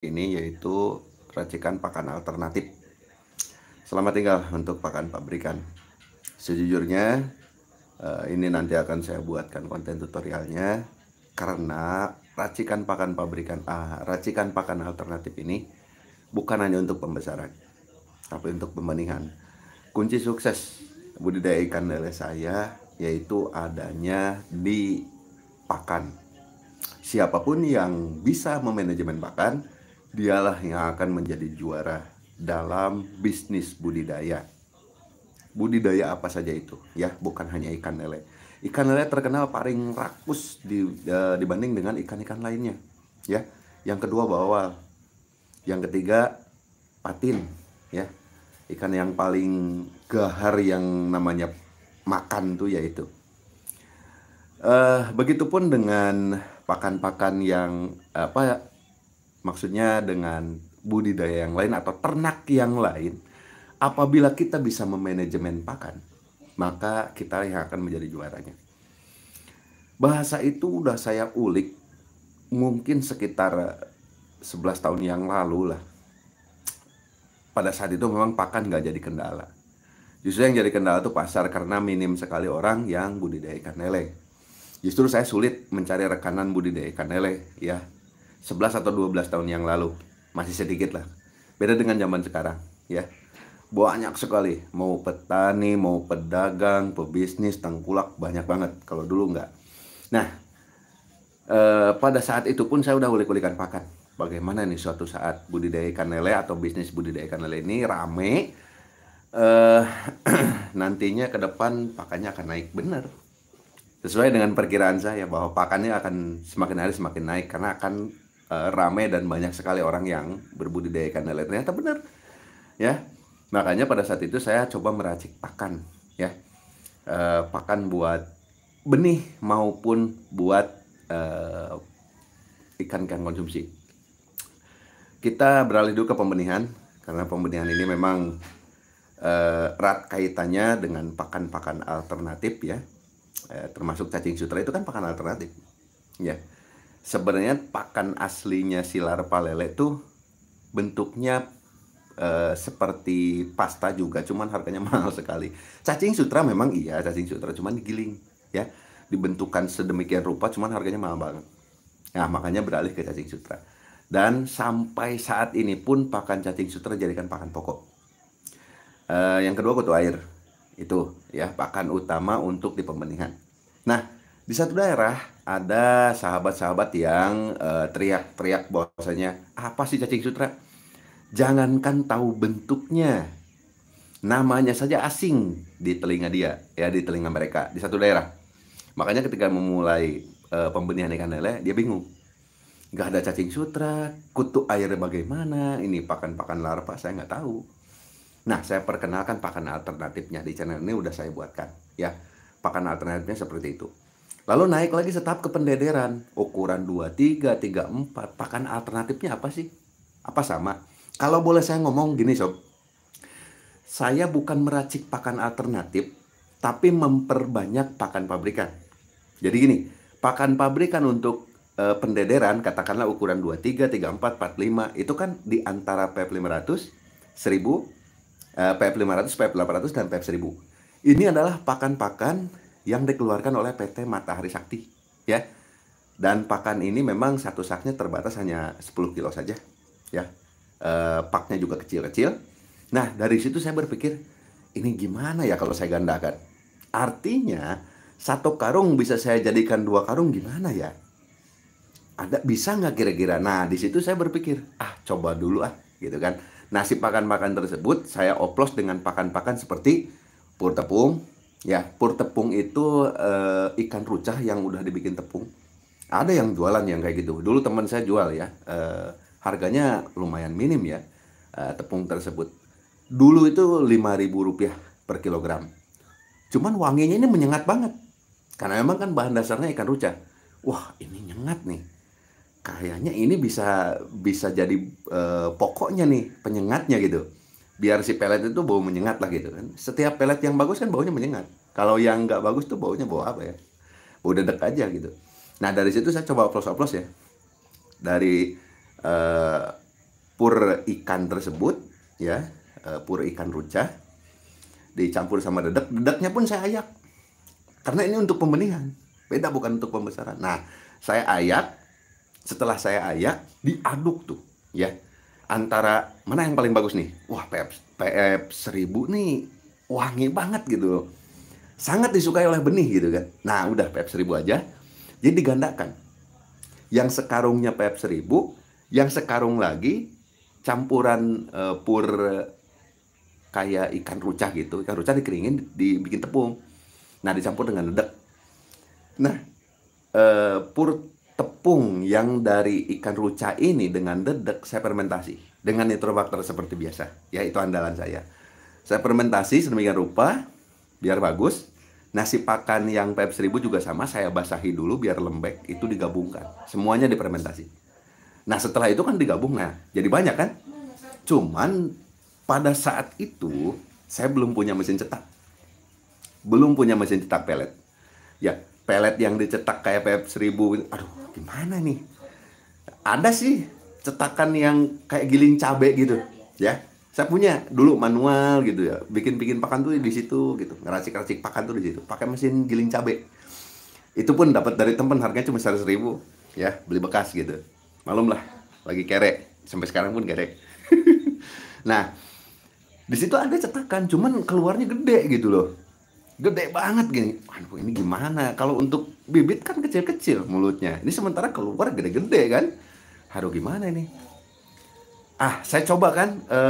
ini yaitu racikan pakan alternatif. Selamat tinggal untuk pakan pabrikan. Sejujurnya eh, ini nanti akan saya buatkan konten tutorialnya karena racikan pakan pabrikan ah, racikan pakan alternatif ini bukan hanya untuk pembesaran tapi untuk pembenihan. Kunci sukses budidaya ikan lele saya yaitu adanya di pakan. Siapapun yang bisa memanajemen pakan, dialah yang akan menjadi juara dalam bisnis budidaya. Budidaya apa saja itu? Ya, bukan hanya ikan lele. Ikan lele terkenal paling rakus di, e, dibanding dengan ikan-ikan lainnya. Ya, yang kedua bawal, yang ketiga patin. Ya, ikan yang paling gahar yang namanya makan tuh yaitu. Eh, begitupun dengan pakan-pakan yang apa maksudnya dengan budidaya yang lain atau ternak yang lain, apabila kita bisa memanajemen pakan, maka kita yang akan menjadi juaranya. Bahasa itu udah saya ulik mungkin sekitar 11 tahun yang lalu lah. Pada saat itu memang pakan nggak jadi kendala. Justru yang jadi kendala itu pasar karena minim sekali orang yang budidaya ikan lele. Justru saya sulit mencari rekanan budidaya ikan lele ya 11 atau 12 tahun yang lalu masih sedikit lah beda dengan zaman sekarang ya banyak sekali mau petani mau pedagang pebisnis tangkulak banyak banget kalau dulu enggak nah eh, pada saat itu pun saya udah ulik kulikan pakan bagaimana nih suatu saat budidaya ikan lele atau bisnis budidaya ikan lele ini rame eh, nantinya ke depan pakannya akan naik bener sesuai dengan perkiraan saya bahwa pakannya akan semakin hari semakin naik karena akan uh, rame dan banyak sekali orang yang berbudidaya ikan lele ternyata benar ya makanya pada saat itu saya coba meracik pakan ya uh, pakan buat benih maupun buat uh, eh, ikan-ikan konsumsi kita beralih dulu ke pembenihan karena pembenihan ini memang erat kaitannya dengan pakan-pakan alternatif ya termasuk cacing sutra itu kan pakan alternatif ya sebenarnya pakan aslinya si larva lele tuh bentuknya e, seperti pasta juga cuman harganya mahal sekali cacing sutra memang iya cacing sutra cuman digiling ya dibentukkan sedemikian rupa cuman harganya mahal banget nah makanya beralih ke cacing sutra dan sampai saat ini pun pakan cacing sutra jadikan pakan pokok e, yang kedua kutu air itu ya pakan utama untuk di pembenihan. nah di satu daerah ada sahabat-sahabat yang eh, teriak-teriak bahwasanya apa sih cacing sutra? Jangankan tahu bentuknya, namanya saja asing di telinga dia, ya di telinga mereka di satu daerah. Makanya ketika memulai uh, pembenihan ikan lele, dia bingung. Gak ada cacing sutra, kutu air bagaimana, ini pakan-pakan larva saya nggak tahu. Nah, saya perkenalkan pakan alternatifnya di channel ini udah saya buatkan, ya. Pakan alternatifnya seperti itu. Lalu naik lagi setahap ke pendederan, ukuran 23, 34. Pakan alternatifnya apa sih? Apa sama? Kalau boleh saya ngomong gini sob, saya bukan meracik pakan alternatif, tapi memperbanyak pakan pabrikan. Jadi gini, pakan pabrikan untuk e, pendederan, katakanlah ukuran 23, 34, 45, itu kan di antara PF500, 1000, e, PF500, eh, PF800, e e dan PF1000. E Ini adalah pakan-pakan yang dikeluarkan oleh PT Matahari Sakti ya. Dan pakan ini memang satu saknya terbatas hanya 10 kilo saja ya. E, paknya juga kecil-kecil. Nah, dari situ saya berpikir ini gimana ya kalau saya gandakan? Artinya satu karung bisa saya jadikan dua karung gimana ya? Ada bisa nggak kira-kira? Nah di situ saya berpikir ah coba dulu ah gitu kan. Nasib pakan-pakan tersebut saya oplos dengan pakan-pakan seperti pur tepung, ya pur tepung itu uh, ikan rucah yang udah dibikin tepung ada yang jualan yang kayak gitu dulu teman saya jual ya uh, harganya lumayan minim ya uh, tepung tersebut dulu itu ribu rupiah per kilogram cuman wanginya ini menyengat banget karena memang kan bahan dasarnya ikan rucah wah ini nyengat nih kayaknya ini bisa bisa jadi uh, pokoknya nih penyengatnya gitu biar si pelet itu bau menyengat lah gitu kan. Setiap pelet yang bagus kan baunya menyengat. Kalau yang nggak bagus tuh baunya bau apa ya? Bau dedek aja gitu. Nah dari situ saya coba oplos-oplos ya. Dari uh, pur ikan tersebut ya, uh, pur ikan rucah dicampur sama dedek. Dedeknya pun saya ayak. Karena ini untuk pembenihan. Beda bukan untuk pembesaran. Nah, saya ayak. Setelah saya ayak, diaduk tuh ya antara mana yang paling bagus nih? Wah, PF PF 1000 nih wangi banget gitu. Sangat disukai oleh benih gitu kan. Nah, udah PF 1000 aja. Jadi digandakan. Yang sekarungnya PF 1000, yang sekarung lagi campuran uh, pur kayak ikan rucah gitu. Ikan rucah dikeringin dibikin tepung. Nah, dicampur dengan ledek. Nah, uh, pur tepung yang dari ikan ruca ini dengan dedek saya fermentasi dengan nitrobakter seperti biasa ya itu andalan saya saya fermentasi sedemikian rupa biar bagus nasi pakan yang pep 1000 juga sama saya basahi dulu biar lembek itu digabungkan semuanya difermentasi nah setelah itu kan digabung nah jadi banyak kan cuman pada saat itu saya belum punya mesin cetak belum punya mesin cetak pelet ya pelet yang dicetak kayak PF 1000 aduh gimana nih ada sih cetakan yang kayak giling cabe gitu ya saya punya dulu manual gitu ya bikin bikin pakan tuh di situ gitu ngeracik racik pakan tuh di situ pakai mesin giling cabe itu pun dapat dari temen harganya cuma seratus ribu ya beli bekas gitu malum lah lagi kerek sampai sekarang pun kerek nah di situ ada cetakan cuman keluarnya gede gitu loh gede banget gini. Aduh, ini gimana? Kalau untuk bibit kan kecil-kecil mulutnya. Ini sementara keluar gede-gede kan. Haru gimana ini? Ah, saya coba kan e,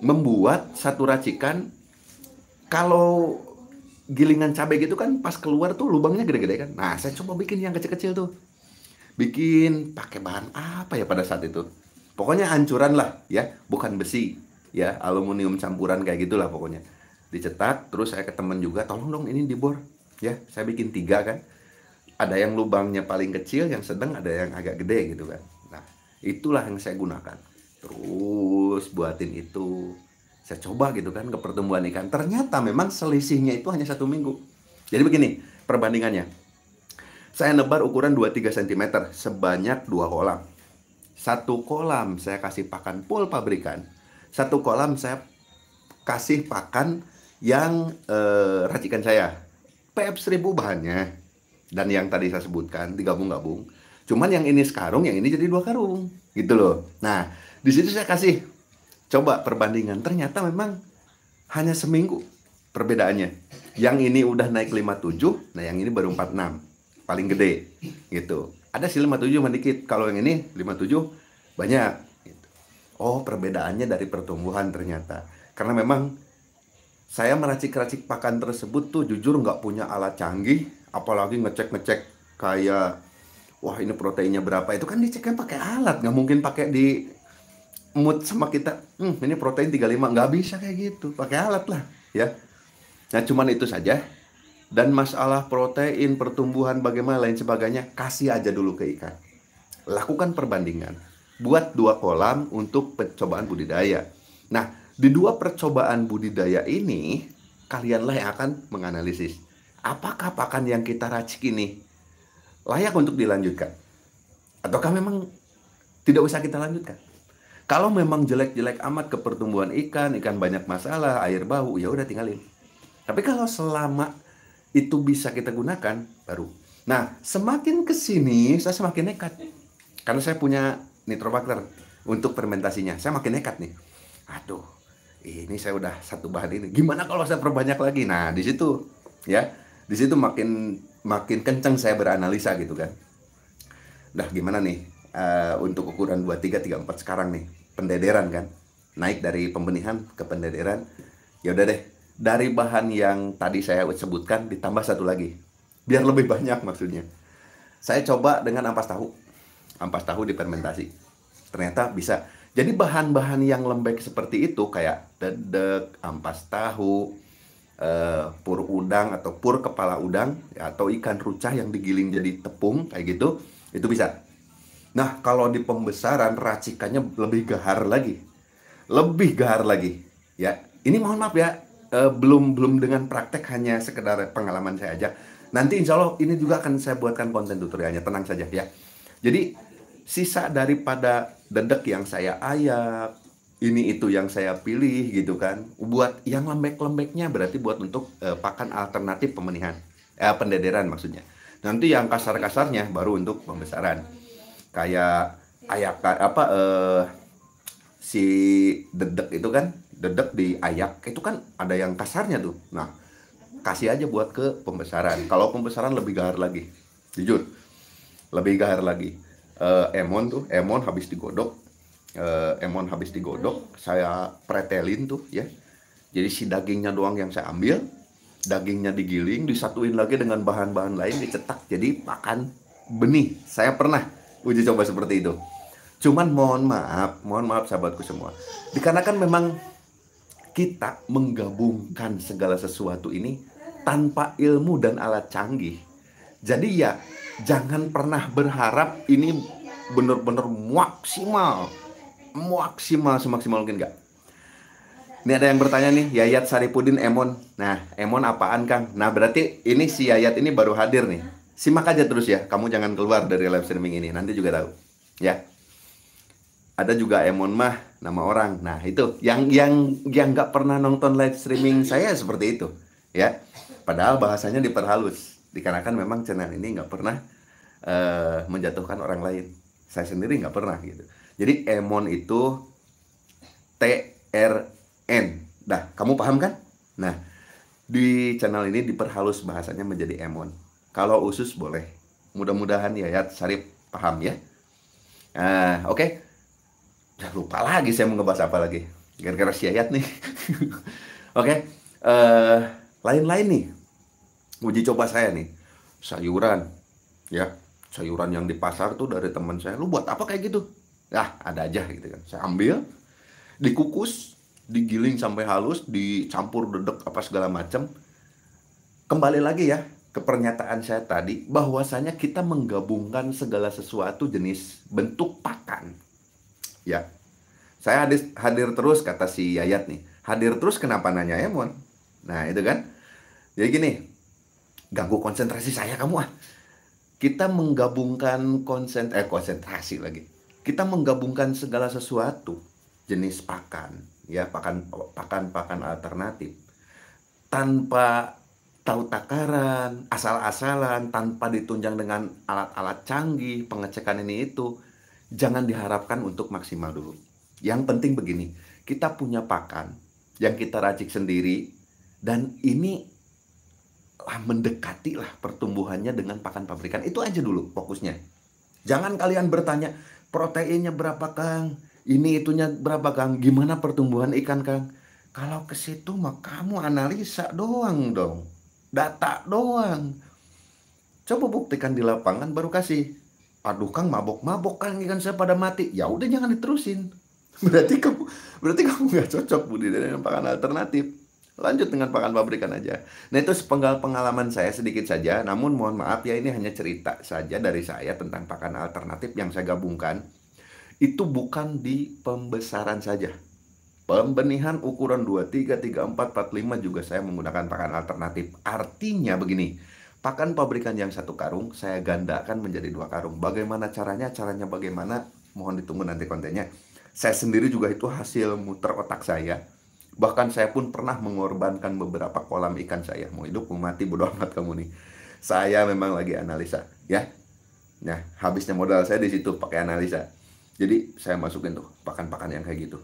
membuat satu racikan. Kalau gilingan cabai gitu kan pas keluar tuh lubangnya gede-gede kan. Nah, saya coba bikin yang kecil-kecil tuh. Bikin pakai bahan apa ya pada saat itu? Pokoknya hancuran lah ya, bukan besi ya, aluminium campuran kayak gitulah pokoknya dicetak terus saya ke temen juga tolong dong ini dibor ya saya bikin tiga kan ada yang lubangnya paling kecil yang sedang ada yang agak gede gitu kan nah itulah yang saya gunakan terus buatin itu saya coba gitu kan ke pertumbuhan ikan ternyata memang selisihnya itu hanya satu minggu jadi begini perbandingannya saya nebar ukuran 2-3 cm sebanyak dua kolam satu kolam saya kasih pakan pool pabrikan satu kolam saya kasih pakan yang eh, racikan saya. PF 1000 bahannya. Dan yang tadi saya sebutkan digabung-gabung. Cuman yang ini sekarung, yang ini jadi dua karung. Gitu loh. Nah, di situ saya kasih coba perbandingan. Ternyata memang hanya seminggu perbedaannya. Yang ini udah naik 57, nah yang ini baru 46. Paling gede gitu. Ada sih 57 cuma dikit. Kalau yang ini 57 banyak gitu. Oh, perbedaannya dari pertumbuhan ternyata. Karena memang saya meracik-racik pakan tersebut tuh jujur nggak punya alat canggih, apalagi ngecek-ngecek kayak wah ini proteinnya berapa itu kan diceknya pakai alat nggak mungkin pakai di mood sama kita hmm, ini protein 35 nggak bisa kayak gitu pakai alat lah ya nah cuman itu saja dan masalah protein pertumbuhan bagaimana lain sebagainya kasih aja dulu ke ikan lakukan perbandingan buat dua kolam untuk percobaan budidaya nah di dua percobaan budidaya ini, kalianlah yang akan menganalisis apakah pakan yang kita racik ini layak untuk dilanjutkan ataukah memang tidak usah kita lanjutkan. Kalau memang jelek-jelek amat ke pertumbuhan ikan, ikan banyak masalah, air bau, ya udah tinggalin. Tapi kalau selama itu bisa kita gunakan, baru. Nah, semakin ke sini saya semakin nekat. Karena saya punya nitrobakter untuk fermentasinya. Saya makin nekat nih. Aduh, ini saya udah satu bahan ini gimana kalau saya perbanyak lagi nah di situ ya di situ makin makin kencang saya beranalisa gitu kan dah gimana nih uh, untuk ukuran 23 34 sekarang nih pendederan kan naik dari pembenihan ke pendederan ya udah deh dari bahan yang tadi saya sebutkan ditambah satu lagi biar lebih banyak maksudnya saya coba dengan ampas tahu ampas tahu difermentasi ternyata bisa jadi bahan-bahan yang lembek seperti itu kayak dedek, ampas tahu, eh, pur udang atau pur kepala udang atau ikan rucah yang digiling jadi tepung kayak gitu, itu bisa. Nah, kalau di pembesaran racikannya lebih gahar lagi. Lebih gahar lagi. Ya, ini mohon maaf ya, eh, belum belum dengan praktek hanya sekedar pengalaman saya aja. Nanti insya Allah ini juga akan saya buatkan konten tutorialnya, tenang saja ya. Jadi sisa daripada dendek yang saya ayak ini itu yang saya pilih gitu kan. Buat yang lembek-lembeknya berarti buat untuk uh, pakan alternatif pemenihan, eh, pendederan maksudnya. Nanti yang kasar-kasarnya baru untuk pembesaran. Kayak ayak apa uh, si dedek itu kan, dedek di ayak itu kan ada yang kasarnya tuh. Nah, kasih aja buat ke pembesaran. Kalau pembesaran lebih gahar lagi. Jujur. Lebih gahar lagi uh, Emon tuh Emon habis digodok uh, Emon habis digodok saya pretelin tuh ya jadi si dagingnya doang yang saya ambil dagingnya digiling disatuin lagi dengan bahan-bahan lain dicetak jadi pakan benih saya pernah uji coba seperti itu cuman mohon maaf mohon maaf sahabatku semua dikarenakan memang kita menggabungkan segala sesuatu ini tanpa ilmu dan alat canggih jadi ya jangan pernah berharap ini benar-benar maksimal. Maksimal semaksimal mungkin enggak. Ini ada yang bertanya nih, Yayat Saripudin Emon. Nah, Emon apaan Kang? Nah, berarti ini si Yayat ini baru hadir nih. Simak aja terus ya, kamu jangan keluar dari live streaming ini, nanti juga tahu. Ya. Ada juga Emon mah nama orang. Nah, itu yang yang yang nggak pernah nonton live streaming saya seperti itu, ya. Padahal bahasanya diperhalus dikarenakan memang channel ini nggak pernah uh, menjatuhkan orang lain saya sendiri nggak pernah gitu jadi emon itu t r n dah kamu paham kan nah di channel ini diperhalus bahasanya menjadi emon kalau usus boleh mudah-mudahan ya Sarip paham ya nah, oke okay. Udah lupa lagi saya mau ngebahas apa lagi gara-gara si Ayat nih oke okay. uh, eh, lain-lain nih uji coba saya nih sayuran ya sayuran yang di pasar tuh dari teman saya lu buat apa kayak gitu ya ada aja gitu kan saya ambil dikukus digiling sampai halus dicampur dedek apa segala macam kembali lagi ya ke pernyataan saya tadi bahwasanya kita menggabungkan segala sesuatu jenis bentuk pakan ya saya hadir, hadir terus kata si Yayat nih hadir terus kenapa nanya ya mon nah itu kan jadi gini ganggu konsentrasi saya kamu ah. Kita menggabungkan konsent eh konsentrasi lagi. Kita menggabungkan segala sesuatu jenis pakan, ya pakan pakan pakan alternatif tanpa tahu takaran, asal-asalan, tanpa ditunjang dengan alat-alat canggih, pengecekan ini itu, jangan diharapkan untuk maksimal dulu. Yang penting begini, kita punya pakan yang kita racik sendiri, dan ini lah mendekati pertumbuhannya dengan pakan pabrikan itu aja dulu fokusnya jangan kalian bertanya proteinnya berapa kang ini itunya berapa kang gimana pertumbuhan ikan kang kalau ke situ mah kamu analisa doang dong data doang coba buktikan di lapangan baru kasih aduh kang mabok mabok kan ikan saya pada mati ya udah jangan diterusin berarti kamu berarti kamu nggak cocok budidaya dengan pakan alternatif Lanjut dengan pakan-pabrikan aja. Nah, itu sepenggal pengalaman saya sedikit saja. Namun mohon maaf ya, ini hanya cerita saja dari saya tentang pakan alternatif yang saya gabungkan. Itu bukan di pembesaran saja. Pembenihan ukuran 4, 4, 5 juga saya menggunakan pakan alternatif. Artinya begini, pakan pabrikan yang satu karung saya gandakan menjadi dua karung. Bagaimana caranya? Caranya bagaimana? Mohon ditunggu nanti kontennya. Saya sendiri juga itu hasil muter otak saya Bahkan saya pun pernah mengorbankan beberapa kolam ikan saya. Mau hidup, mau mati, bodo amat kamu nih. Saya memang lagi analisa, ya. Nah, habisnya modal saya di situ pakai analisa. Jadi saya masukin tuh pakan-pakan yang kayak gitu.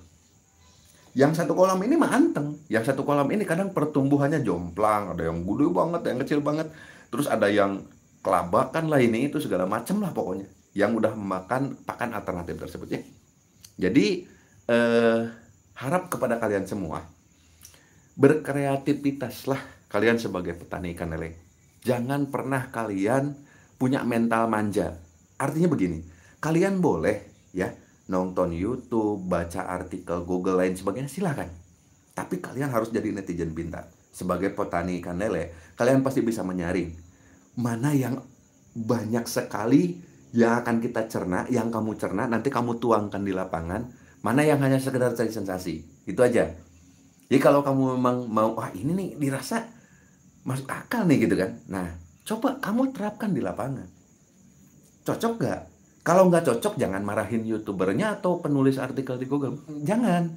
Yang satu kolam ini mah anteng. Yang satu kolam ini kadang pertumbuhannya jomplang, ada yang gede banget, ada yang kecil banget. Terus ada yang kelabakan lah ini itu segala macem lah pokoknya. Yang udah memakan pakan alternatif tersebut ya. Jadi eh harap kepada kalian semua, berkreativitaslah kalian sebagai petani ikan lele. Jangan pernah kalian punya mental manja. Artinya begini, kalian boleh ya nonton YouTube, baca artikel Google lain sebagainya silahkan. Tapi kalian harus jadi netizen pintar. Sebagai petani ikan lele, kalian pasti bisa menyaring mana yang banyak sekali yang akan kita cerna, yang kamu cerna, nanti kamu tuangkan di lapangan, mana yang hanya sekedar cari sensasi itu aja jadi kalau kamu memang mau wah ini nih dirasa masuk akal nih gitu kan nah coba kamu terapkan di lapangan cocok gak kalau nggak cocok jangan marahin youtubernya atau penulis artikel di Google jangan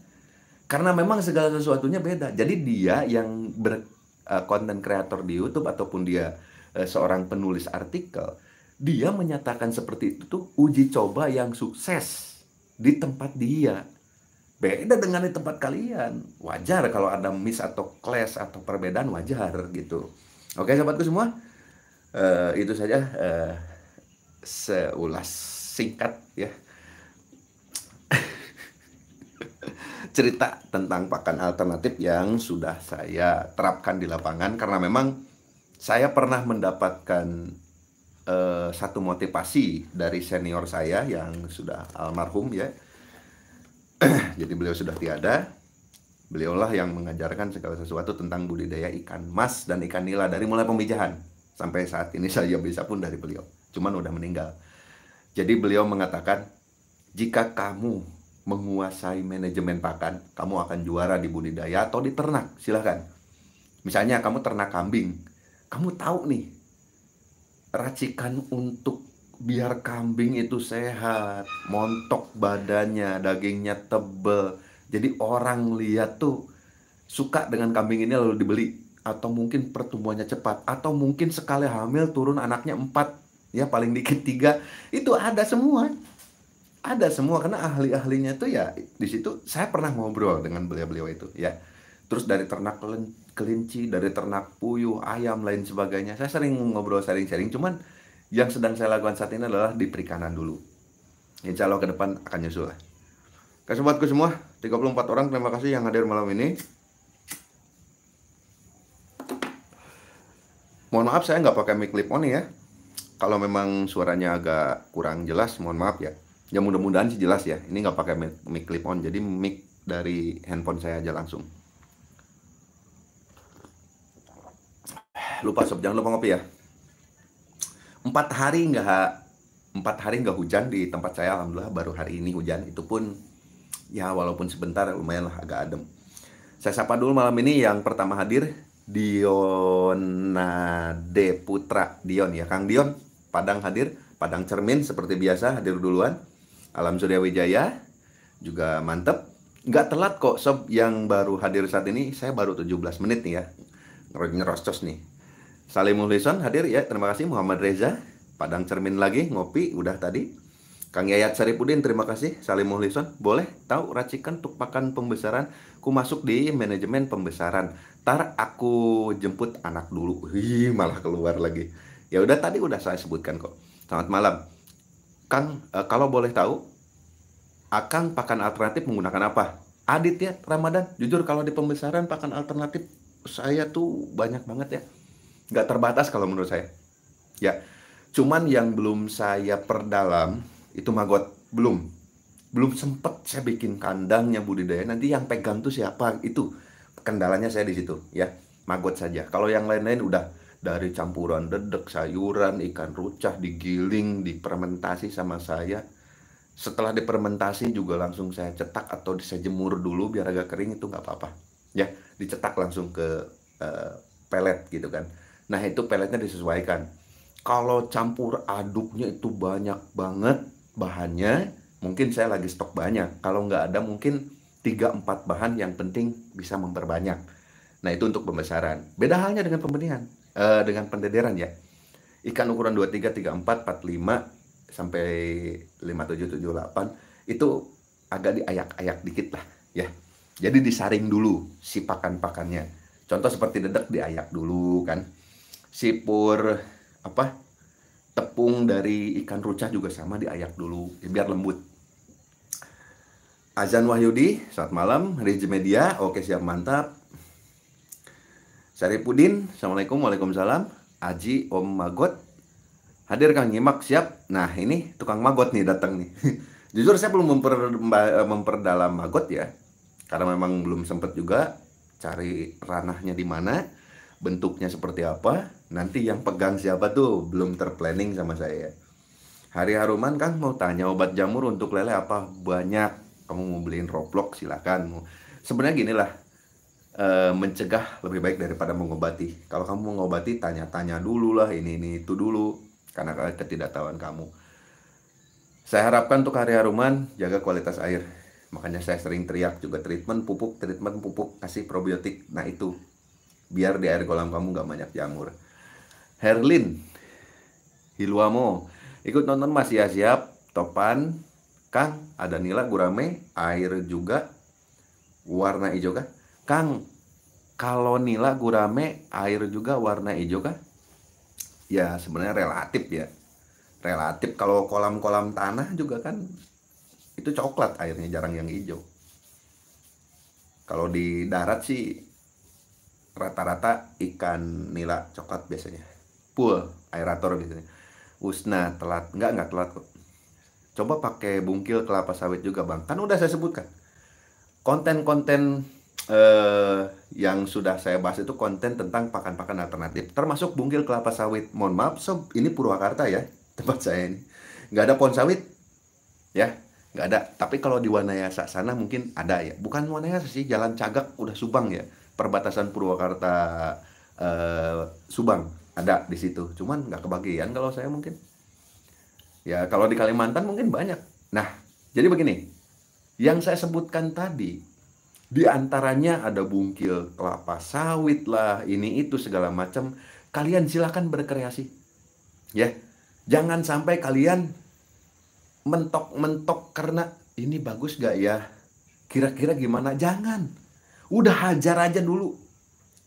karena memang segala sesuatunya beda jadi dia yang ber eh, konten kreator di YouTube ataupun dia eh, seorang penulis artikel dia menyatakan seperti itu tuh uji coba yang sukses di tempat dia. Beda dengan di tempat kalian. Wajar kalau ada miss atau clash atau perbedaan wajar gitu. Oke sahabatku semua, uh, itu saja uh, seulas singkat ya cerita tentang pakan alternatif yang sudah saya terapkan di lapangan karena memang saya pernah mendapatkan Eh, satu motivasi dari senior saya yang sudah almarhum ya. Jadi beliau sudah tiada. Beliaulah yang mengajarkan segala sesuatu tentang budidaya ikan mas dan ikan nila dari mulai pemijahan sampai saat ini saya bisa pun dari beliau. Cuman udah meninggal. Jadi beliau mengatakan, "Jika kamu menguasai manajemen pakan, kamu akan juara di budidaya atau di ternak. Silahkan. Misalnya kamu ternak kambing, kamu tahu nih racikan untuk biar kambing itu sehat, montok badannya, dagingnya tebel. Jadi orang lihat tuh suka dengan kambing ini lalu dibeli atau mungkin pertumbuhannya cepat atau mungkin sekali hamil turun anaknya empat ya paling dikit tiga itu ada semua ada semua karena ahli-ahlinya tuh ya di situ saya pernah ngobrol dengan beliau-beliau itu ya terus dari ternak kelinci, dari ternak puyuh, ayam, lain sebagainya. Saya sering ngobrol sering sharing cuman yang sedang saya lakukan saat ini adalah di perikanan dulu. Insya Allah ke depan akan nyusul lah. Oke sobatku semua, 34 orang terima kasih yang hadir malam ini. Mohon maaf saya nggak pakai mic clip on ya. Kalau memang suaranya agak kurang jelas, mohon maaf ya. Ya mudah-mudahan sih jelas ya. Ini nggak pakai mic clip on, jadi mic dari handphone saya aja langsung. lupa sob jangan lupa ngopi ya empat hari nggak empat hari nggak hujan di tempat saya alhamdulillah baru hari ini hujan itu pun ya walaupun sebentar lumayan lah agak adem saya sapa dulu malam ini yang pertama hadir Dionade Putra Dion ya Kang Dion Padang hadir Padang Cermin seperti biasa hadir duluan Alam Surya Wijaya juga mantep nggak telat kok sob yang baru hadir saat ini saya baru 17 menit nih ya ngerocos nih Saleh Muhlison hadir ya. Terima kasih Muhammad Reza. Padang cermin lagi ngopi udah tadi. Kang Yayat Saripudin terima kasih Saleh Muhlison. Boleh tahu racikan tupakan pembesaran? Ku masuk di manajemen pembesaran. Tar aku jemput anak dulu. Hi, malah keluar lagi. Ya udah tadi udah saya sebutkan kok. Selamat malam. Kang, e, kalau boleh tahu, Akang pakan alternatif menggunakan apa? Adit ya, Ramadan. Jujur kalau di pembesaran pakan alternatif saya tuh banyak banget ya nggak terbatas kalau menurut saya. Ya, cuman yang belum saya perdalam itu maggot belum, belum sempet saya bikin kandangnya budidaya. Nanti yang pegang tuh siapa itu kendalanya saya di situ ya maggot saja. Kalau yang lain-lain udah dari campuran dedek, sayuran, ikan rucah digiling, dipermentasi sama saya. Setelah dipermentasi juga langsung saya cetak atau saya jemur dulu biar agak kering itu nggak apa-apa. Ya, dicetak langsung ke uh, pelet gitu kan Nah itu peletnya disesuaikan. Kalau campur aduknya itu banyak banget bahannya, mungkin saya lagi stok banyak. Kalau nggak ada mungkin 3-4 bahan yang penting bisa memperbanyak. Nah itu untuk pembesaran. Beda halnya dengan pembenihan, eh, dengan pendederan ya. Ikan ukuran 23, 34, 45, sampai 57, 78 itu agak diayak-ayak dikit lah ya. Jadi disaring dulu si pakan-pakannya. Contoh seperti dedek diayak dulu kan sipur apa tepung dari ikan rucah juga sama diayak dulu ya, biar lembut Azan Wahyudi, saat malam, Rij Media, oke siap mantap. Sari Pudin, Assalamualaikum, Waalaikumsalam. Aji, Om Magot, hadir Kang Nyimak, siap. Nah ini tukang Magot nih datang nih. Jujur saya belum memper, memperdalam Magot ya, karena memang belum sempet juga cari ranahnya di mana bentuknya seperti apa nanti yang pegang siapa tuh belum terplanning sama saya hari haruman kan mau tanya obat jamur untuk lele apa banyak kamu mau beliin roblox silakan sebenarnya gini lah e, mencegah lebih baik daripada mengobati kalau kamu mengobati tanya-tanya dulu lah ini ini itu dulu karena ketidaktahuan kamu saya harapkan untuk hari haruman jaga kualitas air makanya saya sering teriak juga treatment pupuk treatment pupuk kasih probiotik nah itu biar di air kolam kamu nggak banyak jamur. Herlin, Hilwamo, ikut nonton Mas ya siap, Topan, Kang, ada nila gurame, air juga, warna hijau kah? Kang, kalau nila gurame, air juga warna hijau kah? Ya sebenarnya relatif ya, relatif kalau kolam-kolam tanah juga kan itu coklat airnya jarang yang hijau. Kalau di darat sih rata-rata ikan nila coklat biasanya pool aerator biasanya usna telat nggak nggak telat kok coba pakai bungkil kelapa sawit juga bang kan udah saya sebutkan konten-konten eh, yang sudah saya bahas itu konten tentang pakan-pakan alternatif termasuk bungkil kelapa sawit mohon maaf sob ini Purwakarta ya tempat saya ini nggak ada pohon sawit ya nggak ada tapi kalau di Wanayasa sana mungkin ada ya bukan Wanayasa sih jalan Cagak udah Subang ya perbatasan Purwakarta eh, Subang ada di situ cuman nggak kebagian kalau saya mungkin ya kalau di Kalimantan mungkin banyak nah jadi begini yang saya sebutkan tadi di antaranya ada bungkil kelapa sawit lah ini itu segala macam kalian silahkan berkreasi ya jangan sampai kalian mentok-mentok karena ini bagus gak ya kira-kira gimana jangan Udah hajar aja dulu.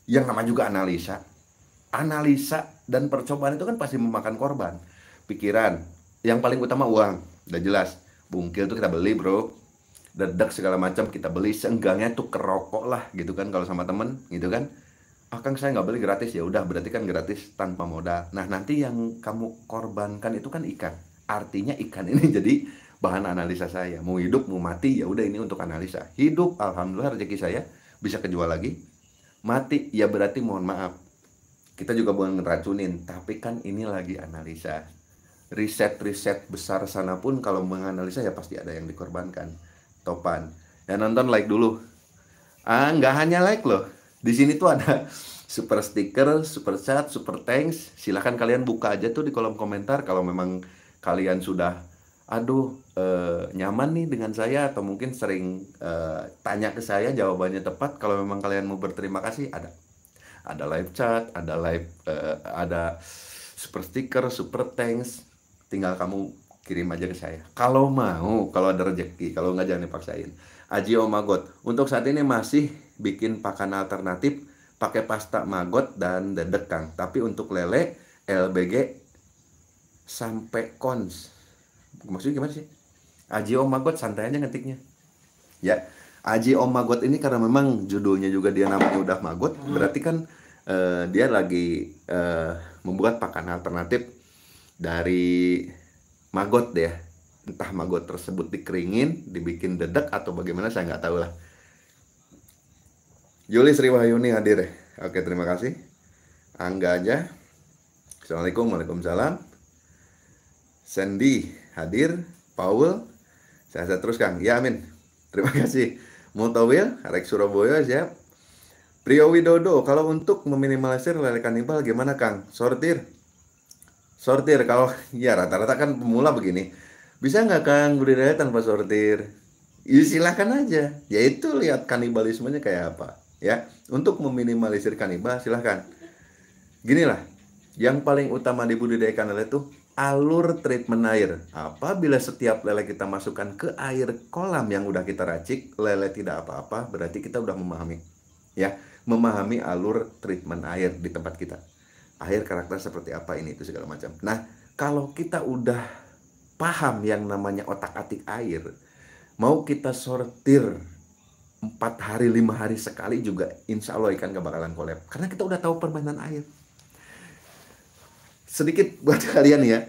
Yang nama juga analisa. Analisa dan percobaan itu kan pasti memakan korban. Pikiran. Yang paling utama uang. Udah jelas. Bungkil tuh kita beli bro. Dedak segala macam kita beli. Seenggaknya tuh kerokok lah gitu kan kalau sama temen gitu kan. Ah kan saya nggak beli gratis ya udah berarti kan gratis tanpa modal. Nah nanti yang kamu korbankan itu kan ikan. Artinya ikan ini jadi bahan analisa saya. Mau hidup, mau mati, ya udah ini untuk analisa. Hidup, alhamdulillah rezeki saya bisa kejual lagi mati ya berarti mohon maaf kita juga bukan ngeracunin tapi kan ini lagi analisa riset-riset besar sana pun kalau menganalisa ya pasti ada yang dikorbankan topan dan ya nonton like dulu ah nggak hanya like loh di sini tuh ada super sticker super chat super thanks silahkan kalian buka aja tuh di kolom komentar kalau memang kalian sudah aduh eh, nyaman nih dengan saya atau mungkin sering eh, tanya ke saya jawabannya tepat kalau memang kalian mau berterima kasih ada ada live chat ada live eh, ada super sticker super thanks tinggal kamu kirim aja ke saya kalau mau kalau ada rejeki kalau nggak jangan dipaksain Aji Omagot untuk saat ini masih bikin pakan alternatif pakai pasta magot dan dedekang tapi untuk lele LBG sampai kons maksudnya gimana sih Aji Om Magot santai aja ngetiknya ya Aji Om Magot ini karena memang judulnya juga dia namanya udah Magot hmm. berarti kan uh, dia lagi uh, membuat pakan alternatif dari Magot deh entah Magot tersebut dikeringin dibikin dedek atau bagaimana saya nggak tahu lah Yuli Sri Wahyuni hadir. Ya. Oke, terima kasih. Angga aja. Assalamualaikum, waalaikumsalam. Sandy, hadir, Paul. Saya, saya terus Kang. Ya amin. Terima kasih. Mutawil, Rek Surabaya siap. Prio Widodo, kalau untuk meminimalisir lele kanibal gimana Kang? Sortir. Sortir kalau ya rata-rata kan pemula begini. Bisa nggak Kang budidaya tanpa sortir? Ya silahkan aja. ya itu lihat kanibalismenya kayak apa ya. Untuk meminimalisir kanibal silahkan. Ginilah, yang paling utama di budidaya kanal itu alur treatment air. Apabila setiap lele kita masukkan ke air kolam yang udah kita racik, lele tidak apa-apa, berarti kita udah memahami ya, memahami alur treatment air di tempat kita. Air karakter seperti apa ini itu segala macam. Nah, kalau kita udah paham yang namanya otak-atik air, mau kita sortir empat hari lima hari sekali juga insya Allah ikan gak bakalan kolab karena kita udah tahu permainan air sedikit buat kalian ya.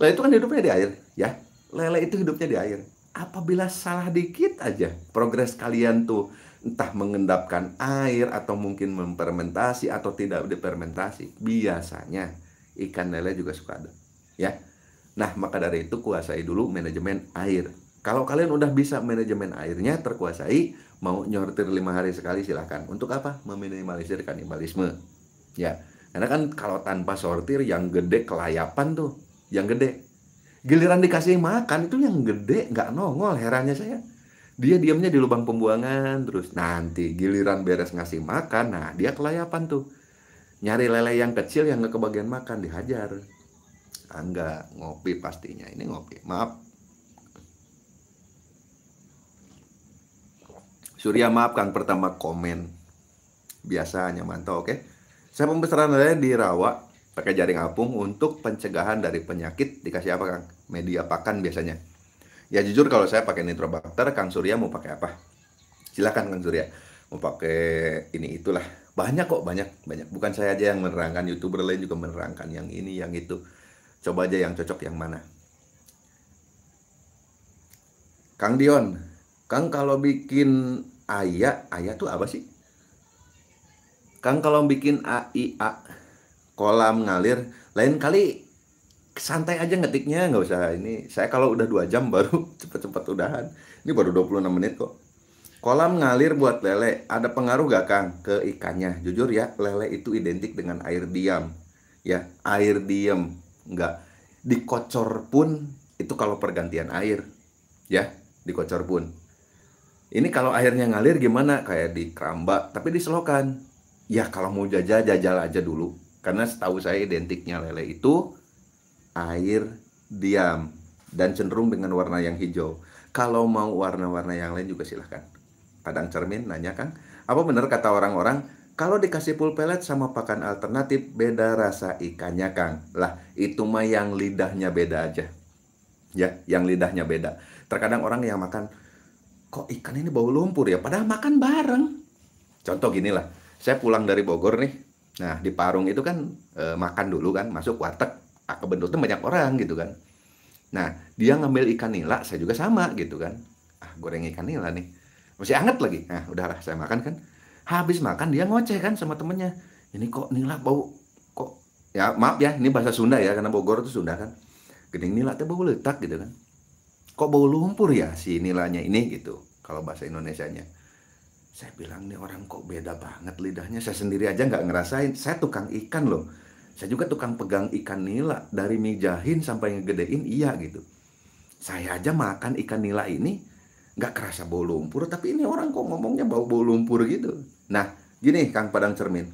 Lele itu kan hidupnya di air, ya. Lele itu hidupnya di air. Apabila salah dikit aja, progres kalian tuh entah mengendapkan air atau mungkin mempermentasi atau tidak dipermentasi, biasanya ikan lele juga suka ada, ya. Nah, maka dari itu kuasai dulu manajemen air. Kalau kalian udah bisa manajemen airnya terkuasai, mau nyortir lima hari sekali silahkan. Untuk apa? Meminimalisir kanibalisme. Ya, karena kan kalau tanpa sortir yang gede kelayapan tuh, yang gede. Giliran dikasih makan itu yang gede nggak nongol herannya saya. Dia diamnya di lubang pembuangan terus nanti giliran beres ngasih makan, nah dia kelayapan tuh. Nyari lele yang kecil yang nggak kebagian makan dihajar. Angga ah, ngopi pastinya. Ini ngopi. Maaf, Surya maaf Kang pertama komen biasanya mantau oke okay? Saya pembesaran adanya di rawa pakai jaring apung untuk pencegahan dari penyakit dikasih apa Kang? Media pakan biasanya. Ya jujur kalau saya pakai nitrobakter, Kang Surya mau pakai apa? Silakan Kang Surya. Mau pakai ini itulah. Banyak kok, banyak, banyak. Bukan saya aja yang menerangkan, YouTuber lain juga menerangkan yang ini, yang itu. Coba aja yang cocok yang mana. Kang Dion, Kang kalau bikin ayah, ayah tuh apa sih? Kang kalau bikin AIA kolam ngalir, lain kali santai aja ngetiknya nggak usah ini saya kalau udah dua jam baru cepet-cepet udahan ini baru 26 menit kok kolam ngalir buat lele ada pengaruh gak kang ke ikannya jujur ya lele itu identik dengan air diam ya air diam nggak dikocor pun itu kalau pergantian air ya dikocor pun ini kalau airnya ngalir gimana kayak di keramba tapi diselokan ya kalau mau jajal jajal aja dulu karena setahu saya identiknya lele itu air diam dan cenderung dengan warna yang hijau kalau mau warna-warna yang lain juga silahkan Padang Cermin nanya Kang apa benar kata orang-orang kalau dikasih full pelet sama pakan alternatif beda rasa ikannya Kang lah itu mah yang lidahnya beda aja ya yang lidahnya beda terkadang orang yang makan kok ikan ini bau lumpur ya padahal makan bareng contoh gini lah saya pulang dari Bogor nih nah di Parung itu kan e, makan dulu kan masuk warteg ah, kebetulan tuh banyak orang gitu kan nah dia ngambil ikan nila saya juga sama gitu kan ah goreng ikan nila nih masih anget lagi nah udahlah saya makan kan habis makan dia ngoceh kan sama temennya ini kok nila bau kok ya maaf ya ini bahasa Sunda ya karena Bogor itu Sunda kan gening nila teh bau letak gitu kan kok bau lumpur ya si nilanya ini gitu kalau bahasa Indonesianya saya bilang nih orang kok beda banget lidahnya. Saya sendiri aja nggak ngerasain. Saya tukang ikan loh. Saya juga tukang pegang ikan nila dari mijahin sampai ngegedein iya gitu. Saya aja makan ikan nila ini nggak kerasa bau lumpur, tapi ini orang kok ngomongnya bau bau lumpur gitu. Nah, gini Kang Padang Cermin.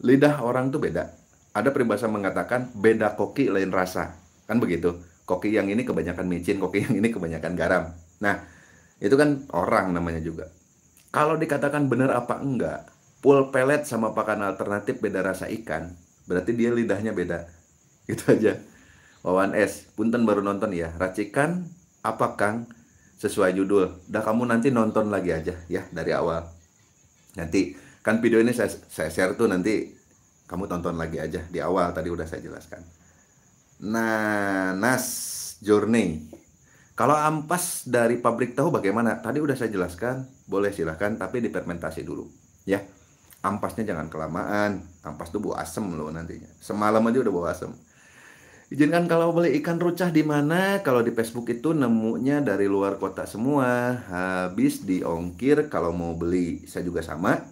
Lidah orang tuh beda. Ada peribahasa mengatakan beda koki lain rasa. Kan begitu. Koki yang ini kebanyakan micin, koki yang ini kebanyakan garam. Nah, itu kan orang namanya juga. Kalau dikatakan benar apa enggak, pul pelet sama pakan alternatif beda rasa ikan, berarti dia lidahnya beda. Gitu aja. Wawan S, punten baru nonton ya. Racikan apa Kang? Sesuai judul. Dah kamu nanti nonton lagi aja ya dari awal. Nanti kan video ini saya, saya share tuh nanti kamu tonton lagi aja di awal tadi udah saya jelaskan. Nah, Nas Journey. Kalau ampas dari pabrik tahu bagaimana? Tadi udah saya jelaskan boleh silahkan tapi dipermentasi dulu ya ampasnya jangan kelamaan ampas tuh bau asem loh nantinya semalam aja udah bau asem izinkan kalau beli ikan rucah di mana kalau di Facebook itu nemunya dari luar kota semua habis diongkir kalau mau beli saya juga sama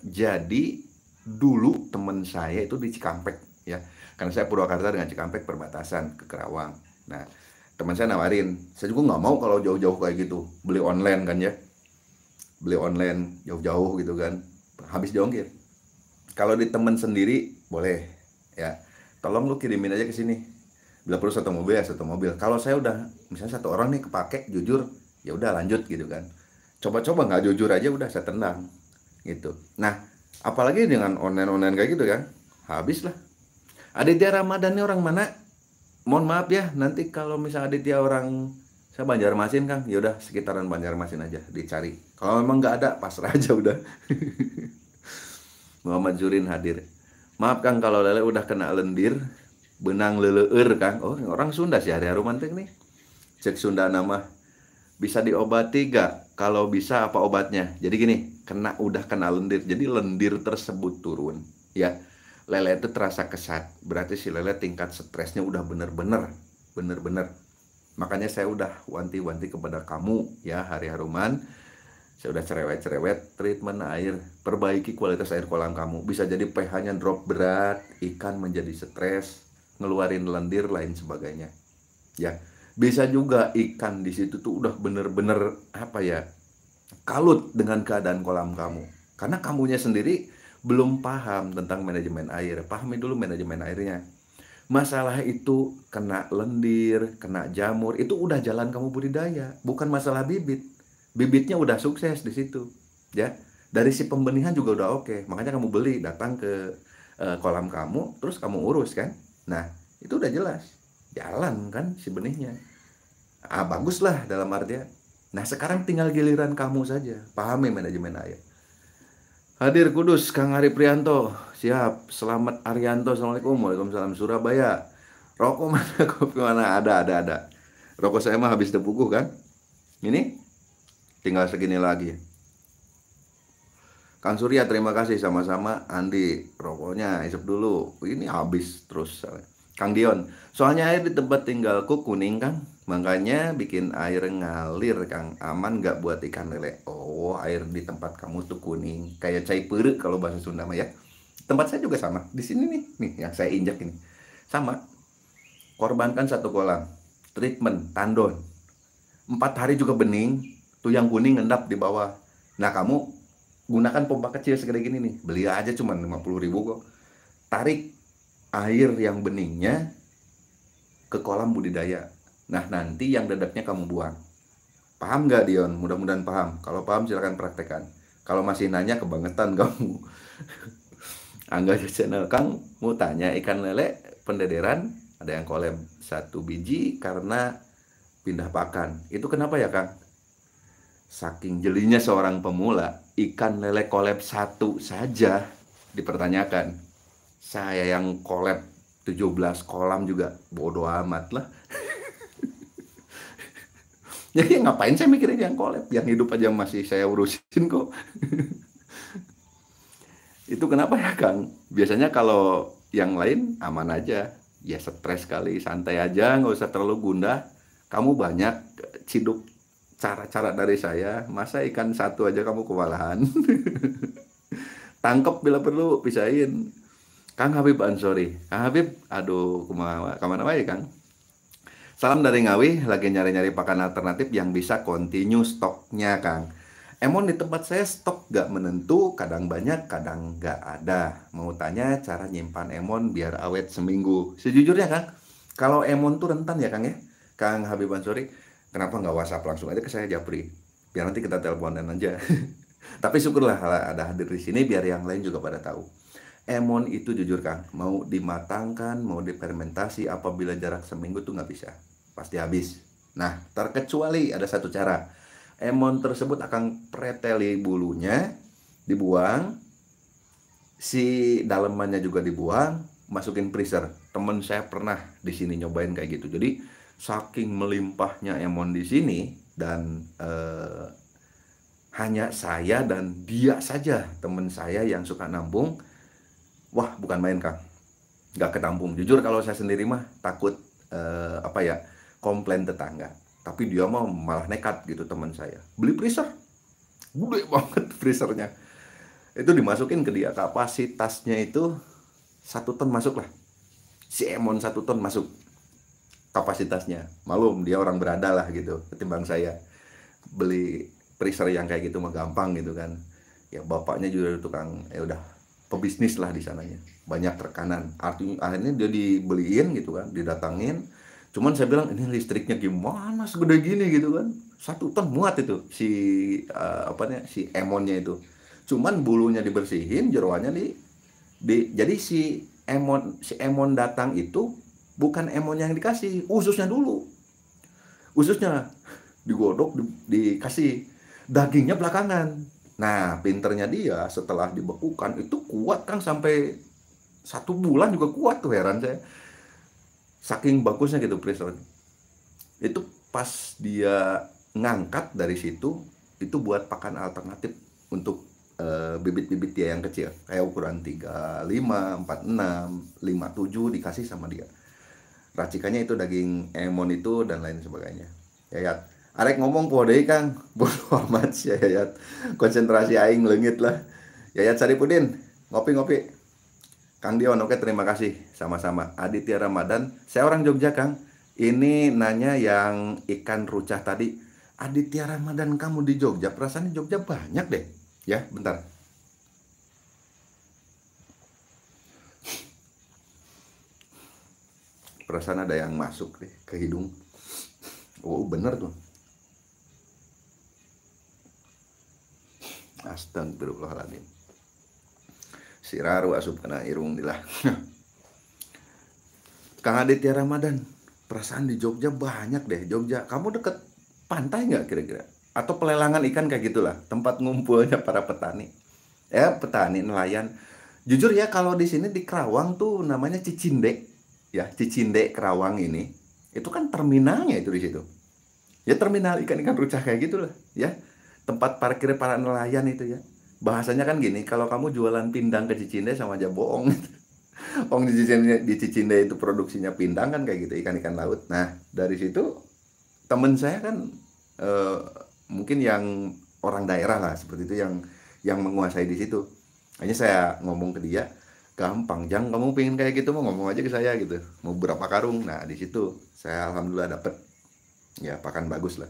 jadi dulu temen saya itu di Cikampek ya karena saya Purwakarta dengan Cikampek perbatasan ke Kerawang nah teman saya nawarin saya juga nggak mau kalau jauh-jauh kayak gitu beli online kan ya beli online jauh-jauh gitu kan habis diongkir kalau di temen sendiri boleh ya tolong lu kirimin aja ke sini bila perlu satu mobil ya satu mobil kalau saya udah misalnya satu orang nih kepake jujur ya udah lanjut gitu kan coba-coba nggak jujur aja udah saya tendang gitu nah apalagi dengan online online kayak gitu kan habis lah Aditya Ramadan nih orang mana mohon maaf ya nanti kalau misalnya Aditya orang saya Banjarmasin kan ya udah sekitaran Banjarmasin aja dicari kalau memang nggak ada, pasrah aja udah. Muhammad Jurin hadir. Maaf Kang kalau lele udah kena lendir, benang leleur Kang. Oh, orang Sunda sih hari hari manteng nih. Cek Sunda nama bisa diobati gak? Kalau bisa apa obatnya? Jadi gini, kena udah kena lendir. Jadi lendir tersebut turun, ya. Lele itu terasa kesat, berarti si lele tingkat stresnya udah bener-bener, bener-bener. Makanya saya udah wanti-wanti kepada kamu ya hari haruman saya udah cerewet-cerewet, treatment air, perbaiki kualitas air kolam kamu. Bisa jadi pH-nya drop berat, ikan menjadi stres, ngeluarin lendir lain sebagainya. Ya, bisa juga ikan di situ tuh udah bener-bener apa ya kalut dengan keadaan kolam kamu. Karena kamunya sendiri belum paham tentang manajemen air. Pahami dulu manajemen airnya. Masalah itu kena lendir, kena jamur, itu udah jalan kamu budidaya, bukan masalah bibit bibitnya udah sukses di situ ya dari si pembenihan juga udah oke okay. makanya kamu beli datang ke uh, kolam kamu terus kamu urus kan nah itu udah jelas jalan kan si benihnya ah baguslah dalam artian nah sekarang tinggal giliran kamu saja pahami manajemen air hadir kudus Kang Ari Prianto siap selamat Arianto assalamualaikum waalaikumsalam Surabaya rokok mana kopi mana ada ada ada rokok saya mah habis depukuh kan ini tinggal segini lagi Kang Surya terima kasih sama-sama Andi rokoknya isep dulu ini habis terus Kang Dion soalnya air di tempat tinggalku kuning kan makanya bikin air ngalir Kang aman nggak buat ikan lele oh air di tempat kamu tuh kuning kayak cai pere kalau bahasa Sunda mah ya tempat saya juga sama di sini nih nih yang saya injak ini sama korbankan satu kolam treatment tandon empat hari juga bening tuh yang kuning ngendap di bawah nah kamu gunakan pompa kecil segede gini nih beli aja cuma 50 ribu kok tarik air yang beningnya ke kolam budidaya nah nanti yang dedeknya kamu buang paham nggak Dion mudah-mudahan paham kalau paham silahkan praktekan kalau masih nanya kebangetan kamu Angga channel Kang mau tanya ikan lele pendederan ada yang kolem satu biji karena pindah pakan itu kenapa ya Kang Saking jelinya seorang pemula, ikan lele kolep satu saja dipertanyakan. Saya yang kolab 17 kolam juga bodoh amat lah. Jadi ngapain saya mikirin yang kolab, yang hidup aja masih saya urusin kok. Itu kenapa ya Kang? Biasanya kalau yang lain aman aja, ya stres kali, santai aja, nggak usah terlalu gundah. Kamu banyak ciduk cara-cara dari saya masa ikan satu aja kamu kewalahan tangkap bila perlu pisahin Kang Habib Ansori Kang Habib aduh kemana kemana wae Kang Salam dari Ngawi, lagi nyari-nyari pakan alternatif yang bisa continue stoknya, Kang. Emon di tempat saya stok gak menentu, kadang banyak, kadang gak ada. Mau tanya cara nyimpan Emon biar awet seminggu. Sejujurnya, Kang, kalau Emon tuh rentan ya, Kang ya, Kang Habib Ansori kenapa nggak WhatsApp langsung aja ke saya Japri biar nanti kita teleponan aja tapi syukurlah ada hadir di sini biar yang lain juga pada tahu Emon itu jujur kan mau dimatangkan mau dipermentasi apabila jarak seminggu tuh nggak bisa pasti habis nah terkecuali ada satu cara Emon tersebut akan preteli bulunya dibuang si dalemannya juga dibuang masukin freezer temen saya pernah di sini nyobain kayak gitu jadi saking melimpahnya Emon di sini dan eh, hanya saya dan dia saja teman saya yang suka nambung wah bukan main kang nggak ketampung jujur kalau saya sendiri mah takut eh, apa ya komplain tetangga tapi dia mah malah nekat gitu teman saya beli freezer gede banget freezernya itu dimasukin ke dia kapasitasnya itu satu ton masuk lah si Emon satu ton masuk kapasitasnya malum dia orang berada lah gitu ketimbang saya beli freezer yang kayak gitu mah gampang gitu kan ya bapaknya juga tukang ya udah pebisnis lah di sananya banyak terkanan artinya akhirnya dia dibeliin gitu kan didatangin cuman saya bilang ini listriknya gimana segede gini gitu kan satu ton muat itu si uh, apa nih si emonnya itu cuman bulunya dibersihin jeroannya di, di jadi si emon si emon datang itu bukan emonya yang dikasih ususnya dulu ususnya digodok di, dikasih dagingnya belakangan nah pinternya dia setelah dibekukan itu kuat kan sampai satu bulan juga kuat tuh heran saya saking bagusnya gitu presernya itu pas dia ngangkat dari situ itu buat pakan alternatif untuk eh, bibit-bibit uh, dia yang kecil kayak ukuran 35, 46, 57 dikasih sama dia racikannya itu daging emon itu dan lain sebagainya yayat arek ngomong kuodei kang bodo amat sih yayat konsentrasi aing lengit lah yayat saripudin ngopi ngopi Kang Dion, oke terima kasih sama-sama. Aditya Ramadan, saya orang Jogja Kang. Ini nanya yang ikan rucah tadi. Aditya Ramadan kamu di Jogja, perasaan di Jogja banyak deh. Ya, bentar. perasaan ada yang masuk deh ke hidung oh bener tuh astagfirullahaladzim Si Raru asup kena irung dilah Kang Aditya Ramadan perasaan di Jogja banyak deh Jogja kamu deket pantai nggak kira-kira atau pelelangan ikan kayak gitulah tempat ngumpulnya para petani ya petani nelayan jujur ya kalau di sini di Kerawang tuh namanya Cicindek ya Cicindek Kerawang ini itu kan terminalnya itu di situ ya terminal ikan-ikan rucah kayak gitulah ya tempat parkir para nelayan itu ya bahasanya kan gini kalau kamu jualan pindang ke Cicindek sama aja bohong Ong di Cicinde, di Cicinde itu produksinya pindang kan kayak gitu ikan-ikan laut nah dari situ temen saya kan e, mungkin yang orang daerah lah seperti itu yang yang menguasai di situ hanya saya ngomong ke dia gampang jang kamu pengen kayak gitu mau ngomong aja ke saya gitu mau berapa karung nah di situ saya alhamdulillah dapet ya pakan bagus lah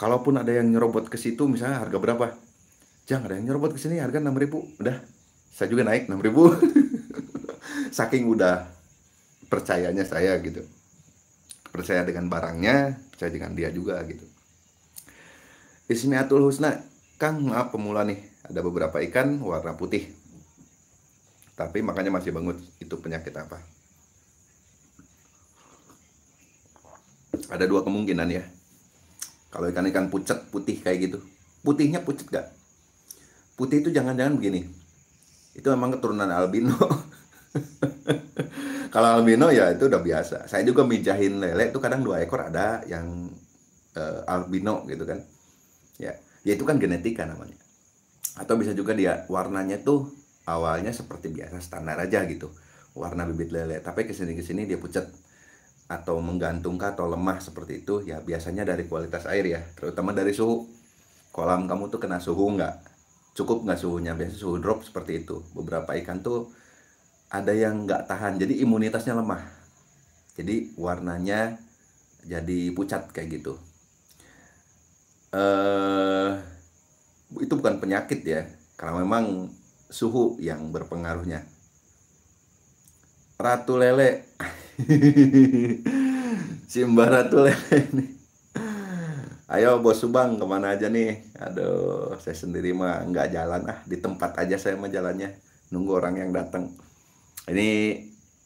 kalaupun ada yang nyerobot ke situ misalnya harga berapa jang ada yang nyerobot ke sini harga enam ribu, udah saya juga naik enam ribu, saking udah percayanya saya gitu percaya dengan barangnya percaya dengan dia juga gitu Ismiatul Husna Kang maaf pemula nih ada beberapa ikan warna putih tapi makanya masih bangun itu penyakit apa ada dua kemungkinan ya kalau ikan-ikan pucat putih kayak gitu putihnya pucat gak putih itu jangan-jangan begini itu memang keturunan albino kalau albino ya itu udah biasa saya juga mijahin lele itu kadang dua ekor ada yang uh, albino gitu kan ya ya itu kan genetika namanya atau bisa juga dia warnanya tuh awalnya seperti biasa standar aja gitu warna bibit lele tapi kesini kesini dia pucat atau menggantung atau lemah seperti itu ya biasanya dari kualitas air ya terutama dari suhu kolam kamu tuh kena suhu nggak cukup nggak suhunya biasa suhu drop seperti itu beberapa ikan tuh ada yang nggak tahan jadi imunitasnya lemah jadi warnanya jadi pucat kayak gitu eh uh, itu bukan penyakit ya karena memang suhu yang berpengaruhnya. Ratu Lele. Simba Ratu Lele nih. Ayo bos Subang kemana aja nih? Aduh, saya sendiri mah nggak jalan ah di tempat aja saya mah jalannya nunggu orang yang datang. Ini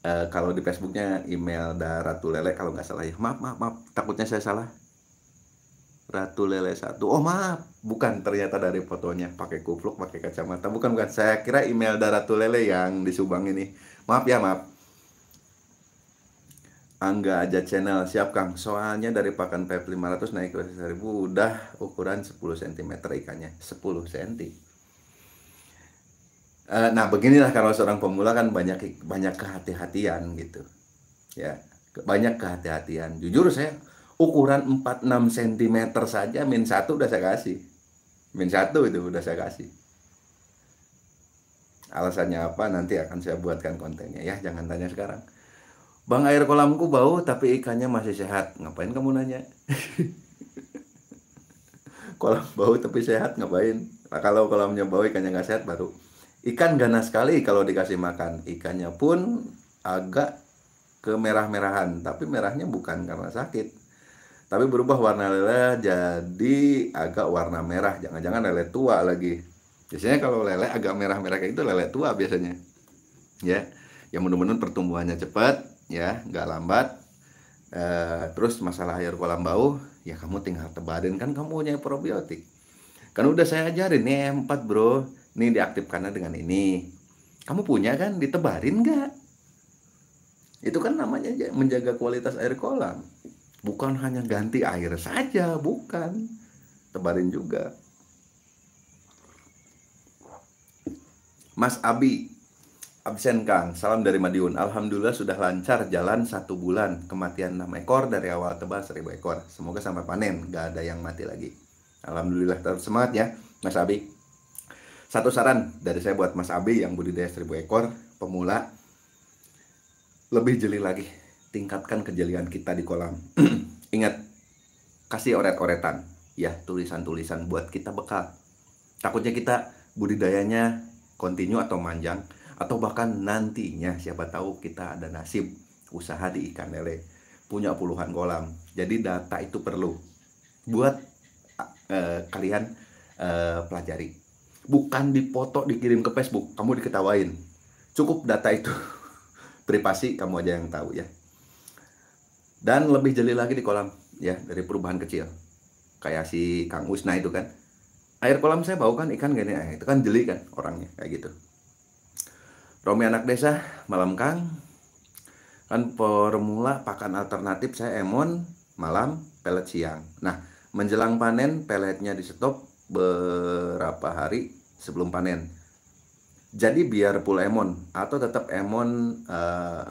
eh, kalau di Facebooknya email da Ratu Lele kalau nggak salah ya. Maaf maaf maaf takutnya saya salah. Ratu Lele satu. Oh maaf, bukan ternyata dari fotonya pakai kupluk, pakai kacamata. Bukan bukan. Saya kira email dari Ratu Lele yang di Subang ini. Maaf ya maaf. Angga aja channel siap Kang. Soalnya dari pakan PF 500 naik ke 1000 udah ukuran 10 cm ikannya. 10 cm. Eh, nah beginilah kalau seorang pemula kan banyak banyak kehati-hatian gitu ya banyak kehati-hatian jujur saya ukuran 46 cm saja min satu udah saya kasih min satu itu udah saya kasih alasannya apa nanti akan saya buatkan kontennya ya jangan tanya sekarang Bang air kolamku bau tapi ikannya masih sehat ngapain kamu nanya kolam bau tapi sehat ngapain nah, kalau kolamnya bau ikannya nggak sehat baru ikan ganas sekali kalau dikasih makan ikannya pun agak kemerah-merahan tapi merahnya bukan karena sakit tapi berubah warna lele jadi agak warna merah jangan-jangan lele tua lagi biasanya kalau lele agak merah-merah kayak itu lele tua biasanya ya yang mudah-mudahan pertumbuhannya cepat ya nggak lambat e, terus masalah air kolam bau ya kamu tinggal tebarin kan kamu punya probiotik kan udah saya ajarin nih e empat bro nih diaktifkannya dengan ini kamu punya kan ditebarin nggak itu kan namanya menjaga kualitas air kolam Bukan hanya ganti air saja, bukan. Tebarin juga. Mas Abi, absen Kang. Salam dari Madiun. Alhamdulillah sudah lancar jalan satu bulan. Kematian 6 ekor dari awal tebar seribu ekor. Semoga sampai panen, gak ada yang mati lagi. Alhamdulillah terus semangat ya, Mas Abi. Satu saran dari saya buat Mas Abi yang budidaya seribu ekor, pemula, lebih jeli lagi tingkatkan kejelian kita di kolam. Ingat, kasih oret-oretan, ya tulisan-tulisan buat kita bekal. Takutnya kita budidayanya kontinu atau manjang, atau bahkan nantinya siapa tahu kita ada nasib usaha di ikan lele, punya puluhan kolam. Jadi data itu perlu buat eh, kalian eh, pelajari. Bukan dipoto dikirim ke Facebook, kamu diketawain. Cukup data itu privasi kamu aja yang tahu ya dan lebih jeli lagi di kolam ya dari perubahan kecil kayak si Kang Usna itu kan air kolam saya bau kan ikan gini eh, itu kan jeli kan orangnya kayak gitu Romi anak desa malam Kang kan formula pakan alternatif saya emon malam pelet siang nah menjelang panen peletnya di stop berapa hari sebelum panen jadi biar full emon atau tetap emon uh,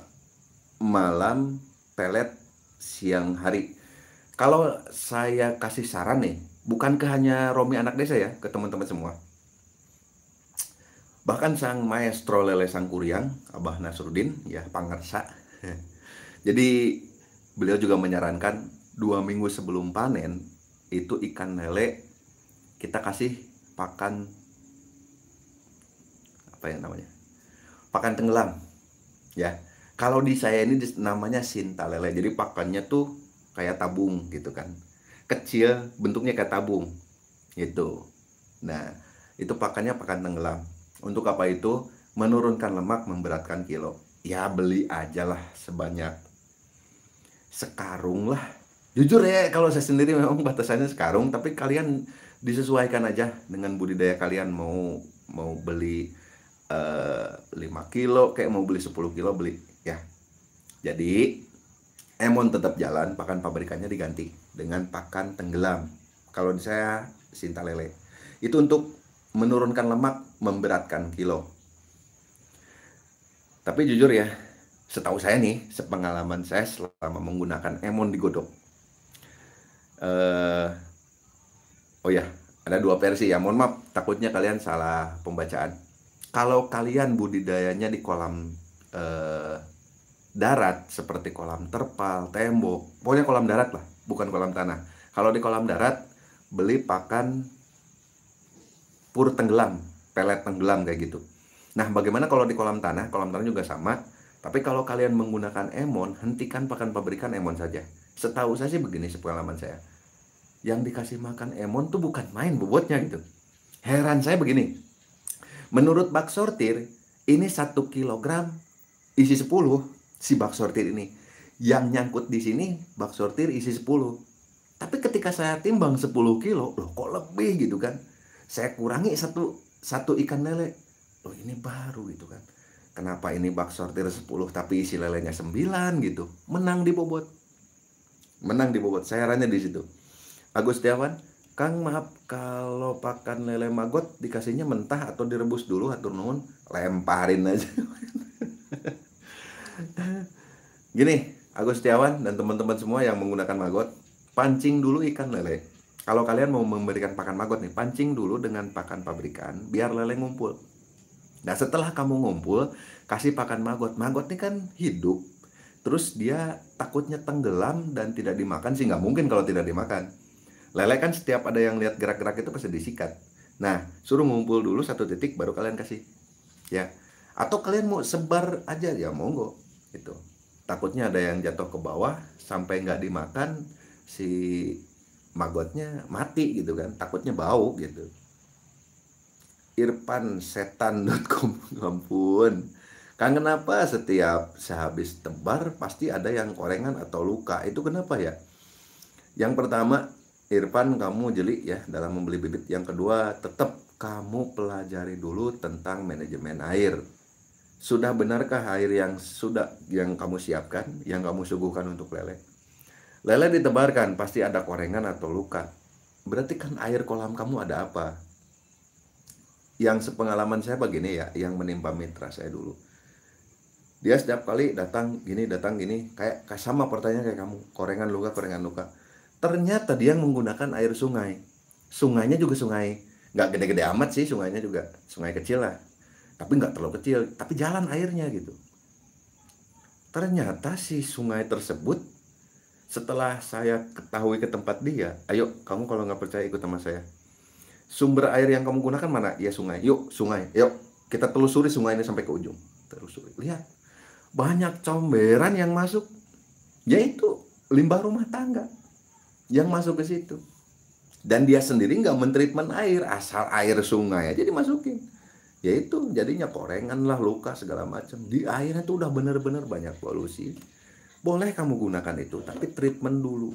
malam pelet siang hari. Kalau saya kasih saran nih, bukan ke hanya Romi anak desa ya ke teman-teman semua? Bahkan sang maestro Lele Sang Kuryang, Abah Nasruddin, ya pangersa. Jadi beliau juga menyarankan dua minggu sebelum panen itu ikan lele kita kasih pakan apa ya namanya pakan tenggelam ya kalau di saya ini namanya sinta lele jadi pakannya tuh kayak tabung gitu kan kecil bentuknya kayak tabung gitu nah itu pakannya pakan tenggelam untuk apa itu menurunkan lemak memberatkan kilo ya beli aja lah sebanyak sekarung lah jujur ya kalau saya sendiri memang batasannya sekarung tapi kalian disesuaikan aja dengan budidaya kalian mau mau beli uh, eh, 5 kilo kayak mau beli 10 kilo beli jadi Emon tetap jalan, pakan pabrikannya diganti dengan pakan tenggelam. Kalau saya Sinta Lele. Itu untuk menurunkan lemak, memberatkan kilo. Tapi jujur ya, setahu saya nih, sepengalaman saya selama menggunakan Emon digodok. Uh, oh ya, ada dua versi ya. Mohon maaf, takutnya kalian salah pembacaan. Kalau kalian budidayanya di kolam uh, darat seperti kolam terpal, tembok, pokoknya kolam darat lah, bukan kolam tanah. Kalau di kolam darat beli pakan pur tenggelam, pelet tenggelam kayak gitu. Nah, bagaimana kalau di kolam tanah? Kolam tanah juga sama. Tapi kalau kalian menggunakan Emon, hentikan pakan pabrikan Emon saja. Setahu saya sih begini sepengalaman saya. Yang dikasih makan Emon tuh bukan main bobotnya gitu. Heran saya begini. Menurut bak sortir, ini 1 kilogram isi 10 si bak sortir ini yang nyangkut di sini bak sortir isi 10 tapi ketika saya timbang 10 kilo loh kok lebih gitu kan saya kurangi satu satu ikan lele loh ini baru gitu kan kenapa ini bak sortir 10 tapi isi lelenya 9 gitu menang di bobot menang di bobot saya ranya di situ Agus Setiawan Kang maaf kalau pakan lele magot dikasihnya mentah atau direbus dulu atau nuhun lemparin aja Gini, Agus Setiawan dan teman-teman semua yang menggunakan maggot, pancing dulu ikan lele. Kalau kalian mau memberikan pakan maggot nih, pancing dulu dengan pakan pabrikan biar lele ngumpul. Nah, setelah kamu ngumpul, kasih pakan maggot. Maggot ini kan hidup. Terus dia takutnya tenggelam dan tidak dimakan sih nggak mungkin kalau tidak dimakan. Lele kan setiap ada yang lihat gerak-gerak itu pasti disikat. Nah, suruh ngumpul dulu satu titik baru kalian kasih. Ya. Atau kalian mau sebar aja ya monggo gitu takutnya ada yang jatuh ke bawah sampai nggak dimakan si magotnya mati gitu kan takutnya bau gitu Irfan setan.com ampun kan kenapa setiap sehabis tebar pasti ada yang korengan atau luka itu kenapa ya yang pertama Irfan kamu jeli ya dalam membeli bibit yang kedua tetap kamu pelajari dulu tentang manajemen air sudah benarkah air yang sudah yang kamu siapkan, yang kamu suguhkan untuk lele? Lele ditebarkan, pasti ada korengan atau luka. Berarti kan air kolam kamu ada apa? Yang sepengalaman saya begini ya, yang menimpa mitra saya dulu. Dia setiap kali datang gini, datang gini, kayak sama pertanyaan kayak kamu, korengan luka, korengan luka. Ternyata dia menggunakan air sungai. Sungainya juga sungai, nggak gede-gede amat sih sungainya juga, sungai kecil lah tapi nggak terlalu kecil tapi jalan airnya gitu ternyata si sungai tersebut setelah saya ketahui ke tempat dia ayo kamu kalau nggak percaya ikut sama saya sumber air yang kamu gunakan mana ya sungai yuk sungai yuk kita telusuri sungai ini sampai ke ujung telusuri lihat banyak comberan yang masuk yaitu limbah rumah tangga yang masuk ke situ dan dia sendiri nggak mentreatment air asal air sungai aja dimasukin ya itu jadinya korengan lah luka segala macam di airnya tuh udah bener-bener banyak polusi boleh kamu gunakan itu tapi treatment dulu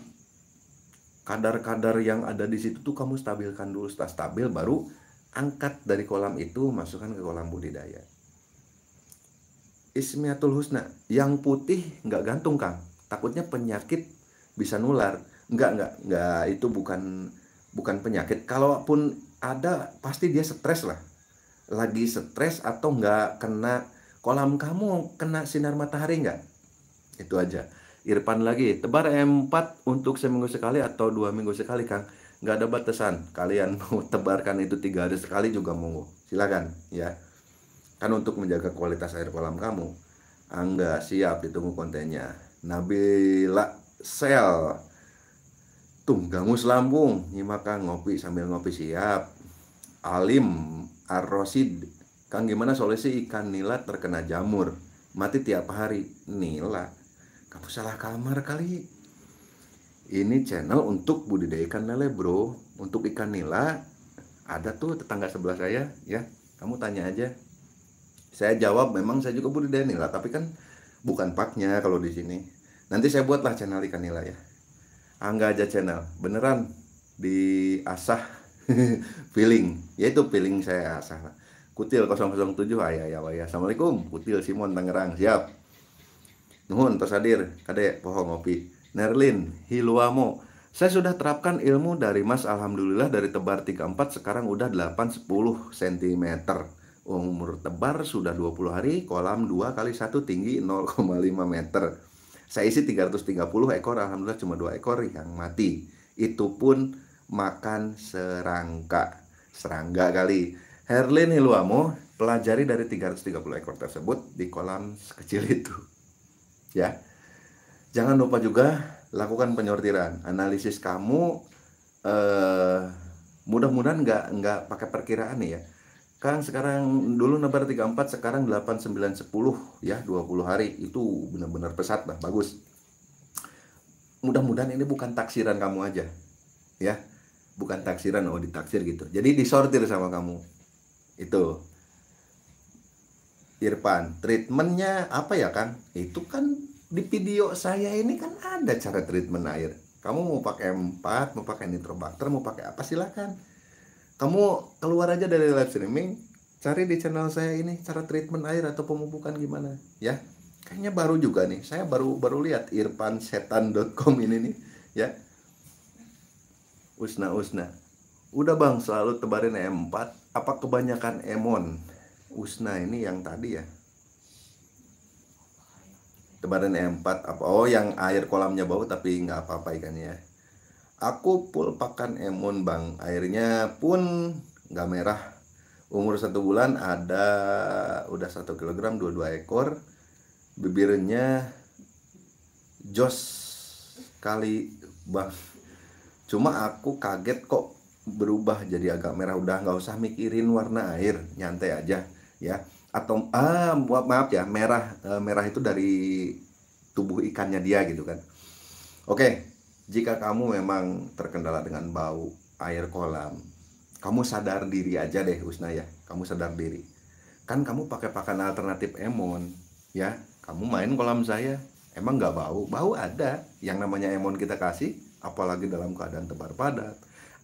kadar-kadar yang ada di situ tuh kamu stabilkan dulu setelah stabil baru angkat dari kolam itu masukkan ke kolam budidaya Ismiatul Husna yang putih nggak gantung kang takutnya penyakit bisa nular nggak nggak nggak itu bukan bukan penyakit kalaupun ada pasti dia stres lah lagi stres atau nggak kena kolam kamu kena sinar matahari nggak? Itu aja. Irfan lagi, tebar M4 untuk seminggu sekali atau dua minggu sekali Kang. Nggak ada batasan, kalian mau tebarkan itu tiga hari sekali juga mau Silakan ya. Kan untuk menjaga kualitas air kolam kamu. Angga siap ditunggu kontennya. Nabila Sel tunggangus Lampung Nyimak Kang ngopi sambil ngopi siap Alim arrosid rosid Kang gimana solusi ikan nila terkena jamur Mati tiap hari Nila Kamu salah kamar kali Ini channel untuk budidaya ikan lele bro Untuk ikan nila Ada tuh tetangga sebelah saya ya Kamu tanya aja Saya jawab memang saya juga budidaya nila Tapi kan bukan paknya kalau di sini Nanti saya buatlah channel ikan nila ya Angga aja channel Beneran di asah feeling yaitu feeling saya asah. kutil 007 ayah ya ayah ya. assalamualaikum kutil Simon Tangerang siap nuhun tos hadir kade poho ngopi Nerlin Hiluamo saya sudah terapkan ilmu dari Mas Alhamdulillah dari tebar 34 sekarang udah 8 10 cm umur tebar sudah 20 hari kolam 2 kali 1 tinggi 0,5 meter saya isi 330 ekor alhamdulillah cuma 2 ekor yang mati itu pun makan serangga. Serangga kali. Herlin Hiluamo pelajari dari 330 ekor tersebut di kolam sekecil itu. Ya. Jangan lupa juga lakukan penyortiran. Analisis kamu eh, mudah-mudahan nggak nggak pakai perkiraan nih ya. Kang sekarang dulu nebar 34 sekarang 8 9 10 ya 20 hari itu benar-benar pesat lah bagus. Mudah-mudahan ini bukan taksiran kamu aja. Ya bukan taksiran oh ditaksir gitu jadi disortir sama kamu itu Irfan treatmentnya apa ya kan itu kan di video saya ini kan ada cara treatment air kamu mau pakai empat mau pakai nitrobakter mau pakai apa silakan kamu keluar aja dari live streaming cari di channel saya ini cara treatment air atau pemupukan gimana ya kayaknya baru juga nih saya baru baru lihat irfansetan.com ini nih ya Usna Usna udah bang selalu tebarin E4 apa kebanyakan Emon Usna ini yang tadi ya Tebarin E4 apa oh yang air kolamnya bau tapi nggak apa-apa ikannya ya aku pul pakan Emon bang airnya pun nggak merah umur satu bulan ada udah satu kilogram dua dua ekor bibirnya jos kali bang cuma aku kaget kok berubah jadi agak merah udah nggak usah mikirin warna air nyantai aja ya atau ah maaf, maaf ya merah eh, merah itu dari tubuh ikannya dia gitu kan oke jika kamu memang terkendala dengan bau air kolam kamu sadar diri aja deh Usna ya kamu sadar diri kan kamu pakai pakan alternatif Emon ya kamu main kolam saya emang nggak bau bau ada yang namanya Emon kita kasih apalagi dalam keadaan tebar padat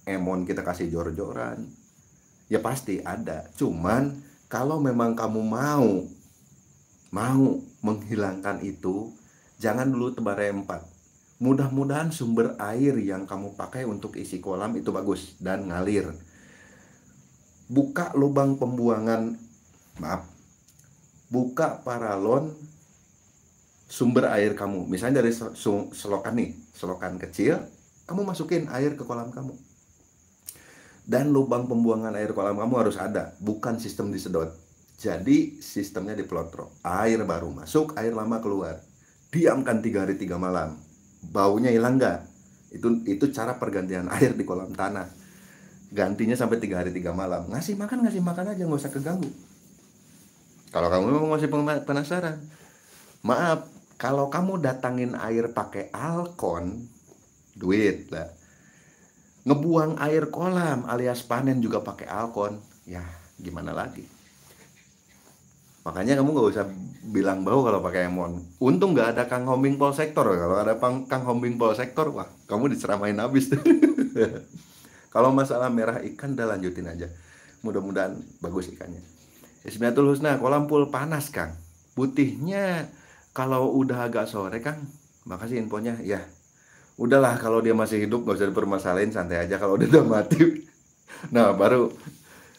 emon kita kasih jor-joran ya pasti ada cuman kalau memang kamu mau mau menghilangkan itu jangan dulu tebar empat mudah-mudahan sumber air yang kamu pakai untuk isi kolam itu bagus dan ngalir buka lubang pembuangan maaf buka paralon sumber air kamu. Misalnya dari selokan nih, selokan kecil, kamu masukin air ke kolam kamu. Dan lubang pembuangan air kolam kamu harus ada, bukan sistem disedot. Jadi sistemnya dipelotro. Air baru masuk, air lama keluar. Diamkan tiga hari tiga malam. Baunya hilang nggak? Itu itu cara pergantian air di kolam tanah. Gantinya sampai tiga hari tiga malam. Ngasih makan ngasih makan aja nggak usah keganggu. Kalau kamu memang masih penasaran, maaf kalau kamu datangin air pakai alkon, duit lah. Ngebuang air kolam alias panen juga pakai alkon, ya gimana lagi? Makanya kamu nggak usah bilang bau kalau pakai emon. Untung nggak ada Kang homing Pol Sektor. Kalau ada pang, Kang homing Pol Sektor, wah kamu diceramain habis. kalau masalah merah ikan, udah lanjutin aja. Mudah-mudahan bagus ikannya. Ismiatul Husna, kolam pul panas Kang. Putihnya kalau udah agak sore Kang makasih infonya ya udahlah kalau dia masih hidup nggak usah dipermasalahin santai aja kalau dia udah mati nah baru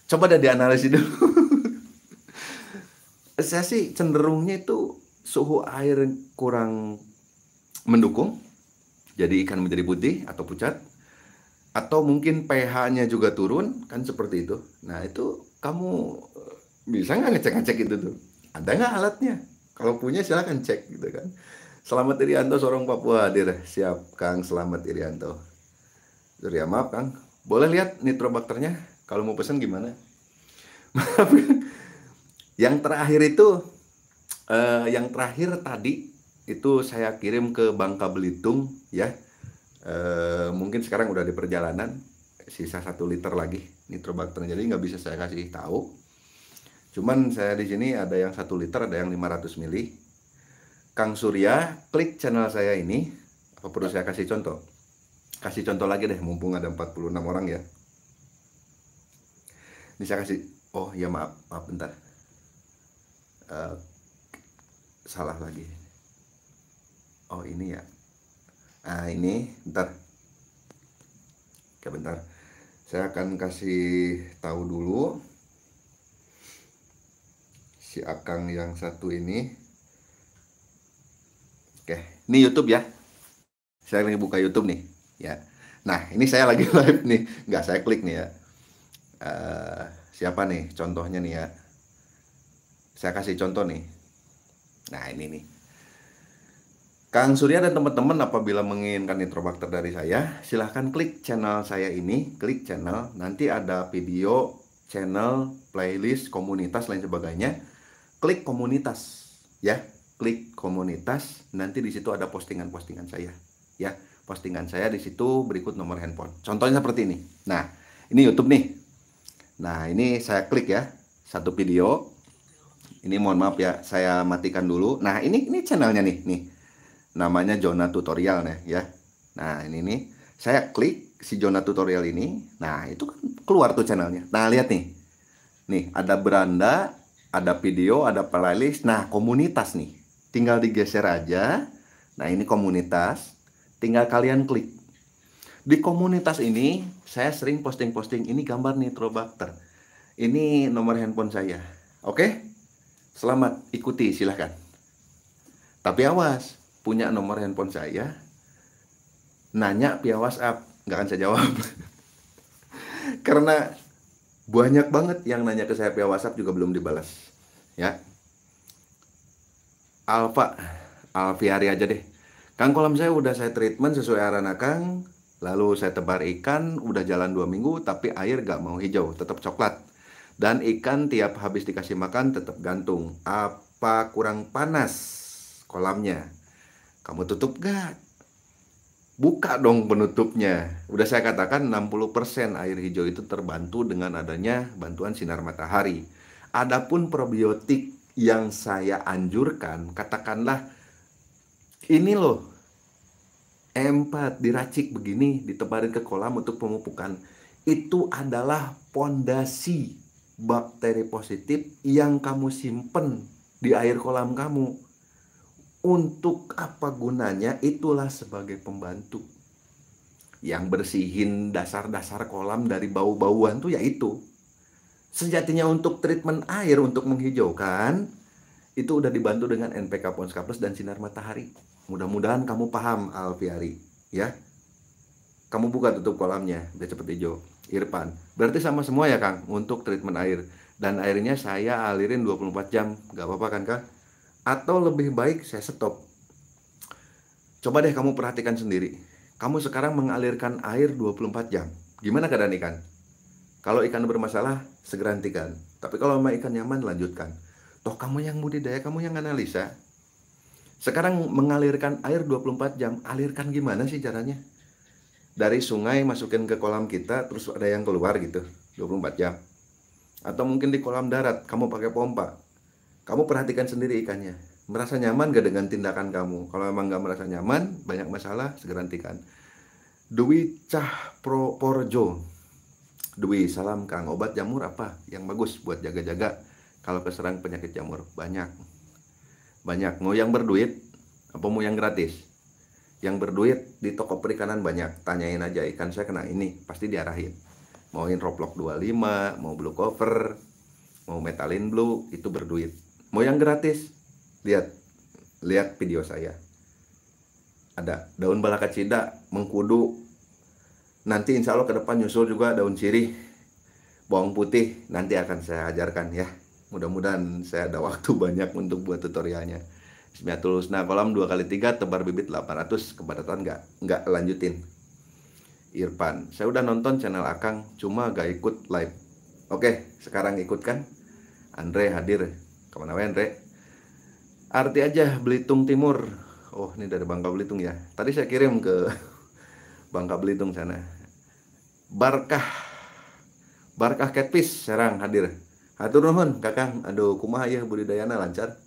coba dah dianalisis dulu saya sih cenderungnya itu suhu air kurang mendukung jadi ikan menjadi putih atau pucat atau mungkin pH-nya juga turun kan seperti itu nah itu kamu eh, bisa nggak ngecek-ngecek itu tuh ada nggak alatnya kalau punya silahkan cek gitu kan. Selamat Irianto seorang Papua hadir. Siap Kang Selamat Irianto. Surya maaf Kang. Boleh lihat nitrobakternya? Kalau mau pesan gimana? Maaf. yang terakhir itu eh, yang terakhir tadi itu saya kirim ke Bangka Belitung ya. Eh, mungkin sekarang udah di perjalanan sisa satu liter lagi nitrobakternya jadi nggak bisa saya kasih tahu Cuman saya di sini ada yang 1 liter, ada yang 500 mili. Kang Surya, klik channel saya ini. Apa perlu saya kasih contoh? Kasih contoh lagi deh, mumpung ada 46 orang ya. Ini saya kasih, oh ya maaf, maaf bentar. Uh, salah lagi. Oh ini ya. Nah ini, bentar. Oke bentar. Saya akan kasih tahu dulu si Akang yang satu ini. Oke, ini YouTube ya. Saya lagi buka YouTube nih, ya. Nah, ini saya lagi live nih. Nggak saya klik nih ya. Uh, siapa nih contohnya nih ya? Saya kasih contoh nih. Nah, ini nih. Kang Surya dan teman-teman apabila menginginkan introbakter dari saya, silahkan klik channel saya ini, klik channel, nanti ada video, channel, playlist, komunitas, lain sebagainya klik komunitas ya klik komunitas nanti di situ ada postingan-postingan saya ya postingan saya di situ berikut nomor handphone contohnya seperti ini nah ini YouTube nih nah ini saya klik ya satu video ini mohon maaf ya saya matikan dulu nah ini ini channelnya nih nih namanya zona tutorial nih ya nah ini nih saya klik si zona tutorial ini nah itu kan keluar tuh channelnya nah lihat nih nih ada beranda ada video, ada playlist. Nah, komunitas nih. Tinggal digeser aja. Nah, ini komunitas. Tinggal kalian klik. Di komunitas ini, saya sering posting-posting. Ini gambar nitrobakter. Ini nomor handphone saya. Oke? Selamat, ikuti silahkan. Tapi awas, punya nomor handphone saya. Nanya via WhatsApp. Nggak akan saya jawab. Karena banyak banget yang nanya ke saya via WhatsApp juga belum dibalas ya Alfa Alfiari aja deh Kang kolam saya udah saya treatment sesuai arahan Kang lalu saya tebar ikan udah jalan dua minggu tapi air gak mau hijau tetap coklat dan ikan tiap habis dikasih makan tetap gantung apa kurang panas kolamnya kamu tutup gak buka dong penutupnya. Udah saya katakan 60% air hijau itu terbantu dengan adanya bantuan sinar matahari. Adapun probiotik yang saya anjurkan, katakanlah ini loh empat diracik begini ditebarin ke kolam untuk pemupukan itu adalah pondasi bakteri positif yang kamu simpen di air kolam kamu untuk apa gunanya itulah sebagai pembantu yang bersihin dasar-dasar kolam dari bau-bauan tuh yaitu sejatinya untuk treatment air untuk menghijaukan itu udah dibantu dengan NPK Ponska Plus dan sinar matahari. Mudah-mudahan kamu paham Alfiari, ya. Kamu buka tutup kolamnya, udah cepet hijau. Irfan. Berarti sama semua ya Kang untuk treatment air. Dan airnya saya alirin 24 jam, nggak apa-apa kan Kang? Atau lebih baik saya stop. Coba deh kamu perhatikan sendiri. Kamu sekarang mengalirkan air 24 jam. Gimana keadaan ikan? Kalau ikan bermasalah, segera hentikan. Tapi kalau memang ikan nyaman, lanjutkan. Toh kamu yang budidaya, kamu yang analisa. Sekarang mengalirkan air 24 jam, alirkan gimana sih caranya? Dari sungai masukin ke kolam kita, terus ada yang keluar gitu, 24 jam. Atau mungkin di kolam darat, kamu pakai pompa. Kamu perhatikan sendiri ikannya. Merasa nyaman gak dengan tindakan kamu? Kalau memang gak merasa nyaman, banyak masalah, segera hentikan. Dwi Cah Proporjo Dwi, salam Kang. Obat jamur apa yang bagus buat jaga-jaga kalau keserang penyakit jamur? Banyak. Banyak. Mau yang berduit apa mau yang gratis? Yang berduit di toko perikanan banyak. Tanyain aja ikan saya kena ini, pasti diarahin. Mau roplok 25, mau blue cover, mau metalin blue, itu berduit. Mau yang gratis? Lihat. Lihat video saya. Ada daun balakacida, mengkudu, Nanti insya Allah ke depan nyusul juga daun sirih, bawang putih, nanti akan saya ajarkan ya. Mudah-mudahan saya ada waktu banyak untuk buat tutorialnya. Bismillahirrahmanirrahim. Nah, kolam 2 kali 3 tebar bibit 800 kepadatan nggak nggak lanjutin. Irfan, saya udah nonton channel Akang, cuma gak ikut live. Oke, sekarang ikutkan. Andre hadir. Kemana Andre? Arti aja Belitung Timur. Oh, ini dari Bangka Belitung ya. Tadi saya kirim ke Bangka Belitung sana. Barkah Barkah Catfish Serang hadir Hatur nuhun kakang Aduh kumaha ya budidayana lancar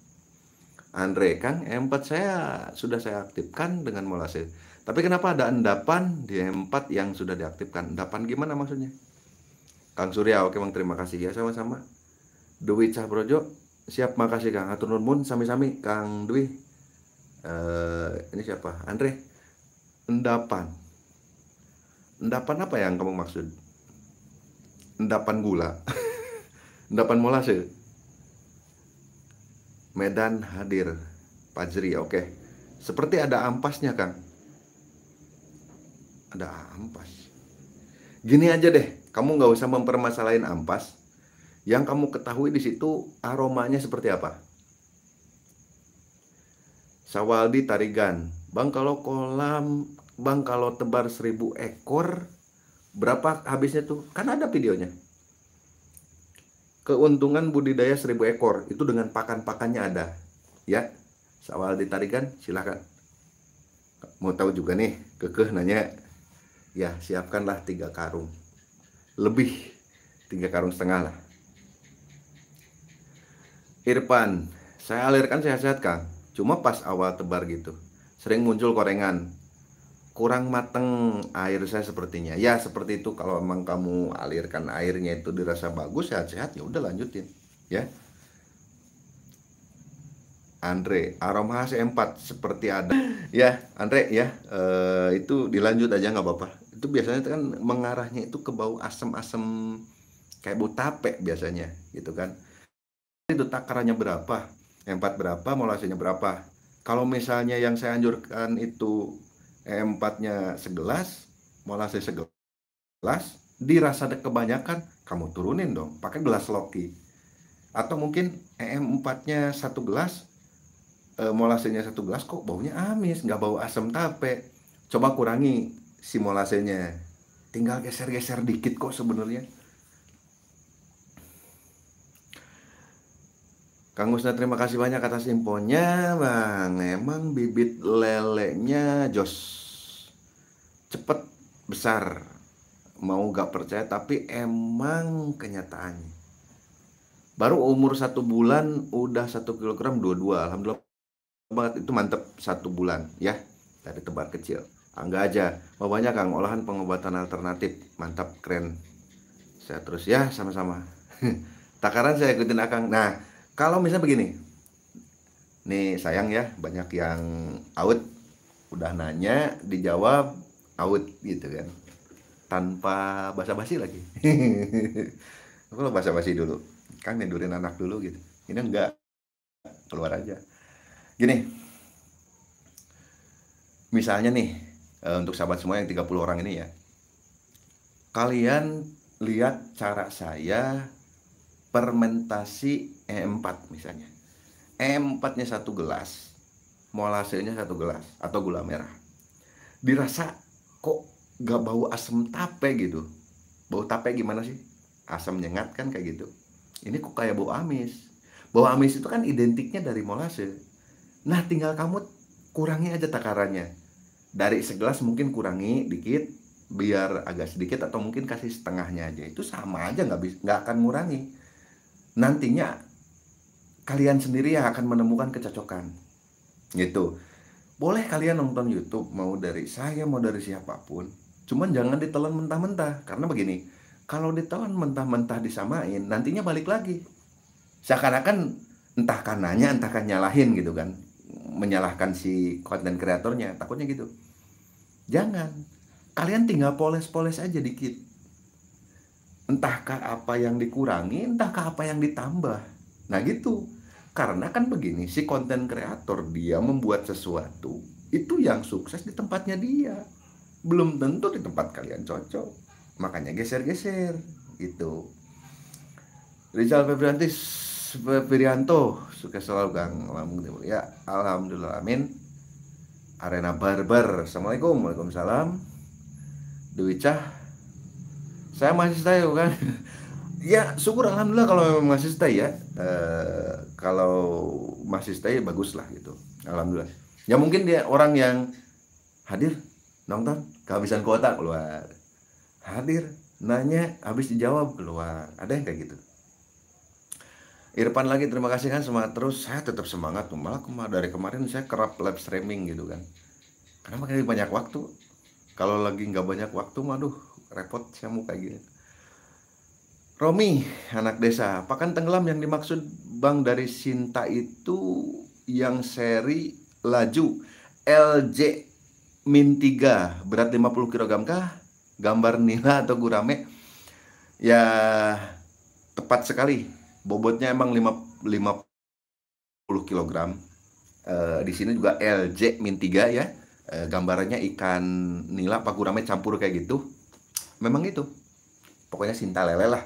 Andre Kang M4 saya sudah saya aktifkan dengan molase Tapi kenapa ada endapan di M4 yang sudah diaktifkan Endapan gimana maksudnya Kang Surya oke bang terima kasih ya sama-sama Dwi brojo siap makasih Kang Hatur nuhun sami-sami Kang Dwi uh, ini siapa Andre endapan endapan apa yang kamu maksud endapan gula endapan molase Medan hadir Pajri oke okay. seperti ada ampasnya Kang ada ampas gini aja deh kamu nggak usah mempermasalahin ampas yang kamu ketahui di situ aromanya seperti apa Sawaldi Tarigan Bang kalau kolam Bang kalau tebar seribu ekor berapa habisnya tuh kan ada videonya keuntungan budidaya seribu ekor itu dengan pakan-pakannya ada ya sawal ditarikan silahkan mau tahu juga nih kekeh nanya ya siapkanlah tiga karung lebih tiga karung setengah lah Irfan saya alirkan sehat-sehat Kang cuma pas awal tebar gitu sering muncul korengan kurang mateng air saya sepertinya ya seperti itu kalau emang kamu alirkan airnya itu dirasa bagus sehat-sehat ya udah lanjutin ya Andre aroma HC4 seperti ada ya Andre ya e, itu dilanjut aja nggak apa-apa itu biasanya kan mengarahnya itu ke bau asem-asem kayak bau tape biasanya gitu kan itu takarannya berapa empat berapa molasinya berapa kalau misalnya yang saya anjurkan itu E4-nya segelas, molase segelas, dirasa ada kebanyakan, kamu turunin dong, pakai gelas loki. Atau mungkin e EM4-nya satu gelas, e, molasenya satu gelas kok baunya amis, nggak bau asam tape. Coba kurangi si molasenya. Tinggal geser-geser dikit kok sebenarnya Kang Gusna terima kasih banyak atas infonya Bang Emang bibit leleknya jos Cepet besar Mau gak percaya tapi emang kenyataannya Baru umur satu bulan udah satu kilogram dua-dua Alhamdulillah banget itu mantep satu bulan ya Dari tebar kecil Angga aja Mau banyak Kang olahan pengobatan alternatif Mantap keren Saya terus ya sama-sama Takaran saya ikutin Akang Nah kalau misalnya begini nih sayang ya banyak yang out udah nanya dijawab out gitu kan tanpa basa-basi lagi aku lo basa-basi dulu kan nidurin anak dulu gitu ini enggak keluar aja gini misalnya nih eh, untuk sahabat semua yang 30 orang ini ya kalian lihat cara saya fermentasi E4 misalnya. E4-nya satu gelas, molasenya satu gelas atau gula merah. Dirasa kok gak bau asam tape gitu. Bau tape gimana sih? Asam nyengat kan kayak gitu. Ini kok kayak bau amis. Bau amis itu kan identiknya dari molase. Nah, tinggal kamu kurangi aja takarannya. Dari segelas mungkin kurangi dikit, biar agak sedikit atau mungkin kasih setengahnya aja itu sama aja nggak bisa nggak akan ngurangi nantinya kalian sendiri yang akan menemukan kecocokan gitu boleh kalian nonton YouTube mau dari saya mau dari siapapun cuman jangan ditelan mentah-mentah karena begini kalau ditelan mentah-mentah disamain nantinya balik lagi seakan-akan entah kananya entah kan nyalahin gitu kan menyalahkan si konten kreatornya takutnya gitu jangan kalian tinggal poles-poles aja dikit entahkah apa yang dikurangi entahkah apa yang ditambah nah gitu karena kan begini, si konten kreator dia membuat sesuatu itu yang sukses di tempatnya dia. Belum tentu di tempat kalian cocok. Makanya geser-geser gitu. Rizal Febriantis Febrianto suka selalu gang alhamdulillah Ya, alhamdulillah amin. Arena Barbar. Assalamualaikum. Waalaikumsalam. Dewi Cah. Saya masih tahu kan ya syukur alhamdulillah kalau memang masih stay ya e, kalau masih stay ya bagus lah gitu alhamdulillah ya mungkin dia orang yang hadir nonton kehabisan kuota keluar hadir nanya habis dijawab keluar ada yang kayak gitu Irfan lagi terima kasih kan semangat terus saya tetap semangat malah kemar dari kemarin saya kerap live streaming gitu kan karena makin banyak waktu kalau lagi nggak banyak waktu mah aduh repot saya mau kayak gitu. Romi, anak desa, pakan tenggelam yang dimaksud Bang dari Sinta itu yang seri laju LJ min 3 berat 50 kg kah? Gambar nila atau gurame? Ya tepat sekali. Bobotnya emang 5, 50 kg. E, di sini juga LJ min 3 ya. E, eh, gambarnya ikan nila pak gurame campur kayak gitu. Memang itu. Pokoknya Sinta lele lah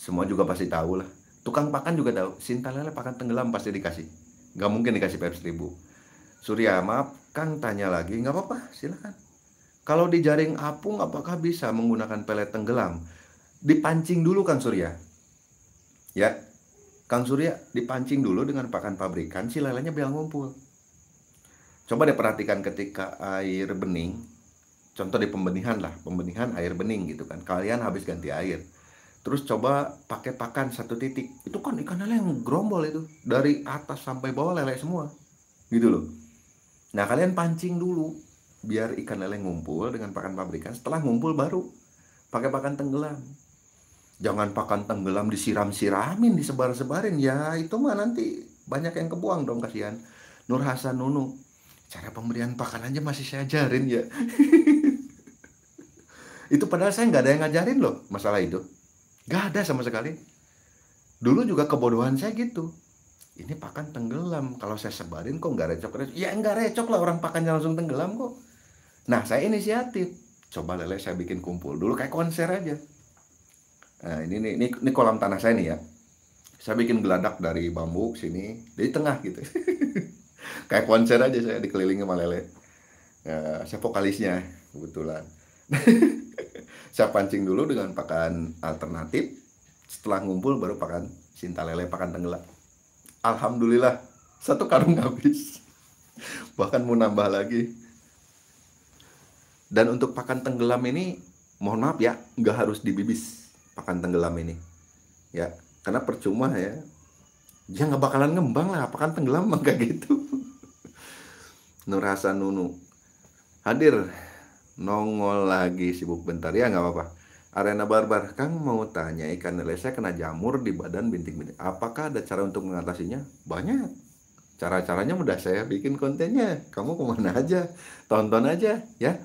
semua juga pasti tahu lah tukang pakan juga tahu Sinta lele pakan tenggelam pasti dikasih nggak mungkin dikasih Pepsi seribu Surya maaf Kang tanya lagi nggak apa-apa silakan. kalau di jaring apung apakah bisa menggunakan pelet tenggelam dipancing dulu Kang Surya ya Kang Surya dipancing dulu dengan pakan pabrikan si lelenya bilang ngumpul coba deh perhatikan ketika air bening contoh di pembenihan lah pembenihan air bening gitu kan kalian habis ganti air terus coba pakai pakan satu titik itu kan ikan lele yang gerombol itu dari atas sampai bawah lele semua gitu loh nah kalian pancing dulu biar ikan lele ngumpul dengan pakan pabrikan setelah ngumpul baru pakai pakan tenggelam jangan pakan tenggelam disiram-siramin disebar-sebarin ya itu mah nanti banyak yang kebuang dong kasihan Nur Hasan Nunu cara pemberian pakan aja masih saya ajarin ya itu padahal saya nggak ada yang ngajarin loh masalah itu Gak ada sama sekali. Dulu juga kebodohan saya gitu. Ini pakan tenggelam. Kalau saya sebarin kok nggak recok-recok. Ya nggak recok lah orang pakannya langsung tenggelam kok. Nah saya inisiatif. Coba lele saya bikin kumpul dulu kayak konser aja. Nah, ini, ini, ini, ini kolam tanah saya nih ya. Saya bikin geladak dari bambu sini, dari tengah gitu. Kayak konser aja saya dikelilingi sama lele. Ya, saya vokalisnya kebetulan. saya pancing dulu dengan pakan alternatif setelah ngumpul baru pakan cinta lele pakan tenggelam alhamdulillah satu karung habis bahkan mau nambah lagi dan untuk pakan tenggelam ini mohon maaf ya nggak harus dibibis pakan tenggelam ini ya karena percuma ya dia ya, nggak bakalan ngembang lah pakan tenggelam enggak gitu Nur Hasan Nunu hadir nongol lagi sibuk bentar ya nggak apa-apa Arena Barbar, Kang mau tanya ikan lele saya kena jamur di badan bintik-bintik. Apakah ada cara untuk mengatasinya? Banyak. Cara-caranya mudah saya bikin kontennya. Kamu kemana aja, tonton aja ya.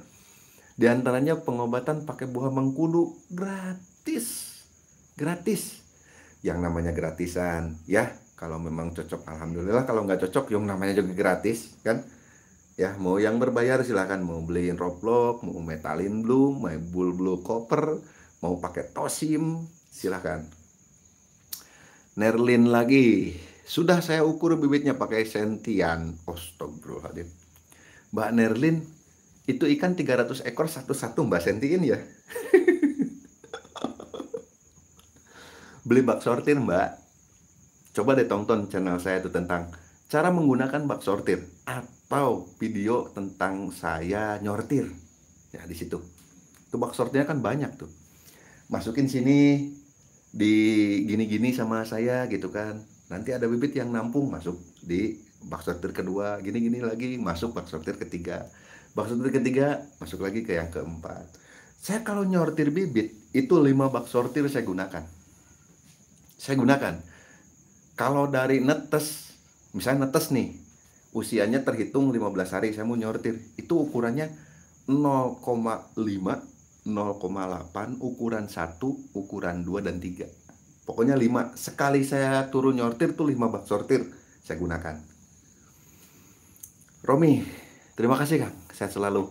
Di antaranya pengobatan pakai buah mengkudu gratis. Gratis. Yang namanya gratisan ya. Kalau memang cocok alhamdulillah, kalau nggak cocok yang namanya juga gratis kan ya mau yang berbayar silahkan mau beliin Roblox mau metalin blue mau bull blue copper mau pakai tosim silahkan Nerlin lagi sudah saya ukur bibitnya pakai sentian astagfirullahaladzim Mbak Nerlin itu ikan 300 ekor satu-satu Mbak sentiin ya beli bak sortir Mbak coba deh tonton channel saya itu tentang cara menggunakan bak sortir Tahu video tentang saya nyortir. Ya, di situ. Itu box sortirnya kan banyak tuh. Masukin sini di gini-gini sama saya gitu kan. Nanti ada bibit yang nampung masuk di box sortir kedua, gini-gini lagi masuk box sortir ketiga. Box sortir ketiga masuk lagi ke yang keempat. Saya kalau nyortir bibit itu lima box sortir saya gunakan. Saya gunakan. Kalau dari netes, misalnya netes nih, usianya terhitung 15 hari saya mau nyortir itu ukurannya 0,5 0,8 ukuran 1 ukuran 2 dan 3 pokoknya 5 sekali saya turun nyortir tuh 5 bak sortir saya gunakan Romi terima kasih Kang Saya selalu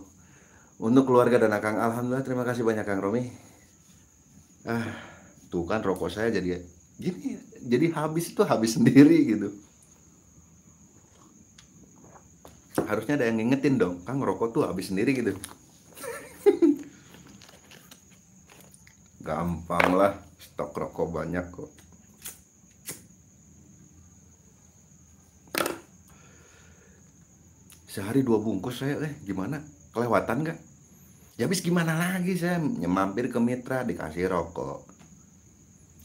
untuk keluarga dan Akang Alhamdulillah terima kasih banyak Kang Romi ah tuh kan rokok saya jadi gini jadi habis itu habis sendiri gitu harusnya ada yang ngingetin dong kang rokok tuh habis sendiri gitu gampang lah stok rokok banyak kok sehari dua bungkus saya eh gimana kelewatan nggak ya habis gimana lagi saya nyemampir ke mitra dikasih rokok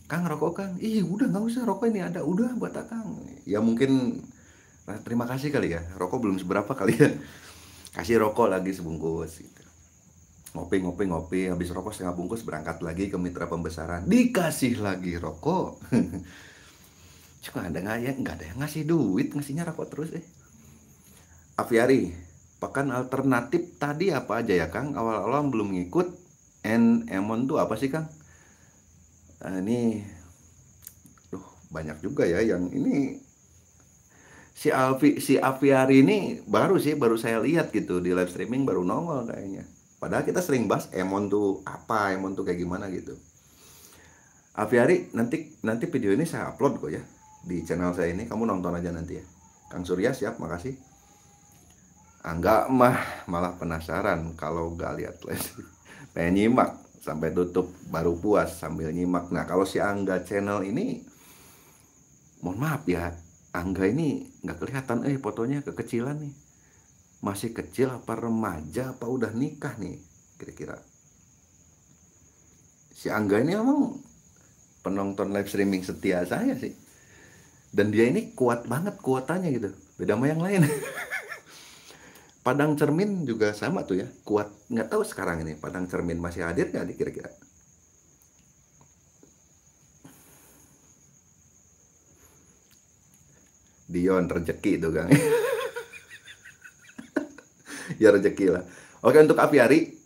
Kang rokok Kang, ih udah nggak usah rokok ini ada udah buat akang. Ya mungkin Nah, terima kasih kali ya rokok belum seberapa kali ya kasih rokok lagi sebungkus gitu ngopi ngopi ngopi habis rokok setengah bungkus berangkat lagi ke mitra pembesaran dikasih lagi rokok cuma ada nggak ya nggak ada yang ngasih duit ngasihnya rokok terus eh Aviari pakan alternatif tadi apa aja ya Kang awal-awal belum ngikut N Emon tuh apa sih Kang nah, ini duh banyak juga ya yang ini si Alfi si Aviari ini baru sih baru saya lihat gitu di live streaming baru nongol kayaknya. Padahal kita sering bahas Emon tuh apa, Emon tuh kayak gimana gitu. Aviari nanti nanti video ini saya upload kok ya di channel saya ini kamu nonton aja nanti ya. Kang Surya siap, makasih. Angga ah, mah malah penasaran kalau gak lihat les. Pengen nyimak sampai tutup baru puas sambil nyimak. Nah kalau si Angga channel ini mohon maaf ya Angga ini nggak kelihatan eh fotonya kekecilan nih masih kecil apa remaja apa udah nikah nih kira-kira si Angga ini emang penonton live streaming setia saya sih dan dia ini kuat banget kuatannya gitu beda sama yang lain Padang Cermin juga sama tuh ya kuat nggak tahu sekarang ini Padang Cermin masih hadir nggak kira-kira Dion rezeki itu Kang. ya rezeki lah. Oke untuk apiari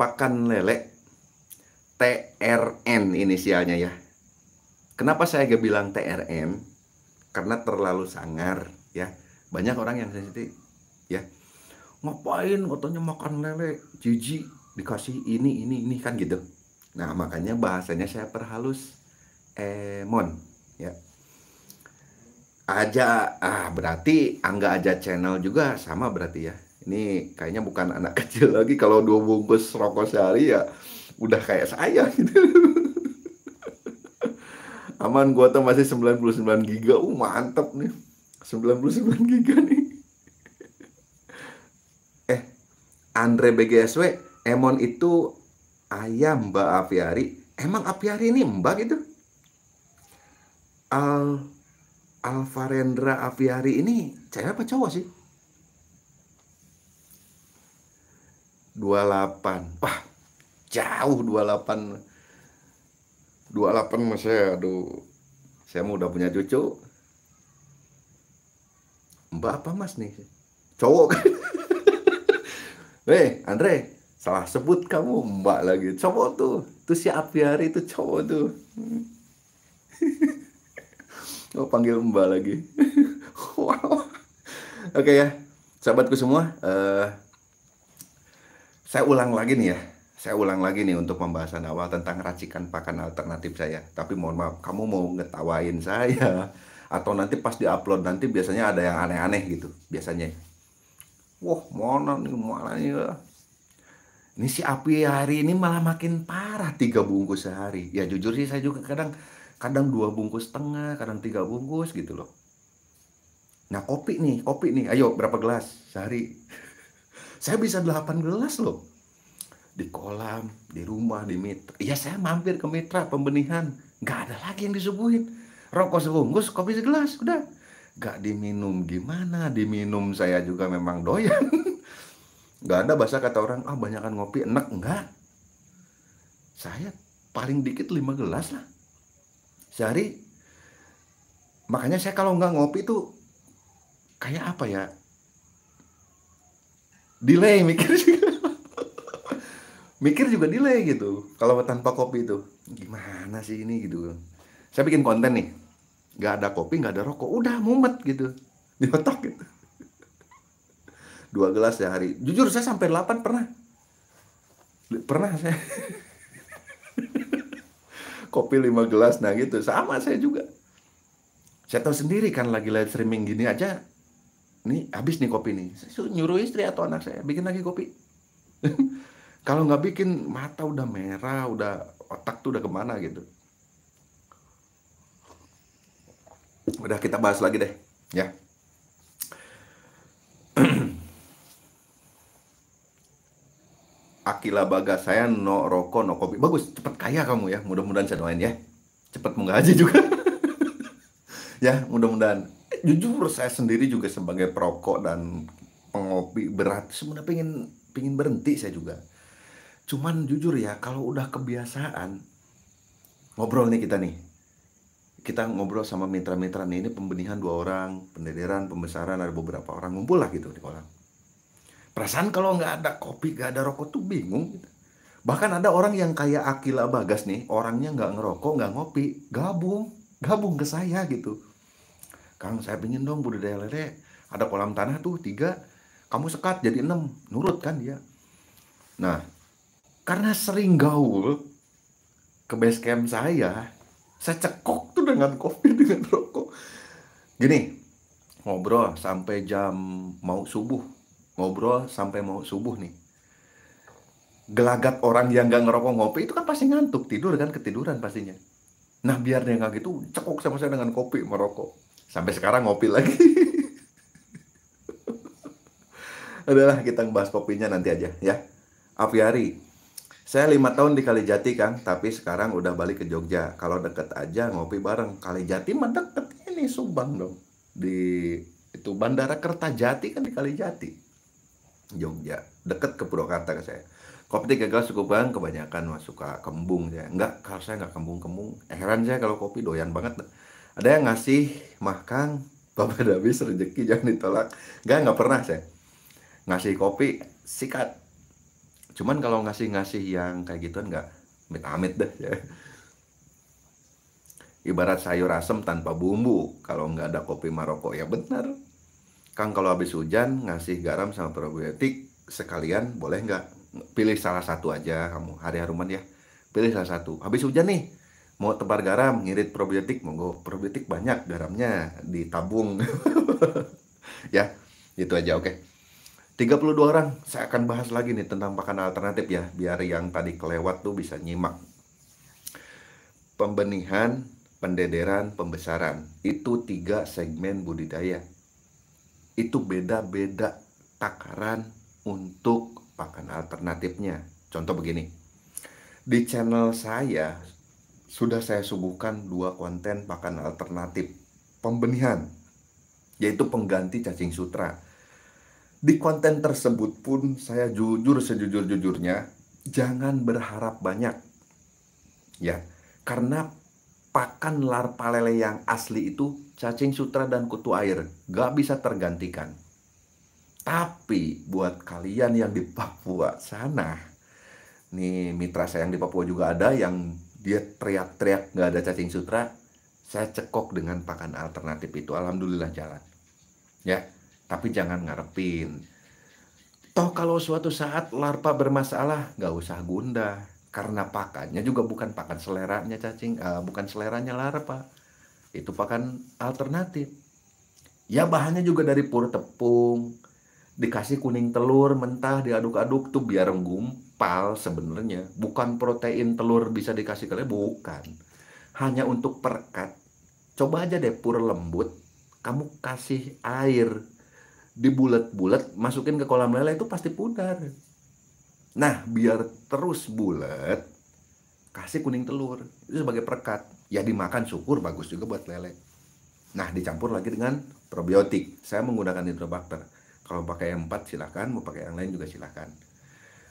pakan lele TRN inisialnya ya. Kenapa saya gak bilang TRN? Karena terlalu sangar ya. Banyak orang yang sensitif ya. Ngapain katanya makan lele, jijik, dikasih ini ini ini kan gitu. Nah, makanya bahasanya saya perhalus emon ya aja ah berarti angga aja channel juga sama berarti ya ini kayaknya bukan anak kecil lagi kalau dua bungkus rokok sehari ya udah kayak saya gitu aman gua tuh masih 99 giga uh mantep nih 99 giga nih eh Andre BGSW Emon itu ayam Mbak Apiari emang Apiari ini Mbak gitu Al Alvarendra Aviari ini cewek apa cowok sih? 28 Wah jauh 28 28 mas saya aduh saya mau udah punya cucu Mbak apa mas nih? Cowok kan? Andre salah sebut kamu mbak lagi cowok tuh tuh si Apiari itu cowok tuh Oh panggil Mbak lagi. wow. Oke okay, ya, sahabatku semua. Uh, saya ulang lagi nih ya. Saya ulang lagi nih untuk pembahasan awal tentang racikan pakan alternatif saya. Tapi mohon maaf, kamu mau ngetawain saya atau nanti pas diupload nanti biasanya ada yang aneh-aneh gitu biasanya. Wah, mana nih malah nih. Ya? Ini si api hari ini malah makin parah tiga bungkus sehari. Ya jujur sih saya juga kadang kadang dua bungkus setengah kadang tiga bungkus gitu loh nah kopi nih kopi nih ayo berapa gelas sehari saya bisa delapan gelas loh di kolam di rumah di mitra ya saya mampir ke mitra pembenihan nggak ada lagi yang disuguhin rokok sebungkus kopi segelas udah Gak diminum gimana diminum saya juga memang doyan Gak ada bahasa kata orang ah banyakan ngopi enak enggak saya paling dikit lima gelas lah sehari makanya saya kalau nggak ngopi tuh kayak apa ya delay mikir juga mikir juga delay gitu kalau tanpa kopi itu gimana sih ini gitu saya bikin konten nih nggak ada kopi nggak ada rokok udah mumet gitu di otak gitu dua gelas sehari jujur saya sampai delapan pernah pernah saya kopi lima gelas nah gitu sama saya juga saya tahu sendiri kan lagi live streaming gini aja nih habis nih kopi nih saya nyuruh istri atau anak saya bikin lagi kopi kalau nggak bikin mata udah merah udah otak tuh udah kemana gitu udah kita bahas lagi deh ya Akila Baga saya no rokok no kopi bagus cepet kaya kamu ya mudah-mudahan saya doain ya cepet menggaji juga ya mudah-mudahan eh, jujur saya sendiri juga sebagai perokok dan pengopi berat sebenarnya pengen pengen berhenti saya juga cuman jujur ya kalau udah kebiasaan ngobrol nih kita nih kita ngobrol sama mitra-mitra nih ini pembenihan dua orang pendederan pembesaran ada beberapa orang ngumpul lah gitu di kolam Perasaan kalau nggak ada kopi, nggak ada rokok tuh bingung. Gitu. Bahkan ada orang yang kayak Akila Bagas nih, orangnya nggak ngerokok, nggak ngopi, gabung, gabung ke saya gitu. Kang, saya pingin dong budidaya lele, ada kolam tanah tuh tiga, kamu sekat jadi enam, nurut kan dia. Nah, karena sering gaul ke base camp saya, saya cekok tuh dengan kopi, dengan rokok. Gini, ngobrol sampai jam mau subuh, ngobrol sampai mau subuh nih gelagat orang yang nggak ngerokok ngopi itu kan pasti ngantuk tidur kan ketiduran pastinya nah biar dia nggak gitu cekok sama saya dengan kopi merokok sampai sekarang ngopi lagi adalah kita bahas kopinya nanti aja ya aviari saya lima tahun di Kalijati Kang tapi sekarang udah balik ke Jogja kalau deket aja ngopi bareng Kalijati mah deket ini Subang dong di itu Bandara Kertajati kan di Kalijati Jogja deket ke Purwakarta ke saya kopi gagal cukup bang kebanyakan masuk ke kembung saya Enggak kalau saya enggak kembung kembung heran saya kalau kopi doyan banget ada yang ngasih mah kang bapak rezeki jangan ditolak Enggak enggak pernah saya ngasih kopi sikat cuman kalau ngasih ngasih yang kayak gitu enggak amit amit dah ya ibarat sayur asem tanpa bumbu kalau enggak ada kopi Maroko ya benar Kang kalau habis hujan ngasih garam sama probiotik sekalian boleh nggak? Pilih salah satu aja kamu hari haruman ya. Pilih salah satu. Habis hujan nih mau tebar garam ngirit probiotik monggo probiotik banyak garamnya ditabung ya itu aja oke okay. 32 orang saya akan bahas lagi nih tentang pakan alternatif ya biar yang tadi kelewat tuh bisa nyimak pembenihan pendederan pembesaran itu tiga segmen budidaya itu beda-beda takaran untuk pakan alternatifnya. Contoh begini, di channel saya sudah saya suguhkan dua konten pakan alternatif pembenihan, yaitu pengganti cacing sutra. Di konten tersebut pun saya jujur sejujur-jujurnya, jangan berharap banyak. Ya, karena pakan larpa lele yang asli itu cacing sutra dan kutu air gak bisa tergantikan. Tapi buat kalian yang di Papua sana, nih mitra saya yang di Papua juga ada yang dia teriak-teriak gak ada cacing sutra, saya cekok dengan pakan alternatif itu, alhamdulillah jalan. Ya, tapi jangan ngarepin. Toh kalau suatu saat larpa bermasalah, gak usah gundah karena pakannya juga bukan pakan seleranya cacing uh, bukan seleranya lara pak itu pakan alternatif ya bahannya juga dari pur tepung dikasih kuning telur mentah diaduk-aduk tuh biar gumpal sebenarnya bukan protein telur bisa dikasih kalian bukan hanya untuk perkat coba aja deh pur lembut kamu kasih air dibulet-bulet masukin ke kolam lele itu pasti pudar Nah, biar terus bulat, kasih kuning telur. Itu sebagai perekat. Ya dimakan syukur bagus juga buat lele. Nah, dicampur lagi dengan probiotik. Saya menggunakan Nitrobacter. Kalau pakai yang 4 silahkan, mau pakai yang lain juga silahkan.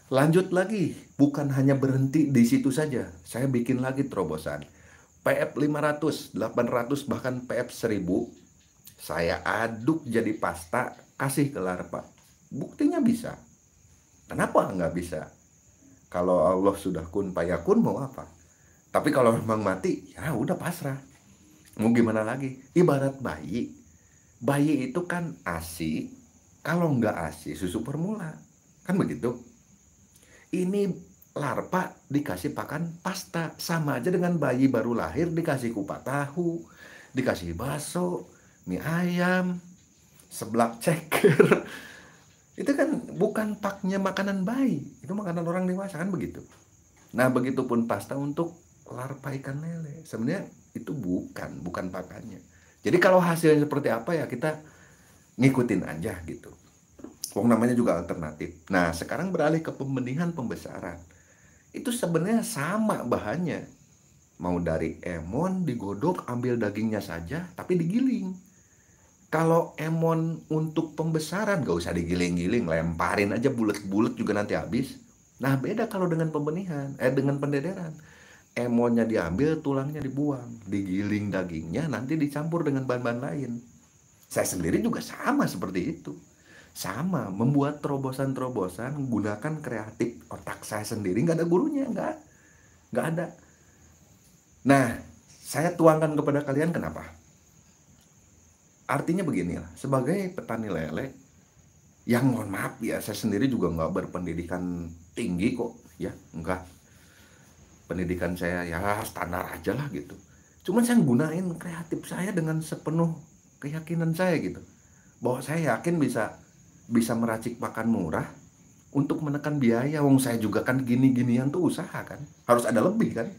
Lanjut lagi, bukan hanya berhenti di situ saja. Saya bikin lagi terobosan. PF 500, 800, bahkan PF 1000. Saya aduk jadi pasta, kasih ke larva. Buktinya bisa. Kenapa nggak bisa? Kalau Allah sudah kun payakun mau apa? Tapi kalau memang mati, ya udah pasrah. Mau gimana lagi? Ibarat bayi. Bayi itu kan ASI, kalau nggak ASI susu permula, Kan begitu? Ini larpa dikasih pakan pasta sama aja dengan bayi baru lahir dikasih kupat tahu, dikasih baso, mie ayam, seblak ceker, Itu kan bukan paknya makanan bayi, itu makanan orang dewasa kan begitu. Nah, begitupun pasta untuk larva ikan lele. Sebenarnya itu bukan, bukan pakannya. Jadi kalau hasilnya seperti apa ya kita ngikutin aja gitu. Wong namanya juga alternatif. Nah, sekarang beralih ke pembenihan pembesaran. Itu sebenarnya sama bahannya. Mau dari emon digodok ambil dagingnya saja tapi digiling kalau Emon untuk pembesaran gak usah digiling-giling, lemparin aja bulat-bulat juga nanti habis. Nah beda kalau dengan pembenihan, eh dengan pendederan. Emonnya diambil, tulangnya dibuang, digiling dagingnya, nanti dicampur dengan bahan-bahan lain. Saya sendiri juga sama seperti itu. Sama, membuat terobosan-terobosan, gunakan kreatif otak saya sendiri, gak ada gurunya, nggak, nggak ada. Nah, saya tuangkan kepada kalian kenapa? artinya begini lah sebagai petani lele yang mohon maaf ya saya sendiri juga nggak berpendidikan tinggi kok ya enggak pendidikan saya ya standar aja lah gitu cuman saya gunain kreatif saya dengan sepenuh keyakinan saya gitu bahwa saya yakin bisa bisa meracik pakan murah untuk menekan biaya wong saya juga kan gini-ginian tuh usaha kan harus ada lebih kan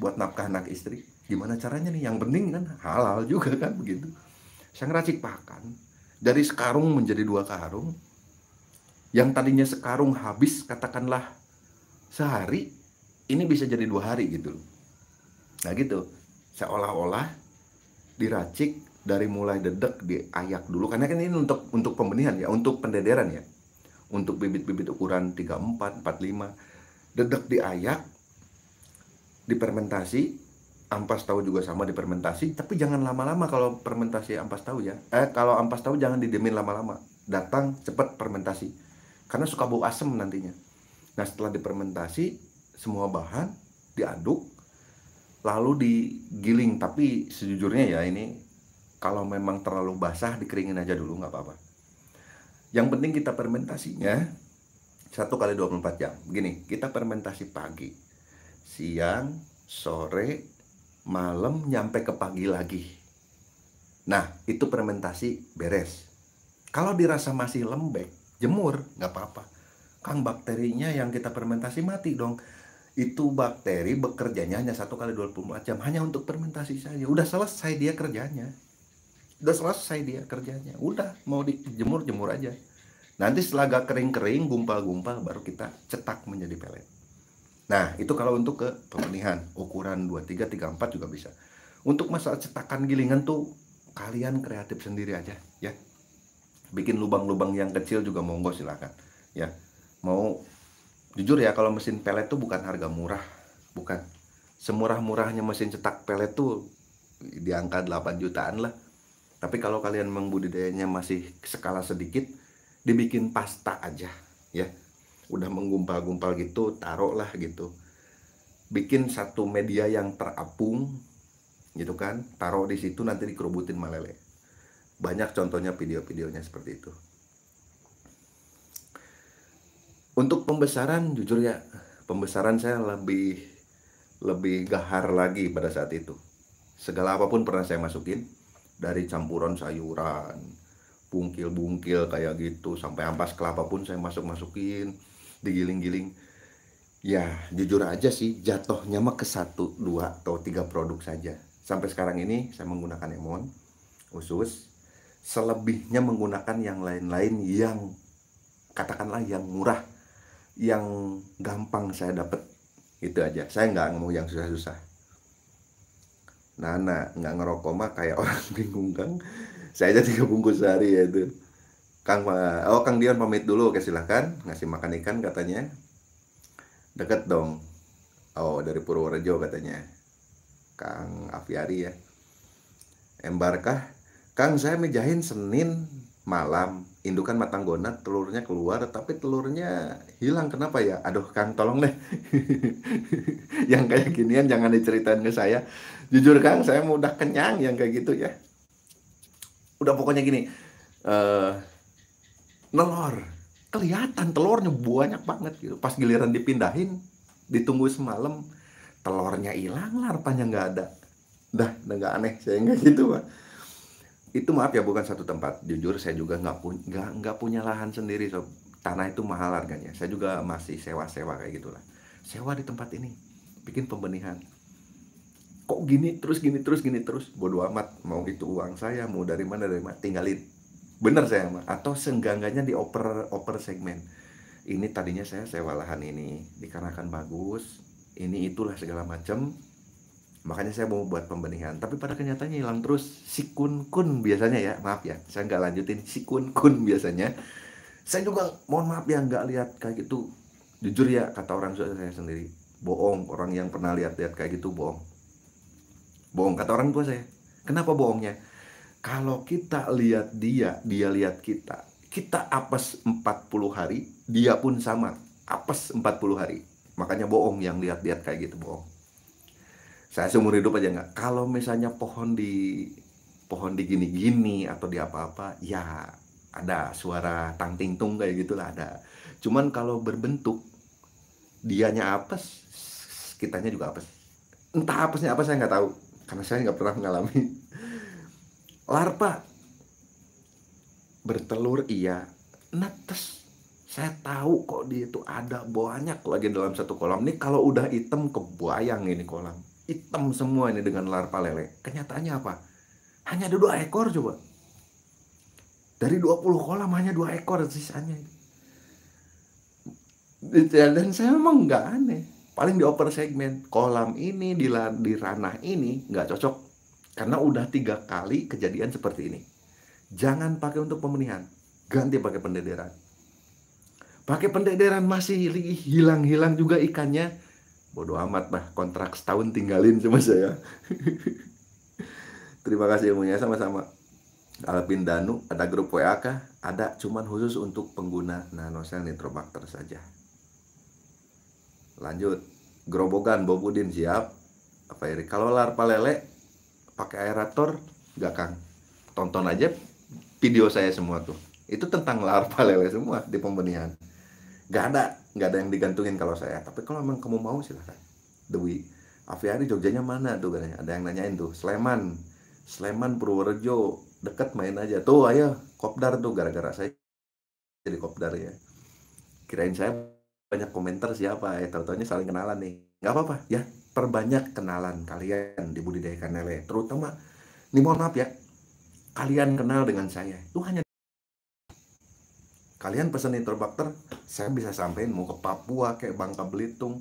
buat nafkah anak istri gimana caranya nih yang penting kan halal juga kan begitu saya ngeracik pakan dari sekarung menjadi dua karung yang tadinya sekarung habis katakanlah sehari ini bisa jadi dua hari gitu nah gitu seolah-olah diracik dari mulai dedek diayak dulu karena kan ini untuk untuk pembenihan ya untuk pendederan ya untuk bibit-bibit ukuran 34, 45 dedek diayak dipermentasi ampas tahu juga sama dipermentasi tapi jangan lama-lama kalau fermentasi ampas tahu ya eh kalau ampas tahu jangan didemin lama-lama datang cepat fermentasi karena suka bau asem nantinya nah setelah dipermentasi semua bahan diaduk lalu digiling tapi sejujurnya ya ini kalau memang terlalu basah dikeringin aja dulu nggak apa-apa yang penting kita fermentasinya satu kali 24 jam begini kita fermentasi pagi siang sore malam nyampe ke pagi lagi. Nah, itu fermentasi beres. Kalau dirasa masih lembek, jemur, nggak apa-apa. Kang bakterinya yang kita fermentasi mati dong. Itu bakteri bekerjanya hanya satu kali 24 jam hanya untuk fermentasi saja. Udah selesai dia kerjanya. Udah selesai dia kerjanya. Udah mau dijemur-jemur aja. Nanti setelah agak kering-kering, gumpal-gumpal baru kita cetak menjadi pelet. Nah, itu kalau untuk ke pemenihan ukuran 23 34 juga bisa. Untuk masalah cetakan gilingan tuh kalian kreatif sendiri aja ya. Bikin lubang-lubang yang kecil juga monggo silakan ya. Mau jujur ya kalau mesin pelet tuh bukan harga murah, bukan. Semurah-murahnya mesin cetak pelet tuh di angka 8 jutaan lah. Tapi kalau kalian membudidayanya masih skala sedikit, dibikin pasta aja ya udah menggumpal-gumpal gitu taruh lah gitu bikin satu media yang terapung gitu kan taruh di situ nanti dikerubutin malele banyak contohnya video-videonya seperti itu untuk pembesaran jujur ya pembesaran saya lebih lebih gahar lagi pada saat itu segala apapun pernah saya masukin dari campuran sayuran bungkil-bungkil kayak gitu sampai ampas kelapa pun saya masuk-masukin digiling-giling ya jujur aja sih jatuhnya mah ke satu dua atau tiga produk saja sampai sekarang ini saya menggunakan Emon usus selebihnya menggunakan yang lain-lain yang katakanlah yang murah yang gampang saya dapat itu aja saya nggak mau yang susah-susah Nana nggak ngerokok mah kayak orang bingung kan saya jadi tiga bungkus sehari ya itu Kang oh Kang Dion pamit dulu oke silahkan ngasih makan ikan katanya deket dong oh dari Purworejo katanya Kang Aviari ya Embarkah Kang saya mejahin Senin malam indukan matang gonat telurnya keluar tapi telurnya hilang kenapa ya aduh kang tolong deh yang kayak ginian jangan diceritain ke saya jujur kang saya mau udah kenyang yang kayak gitu ya udah pokoknya gini uh, nelor kelihatan telurnya banyak banget gitu pas giliran dipindahin ditunggu semalam telurnya hilang lah rupanya nggak ada dah udah nggak aneh saya nggak gitu pak itu maaf ya bukan satu tempat jujur saya juga nggak punya nggak punya lahan sendiri so tanah itu mahal harganya saya juga masih sewa sewa kayak gitulah sewa di tempat ini bikin pembenihan kok gini terus gini terus gini terus bodoh amat mau itu uang saya mau dari mana dari mana tinggalin bener saya mah atau senggangganya di oper segmen ini tadinya saya sewa lahan ini dikarenakan bagus ini itulah segala macam makanya saya mau buat pembenihan tapi pada kenyataannya hilang terus si kun kun biasanya ya maaf ya saya nggak lanjutin si kun kun biasanya saya juga mohon maaf ya nggak lihat kayak gitu jujur ya kata orang tua saya sendiri bohong orang yang pernah lihat-lihat kayak gitu bohong bohong kata orang tua saya kenapa bohongnya kalau kita lihat dia, dia lihat kita. Kita apes 40 hari, dia pun sama. Apes 40 hari. Makanya bohong yang lihat-lihat kayak gitu, bohong. Saya seumur hidup aja nggak. Kalau misalnya pohon di pohon di gini-gini atau di apa-apa, ya ada suara tang ting tung kayak gitulah ada. Cuman kalau berbentuk dianya apes, kitanya juga apes. Entah apesnya apa saya nggak tahu karena saya nggak pernah mengalami larva bertelur iya netes saya tahu kok dia itu ada banyak lagi dalam satu kolam Nih kalau udah hitam kebayang ini kolam hitam semua ini dengan larva lele kenyataannya apa hanya ada dua ekor coba dari 20 kolam hanya dua ekor sisanya dan saya memang nggak aneh paling di upper segmen kolam ini di, di ranah ini nggak cocok karena udah tiga kali kejadian seperti ini. Jangan pakai untuk pemenihan. Ganti pakai pendederan. Pakai pendederan masih hilang-hilang juga ikannya. Bodoh amat bah, kontrak setahun tinggalin sama saya. Terima kasih ilmunya sama-sama. Alpin Danu, ada grup WA Ada, cuman khusus untuk pengguna nanosel nitrobakter saja. Lanjut, gerobogan Bobudin siap. Apa ini? Kalau larpa lele, pakai aerator gak kang tonton aja video saya semua tuh itu tentang larva lele semua di pembenihan gak ada gak ada yang digantungin kalau saya tapi kalau memang kamu mau silahkan Dewi Aviari Jogjanya mana tuh katanya ada yang nanyain tuh Sleman Sleman Purworejo deket main aja tuh ayo kopdar tuh gara-gara saya jadi kopdar ya kirain saya banyak komentar siapa ya tahu saling kenalan nih nggak apa-apa ya perbanyak kenalan kalian di ikan lele terutama ini mohon maaf ya kalian kenal dengan saya itu hanya kalian pesan interbakter saya bisa sampein mau ke Papua kayak Bangka Belitung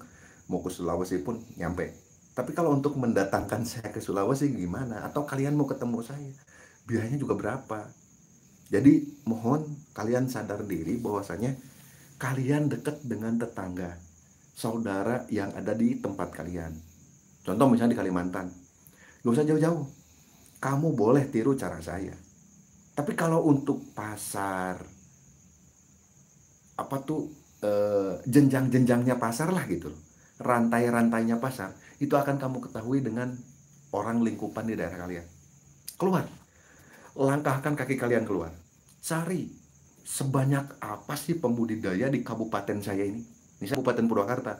mau ke Sulawesi pun nyampe tapi kalau untuk mendatangkan saya ke Sulawesi gimana atau kalian mau ketemu saya biayanya juga berapa jadi mohon kalian sadar diri bahwasanya kalian dekat dengan tetangga saudara yang ada di tempat kalian. Contoh misalnya di Kalimantan. Gak usah jauh-jauh. Kamu boleh tiru cara saya. Tapi kalau untuk pasar, apa tuh uh, jenjang-jenjangnya pasar lah gitu Rantai-rantainya pasar, itu akan kamu ketahui dengan orang lingkupan di daerah kalian. Keluar. Langkahkan kaki kalian keluar. cari sebanyak apa sih pembudidaya di kabupaten saya ini? Misalnya Kabupaten Purwakarta,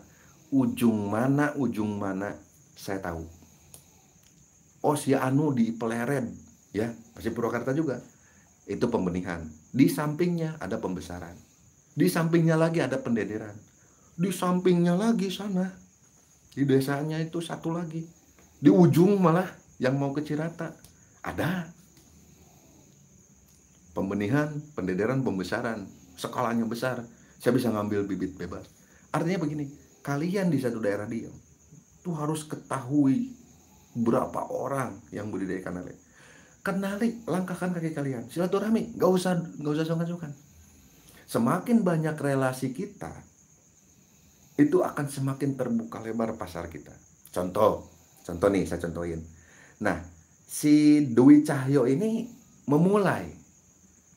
ujung mana ujung mana saya tahu. Oh si Anu di Peleren ya, masih Purwakarta juga. Itu pembenihan. Di sampingnya ada pembesaran. Di sampingnya lagi ada pendederan. Di sampingnya lagi sana. Di desanya itu satu lagi. Di ujung malah yang mau ke Cirata. Ada pembenihan, pendederan, pembesaran, skalanya besar. Saya bisa ngambil bibit bebas. Artinya begini, kalian di satu daerah diam, itu harus ketahui berapa orang yang budidaya kanali. Kenali, langkahkan kaki kalian. Silaturahmi, nggak usah nggak usah sungkan-sungkan. Semakin banyak relasi kita, itu akan semakin terbuka lebar pasar kita. Contoh, contoh nih saya contohin. Nah, si Dwi Cahyo ini memulai,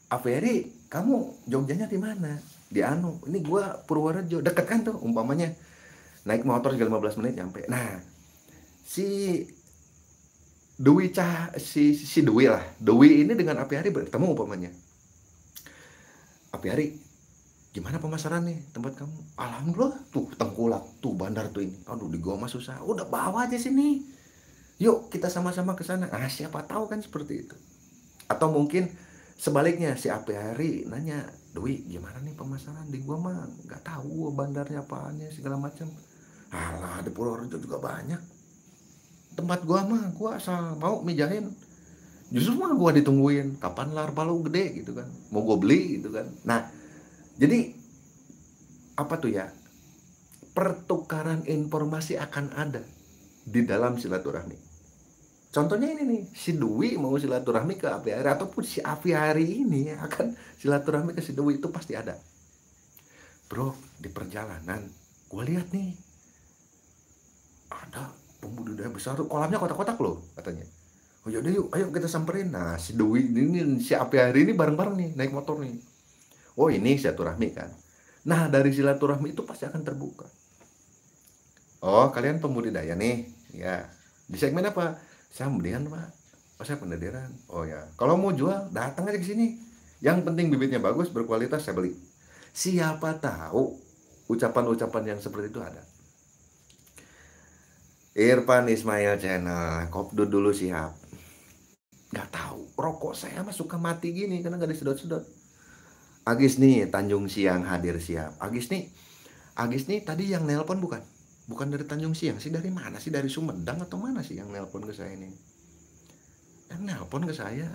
Aferi, kamu Jogjanya di mana? di Anu ini gua Purworejo deket kan tuh umpamanya naik motor segala 15 menit nyampe nah si Dewi Cah si si Dewi lah Dewi ini dengan Api Hari bertemu umpamanya Api Hari gimana pemasaran nih tempat kamu alhamdulillah tuh tengkulak tuh bandar tuh ini aduh di Goma susah udah bawa aja sini yuk kita sama-sama ke sana ah siapa tahu kan seperti itu atau mungkin sebaliknya si Api Hari nanya Dwi gimana nih pemasaran di gua mah nggak tahu bandarnya apaannya segala macam alah di Purworejo juga banyak tempat gua mah gua asal mau mijahin justru mah gua ditungguin kapan larva lu gede gitu kan mau gua beli gitu kan nah jadi apa tuh ya pertukaran informasi akan ada di dalam silaturahmi Contohnya ini nih, si Dwi mau silaturahmi ke Apiari ataupun si Apiari ini akan silaturahmi ke si Dwi itu pasti ada. Bro, di perjalanan gue lihat nih ada pembudidaya besar kolamnya kotak-kotak loh katanya. Oh yaudah yuk, ayo kita samperin. Nah si Dwi ini, si Apiari ini bareng-bareng nih naik motor nih. Oh ini silaturahmi kan. Nah dari silaturahmi itu pasti akan terbuka. Oh kalian pembudidaya nih, ya. Di segmen apa? saya mendingan pak oh saya pendediran, oh ya kalau mau jual datang aja ke sini yang penting bibitnya bagus berkualitas saya beli siapa tahu ucapan-ucapan yang seperti itu ada Irfan Ismail channel kopdut dulu siap nggak tahu rokok saya mah suka mati gini karena nggak disedot-sedot Agis nih Tanjung Siang hadir siap Agis nih Agis nih tadi yang nelpon bukan bukan dari Tanjung Siang sih dari mana sih dari Sumedang atau mana sih yang nelpon ke saya ini yang nelpon ke saya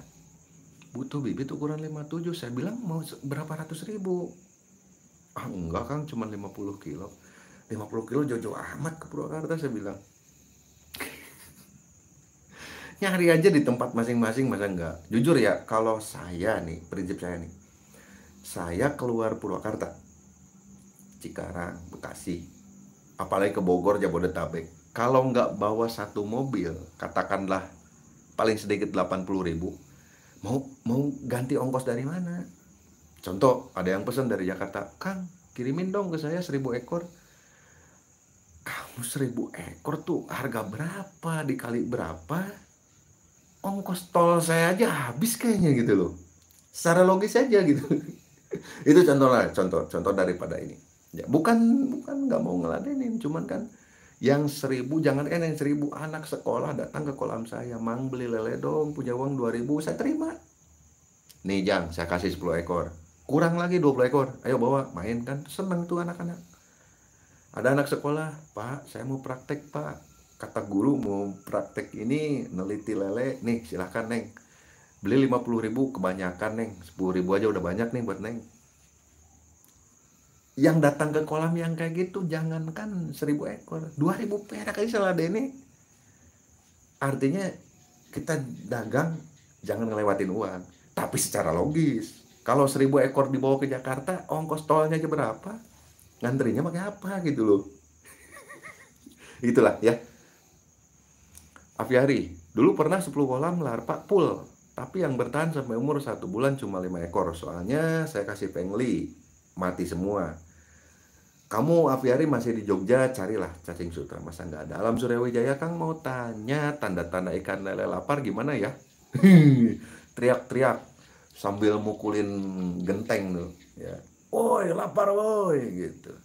butuh bibit ukuran 57 saya bilang mau berapa ratus ribu ah enggak kang cuma 50 kilo 50 kilo jauh-jauh amat ke Purwakarta saya bilang nyari aja di tempat masing-masing masa enggak jujur ya kalau saya nih prinsip saya nih saya keluar Purwakarta Cikarang Bekasi apalagi ke Bogor Jabodetabek kalau nggak bawa satu mobil katakanlah paling sedikit 80 ribu mau mau ganti ongkos dari mana contoh ada yang pesan dari Jakarta Kang kirimin dong ke saya 1000 ekor kamu 1000 ekor tuh harga berapa dikali berapa ongkos tol saya aja habis kayaknya gitu loh secara logis aja gitu itu contoh lah contoh contoh daripada ini Ya, bukan bukan nggak mau ngeladenin, cuman kan yang seribu jangan kan yang seribu anak sekolah datang ke kolam saya, mang beli lele dong, punya uang dua ribu, saya terima. Nih Jang, saya kasih 10 ekor. Kurang lagi 20 ekor. Ayo bawa, main kan. Seneng tuh anak-anak. Ada anak sekolah, Pak, saya mau praktek, Pak. Kata guru mau praktek ini, neliti lele. Nih, silahkan, Neng. Beli 50 ribu, kebanyakan, Neng. 10 ribu aja udah banyak, nih buat Neng yang datang ke kolam yang kayak gitu jangankan seribu ekor dua ribu perak aja salah selada ini artinya kita dagang jangan ngelewatin uang tapi secara logis kalau seribu ekor dibawa ke Jakarta ongkos tolnya aja berapa ngantrinya pakai apa gitu loh itulah ya aviari dulu pernah 10 kolam larva full tapi yang bertahan sampai umur satu bulan cuma lima ekor soalnya saya kasih pengli mati semua kamu aviari masih di Jogja carilah cacing sutra masa nggak ada alam Suryawijaya Kang mau tanya tanda-tanda ikan lele lapar gimana ya teriak-teriak sambil mukulin genteng tuh ya woi lapar woi gitu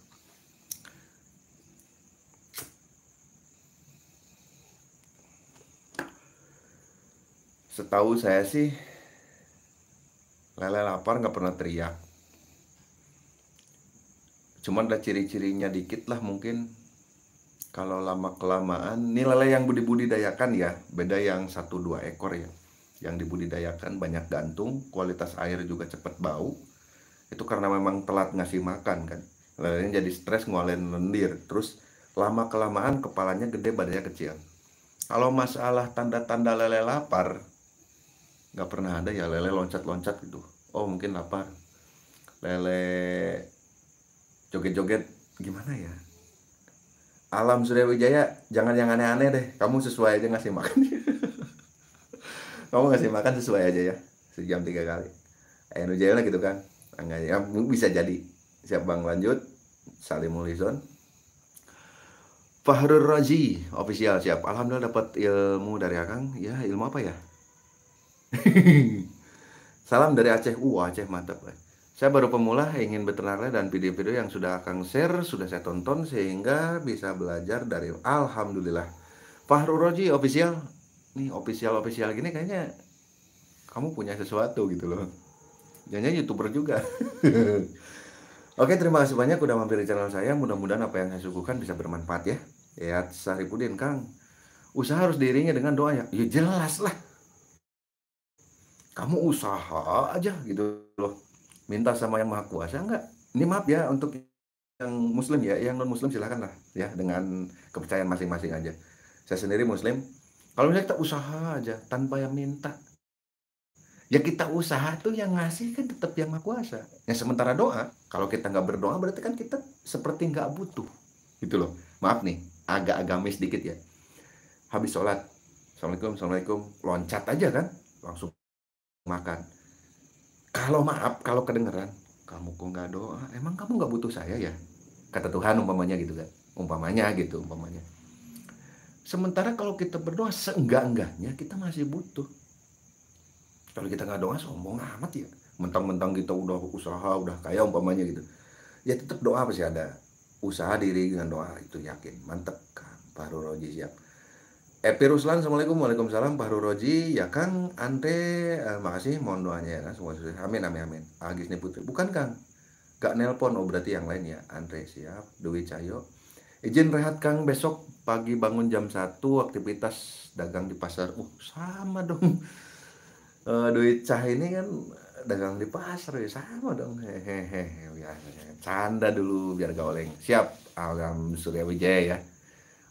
setahu saya sih lele lapar nggak pernah teriak cuman ada ciri-cirinya dikit lah mungkin kalau lama kelamaan ini lele yang dibudidayakan ya beda yang satu dua ekor ya yang dibudidayakan banyak gantung kualitas air juga cepat bau itu karena memang telat ngasih makan kan ini jadi stres ngualin lendir terus lama kelamaan kepalanya gede badannya kecil kalau masalah tanda-tanda lele lapar nggak pernah ada ya lele loncat-loncat gitu oh mungkin lapar lele joget-joget gimana ya alam wijaya jangan yang aneh-aneh deh kamu sesuai aja ngasih makan kamu ngasih makan sesuai aja ya sejam tiga kali Ayo Jaya lah gitu kan enggak ya bisa jadi siap bang lanjut Salim Ulison Fahrul Razi official siap Alhamdulillah dapat ilmu dari Akang ya ilmu apa ya Salam dari Aceh uh Aceh mantap saya baru pemula ingin beternak dan video-video yang sudah Kang share sudah saya tonton sehingga bisa belajar dari Alhamdulillah. Fahru Roji official, nih official official gini kayaknya kamu punya sesuatu gitu loh. Jangan youtuber juga. Oke, terima kasih banyak udah mampir di channel saya. Mudah-mudahan apa yang saya suguhkan bisa bermanfaat ya. Ya, Saripudin, Kang. Usaha harus diiringi dengan doa ya. Ya jelas lah. Kamu usaha aja gitu loh minta sama yang maha kuasa enggak ini maaf ya untuk yang muslim ya yang non muslim silahkan lah ya dengan kepercayaan masing-masing aja saya sendiri muslim kalau misalnya kita usaha aja tanpa yang minta ya kita usaha tuh yang ngasih kan tetap yang maha kuasa Yang sementara doa kalau kita nggak berdoa berarti kan kita seperti nggak butuh gitu loh maaf nih agak agamis dikit ya habis sholat assalamualaikum assalamualaikum loncat aja kan langsung makan kalau maaf, kalau kedengeran, kamu kok nggak doa? Emang kamu nggak butuh saya ya? Kata Tuhan umpamanya gitu kan? Umpamanya gitu, umpamanya. Sementara kalau kita berdoa seenggak-enggaknya kita masih butuh. Kalau kita nggak doa sombong amat ya. Mentang-mentang kita udah usaha, udah kaya umpamanya gitu. Ya tetap doa pasti ada. Usaha diri dengan doa itu yakin. Mantep kan. Baru roji siap. Epi eh, Ruslan, Assalamualaikum, Waalaikumsalam, Pak Roji, ya Kang, Ante, eh, makasih, mohon doanya ya, kan? semua sukses, amin, amin, amin. Agis Putri, bukan Kang, gak nelpon, oh berarti yang lain ya, Andre siap, Dewi Cahyo. Izin rehat Kang, besok pagi bangun jam 1, aktivitas dagang di pasar, uh sama dong. Uh, eh, Dewi Cah ini kan dagang di pasar, ya sama dong, hehehe, canda dulu biar gak oleng. Siap, Alam Surya Wijaya ya.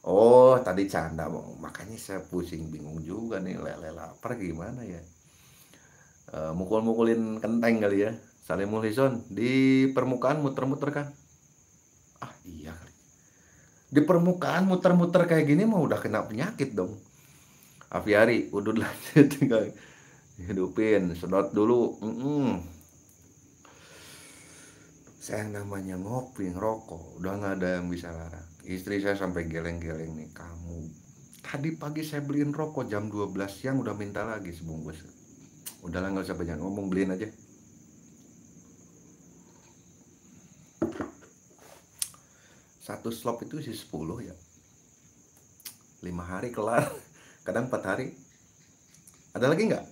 Oh tadi canda bang, makanya saya pusing bingung juga nih lele lapar gimana ya? E, Mukul-mukulin kenteng kali ya, saling mulison di permukaan muter-muter kan? Ah iya Di permukaan muter-muter kayak gini mah udah kena penyakit dong. Aviari, udah lanjut tinggal hidupin, sedot dulu. Mm -mm. Saya namanya ngopi, ngerokok, udah nggak ada yang bisa larang istri saya sampai geleng-geleng nih kamu tadi pagi saya beliin rokok jam 12 siang udah minta lagi sebungkus udahlah nggak usah banyak ngomong beliin aja satu slop itu sih 10 ya lima hari kelar kadang empat hari ada lagi nggak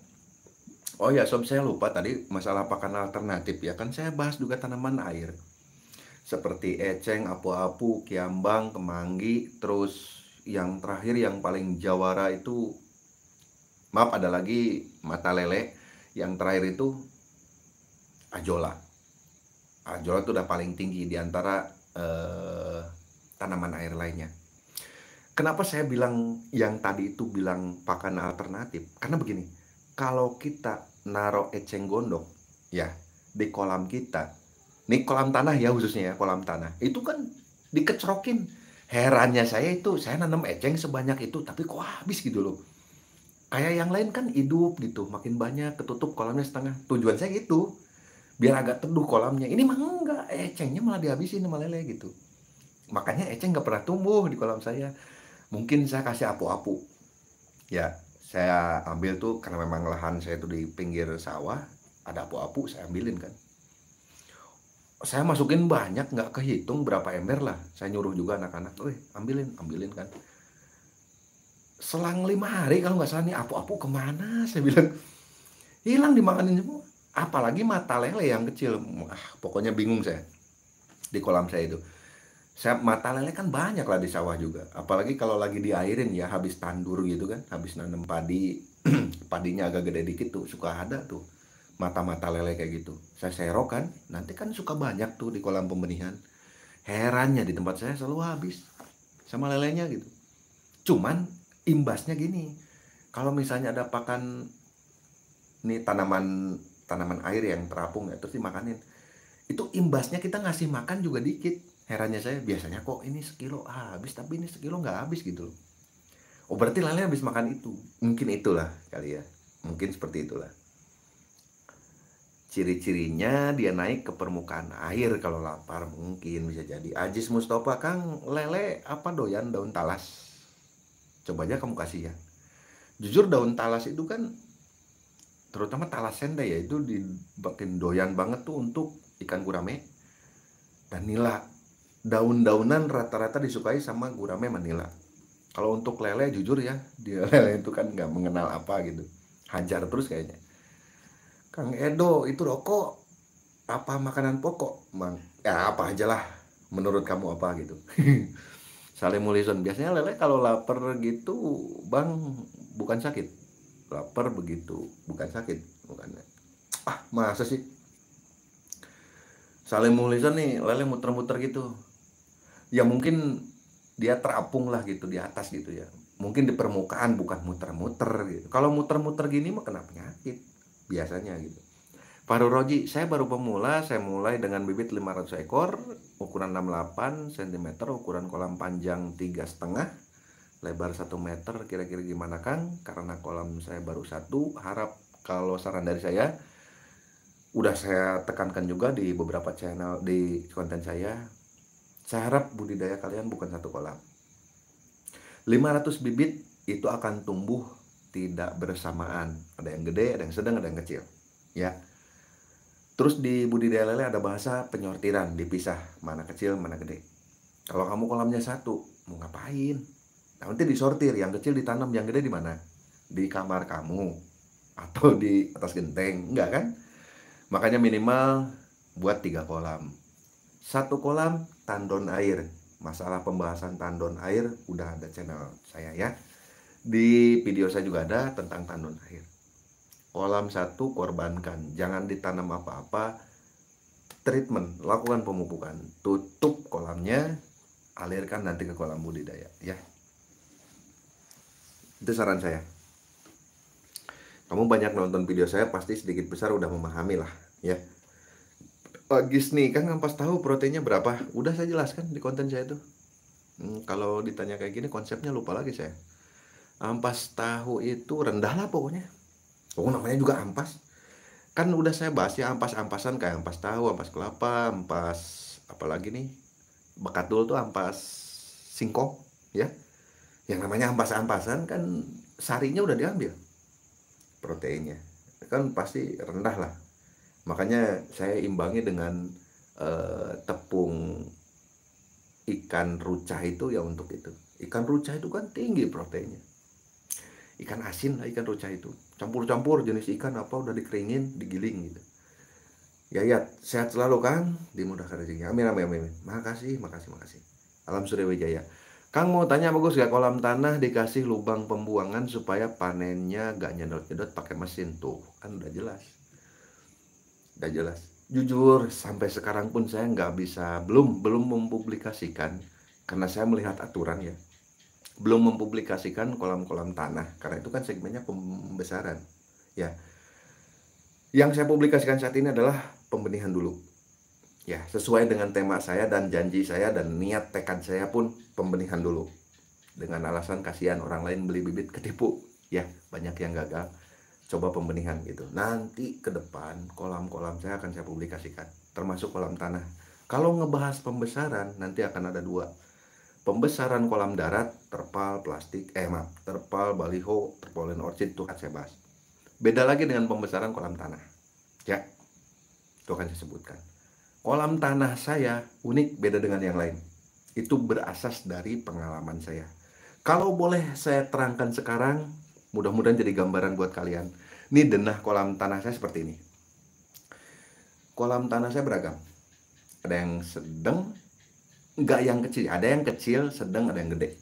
oh ya sob saya lupa tadi masalah pakan alternatif ya kan saya bahas juga tanaman air seperti eceng, apu-apu, kiambang, kemangi terus yang terakhir yang paling jawara itu maaf ada lagi mata lele, yang terakhir itu ajola. Ajola itu udah paling tinggi di antara eh, tanaman air lainnya. Kenapa saya bilang yang tadi itu bilang pakan alternatif? Karena begini, kalau kita naruh eceng gondok ya di kolam kita ini kolam tanah ya khususnya ya, kolam tanah. Itu kan dikecrokin. Herannya saya itu, saya nanam eceng sebanyak itu, tapi kok habis gitu loh. Kayak yang lain kan hidup gitu, makin banyak, ketutup kolamnya setengah. Tujuan saya gitu, biar agak teduh kolamnya. Ini mah enggak, ecengnya malah dihabisin sama lele gitu. Makanya eceng nggak pernah tumbuh di kolam saya. Mungkin saya kasih apu-apu. Ya, saya ambil tuh karena memang lahan saya tuh di pinggir sawah, ada apu-apu saya ambilin kan saya masukin banyak nggak kehitung berapa ember lah saya nyuruh juga anak-anak eh ambilin ambilin kan selang lima hari kalau nggak salah nih apu-apu kemana saya bilang hilang dimakanin semua apalagi mata lele yang kecil ah, pokoknya bingung saya di kolam saya itu saya mata lele kan banyak lah di sawah juga apalagi kalau lagi diairin ya habis tandur gitu kan habis nanam padi padinya agak gede dikit tuh suka ada tuh mata-mata lele kayak gitu saya serokan, nanti kan suka banyak tuh di kolam pembenihan herannya di tempat saya selalu habis sama lelenya gitu cuman imbasnya gini kalau misalnya ada pakan nih tanaman tanaman air yang terapung ya terus dimakanin itu imbasnya kita ngasih makan juga dikit herannya saya biasanya kok ini sekilo habis tapi ini sekilo nggak habis gitu loh oh berarti lele habis makan itu mungkin itulah kali ya mungkin seperti itulah ciri-cirinya dia naik ke permukaan air kalau lapar mungkin bisa jadi Ajis Mustafa Kang lele apa doyan daun talas coba aja kamu kasih ya jujur daun talas itu kan terutama talas senda ya itu dibikin doyan banget tuh untuk ikan gurame dan nila daun-daunan rata-rata disukai sama gurame manila kalau untuk lele jujur ya dia lele itu kan nggak mengenal apa gitu hajar terus kayaknya Kang Edo itu rokok apa makanan pokok bang ya apa aja lah menurut kamu apa gitu Salimulison, biasanya lele kalau lapar gitu bang bukan sakit lapar begitu bukan sakit bukannya ah masa sih Salimulison nih lele muter-muter gitu ya mungkin dia terapung lah gitu di atas gitu ya mungkin di permukaan bukan muter-muter gitu kalau muter-muter gini mah kenapa penyakit biasanya gitu. Paru roji, saya baru pemula, saya mulai dengan bibit 500 ekor, ukuran 68 cm, ukuran kolam panjang tiga setengah, lebar 1 meter, kira-kira gimana Kang? Karena kolam saya baru satu, harap kalau saran dari saya, udah saya tekankan juga di beberapa channel di konten saya, saya harap budidaya kalian bukan satu kolam. 500 bibit itu akan tumbuh tidak bersamaan. Ada yang gede, ada yang sedang, ada yang kecil. Ya. Terus di budidaya lele ada bahasa penyortiran, dipisah mana kecil, mana gede. Kalau kamu kolamnya satu, mau ngapain? Nah, nanti disortir, yang kecil ditanam, yang gede di mana? Di kamar kamu atau di atas genteng, enggak kan? Makanya minimal buat tiga kolam. Satu kolam tandon air. Masalah pembahasan tandon air udah ada channel saya ya. Di video saya juga ada tentang tanun air. Kolam satu korbankan, jangan ditanam apa-apa. Treatment, lakukan pemupukan, tutup kolamnya, alirkan nanti ke kolam budidaya, ya. Itu saran saya. Kamu banyak nonton video saya pasti sedikit besar udah memahami lah, ya. Bagis eh, nih, kan ngampas tahu proteinnya berapa? Udah saya jelaskan di konten saya itu. Hmm, kalau ditanya kayak gini konsepnya lupa lagi saya ampas tahu itu rendah lah pokoknya oh namanya juga ampas kan udah saya bahas ya ampas-ampasan kayak ampas tahu ampas kelapa ampas apalagi nih bekatul tuh ampas singkong ya yang namanya ampas-ampasan kan sarinya udah diambil proteinnya kan pasti rendah lah makanya saya imbangi dengan eh, tepung ikan rucah itu ya untuk itu ikan rucah itu kan tinggi proteinnya ikan asin lah ikan roca itu campur-campur jenis ikan apa udah dikeringin digiling gitu Yayat sehat selalu kan dimudahkan rezekinya amin amin amin makasih makasih makasih alam surya wijaya Kang mau tanya bagus gak kolam tanah dikasih lubang pembuangan supaya panennya gak nyedot-nyedot pakai mesin tuh kan udah jelas udah jelas jujur sampai sekarang pun saya nggak bisa belum belum mempublikasikan karena saya melihat aturan ya belum mempublikasikan kolam-kolam tanah karena itu kan segmennya pembesaran ya yang saya publikasikan saat ini adalah pembenihan dulu ya sesuai dengan tema saya dan janji saya dan niat tekan saya pun pembenihan dulu dengan alasan kasihan orang lain beli bibit ketipu ya banyak yang gagal coba pembenihan gitu nanti ke depan kolam-kolam saya akan saya publikasikan termasuk kolam tanah kalau ngebahas pembesaran nanti akan ada dua pembesaran kolam darat, terpal plastik, eh maaf, terpal baliho, terpal orchid itu akan saya bahas. Beda lagi dengan pembesaran kolam tanah. Ya, itu akan saya sebutkan. Kolam tanah saya unik beda dengan yang lain. Itu berasas dari pengalaman saya. Kalau boleh saya terangkan sekarang, mudah-mudahan jadi gambaran buat kalian. Ini denah kolam tanah saya seperti ini. Kolam tanah saya beragam. Ada yang sedang, nggak yang kecil ada yang kecil sedang ada yang gede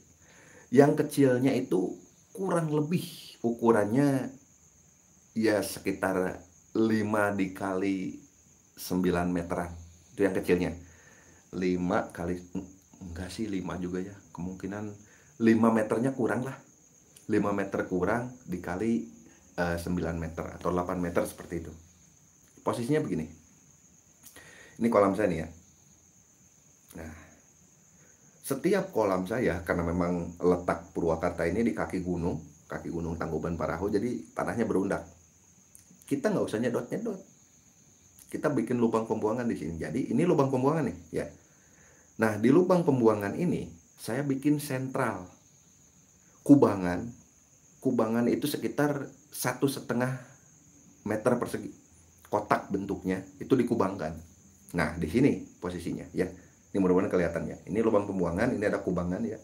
yang kecilnya itu kurang lebih ukurannya ya sekitar 5 dikali 9 meteran itu yang kecilnya 5 kali enggak sih 5 juga ya kemungkinan 5 meternya kurang lah 5 meter kurang dikali uh, eh, 9 meter atau 8 meter seperti itu posisinya begini ini kolam saya nih ya setiap kolam saya karena memang letak Purwakarta ini di kaki gunung kaki gunung Tangkuban Parahu jadi tanahnya berundak kita nggak usah nyedot nyedot kita bikin lubang pembuangan di sini jadi ini lubang pembuangan nih ya nah di lubang pembuangan ini saya bikin sentral kubangan kubangan itu sekitar satu setengah meter persegi kotak bentuknya itu dikubangkan nah di sini posisinya ya ini mudah-mudahan kelihatan ini lubang pembuangan ini ada kubangan ya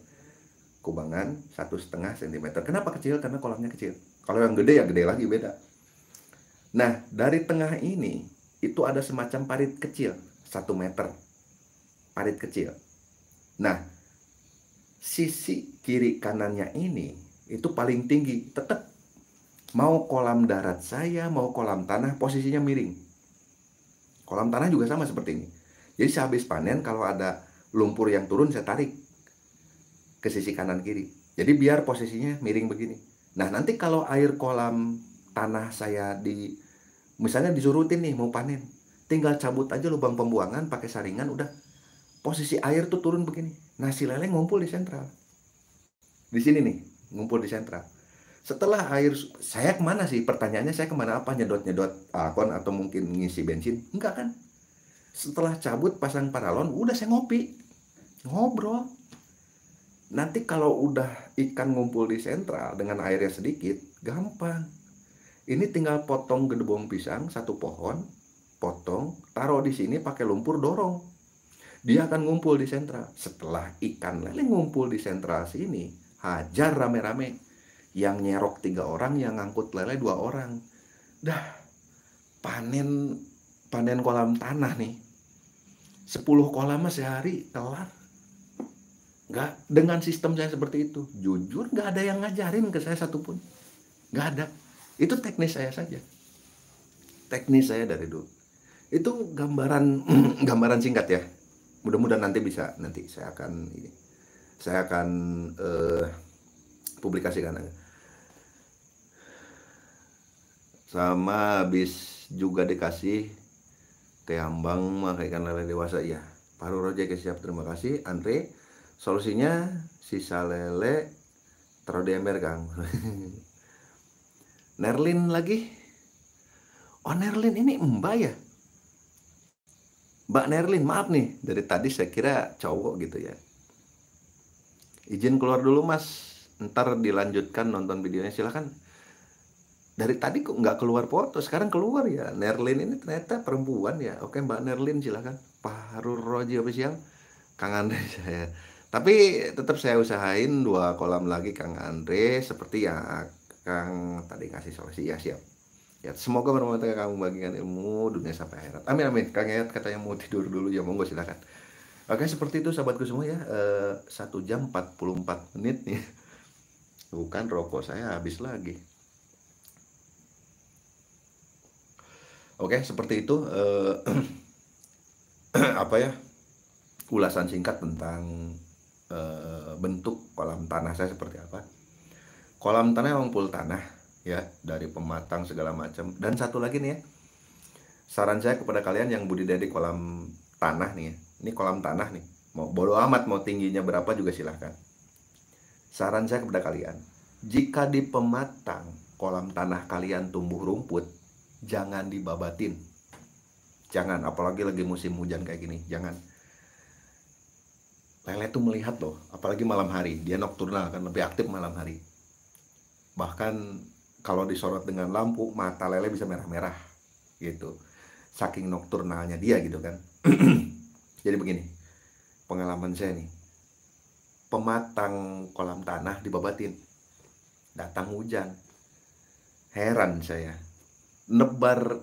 kubangan satu setengah cm kenapa kecil karena kolamnya kecil kalau yang gede ya gede lagi beda nah dari tengah ini itu ada semacam parit kecil satu meter parit kecil nah sisi kiri kanannya ini itu paling tinggi tetap mau kolam darat saya mau kolam tanah posisinya miring kolam tanah juga sama seperti ini jadi sehabis panen kalau ada lumpur yang turun saya tarik ke sisi kanan kiri. Jadi biar posisinya miring begini. Nah, nanti kalau air kolam tanah saya di misalnya disurutin nih mau panen, tinggal cabut aja lubang pembuangan pakai saringan udah posisi air tuh turun begini. Nah, si lele ngumpul di sentral. Di sini nih, ngumpul di sentral. Setelah air saya kemana sih? Pertanyaannya saya kemana apa nyedot-nyedot akon atau mungkin ngisi bensin? Enggak kan? setelah cabut pasang paralon udah saya ngopi ngobrol nanti kalau udah ikan ngumpul di sentral dengan airnya sedikit gampang ini tinggal potong gedebong pisang satu pohon potong taruh di sini pakai lumpur dorong dia akan ngumpul di sentral setelah ikan lele ngumpul di sentral sini hajar rame-rame yang nyerok tiga orang yang ngangkut lele dua orang dah panen panen kolam tanah nih 10 kolam sehari kelar nggak dengan sistem saya seperti itu jujur nggak ada yang ngajarin ke saya satupun nggak ada itu teknis saya saja teknis saya dari dulu itu gambaran gambaran singkat ya mudah-mudahan nanti bisa nanti saya akan ini saya akan uh, publikasikan sama habis juga dikasih keambang ambang mah ikan lele dewasa ya paru roja ke siap terima kasih Andre solusinya sisa lele taruh di ember kang Nerlin lagi oh Nerlin ini mbak ya Mbak Nerlin maaf nih dari tadi saya kira cowok gitu ya izin keluar dulu mas ntar dilanjutkan nonton videonya silahkan dari tadi kok nggak keluar foto sekarang keluar ya Nerlin ini ternyata perempuan ya oke Mbak Nerlin silakan. Pak Harur Roji apa siang Kang Andre saya tapi tetap saya usahain dua kolam lagi Kang Andre seperti yang Kang tadi ngasih solusi ya siap ya semoga bermanfaat kamu bagikan ilmu dunia sampai akhirat amin amin Kang Yayat katanya mau tidur dulu ya monggo silakan. oke seperti itu sahabatku semua ya eh, satu jam 44 menit nih bukan rokok saya habis lagi Oke, seperti itu eh, apa ya? ulasan singkat tentang eh, bentuk kolam tanah saya seperti apa. Kolam tanah memang full tanah ya, dari pematang segala macam. Dan satu lagi nih ya. Saran saya kepada kalian yang budidaya di kolam tanah nih ya. Ini kolam tanah nih. Mau bodo amat mau tingginya berapa juga silahkan. Saran saya kepada kalian, jika di pematang kolam tanah kalian tumbuh rumput, jangan dibabatin jangan apalagi lagi musim hujan kayak gini jangan lele tuh melihat loh apalagi malam hari dia nokturnal kan lebih aktif malam hari bahkan kalau disorot dengan lampu mata lele bisa merah-merah gitu saking nokturnalnya dia gitu kan jadi begini pengalaman saya nih pematang kolam tanah dibabatin datang hujan heran saya nebar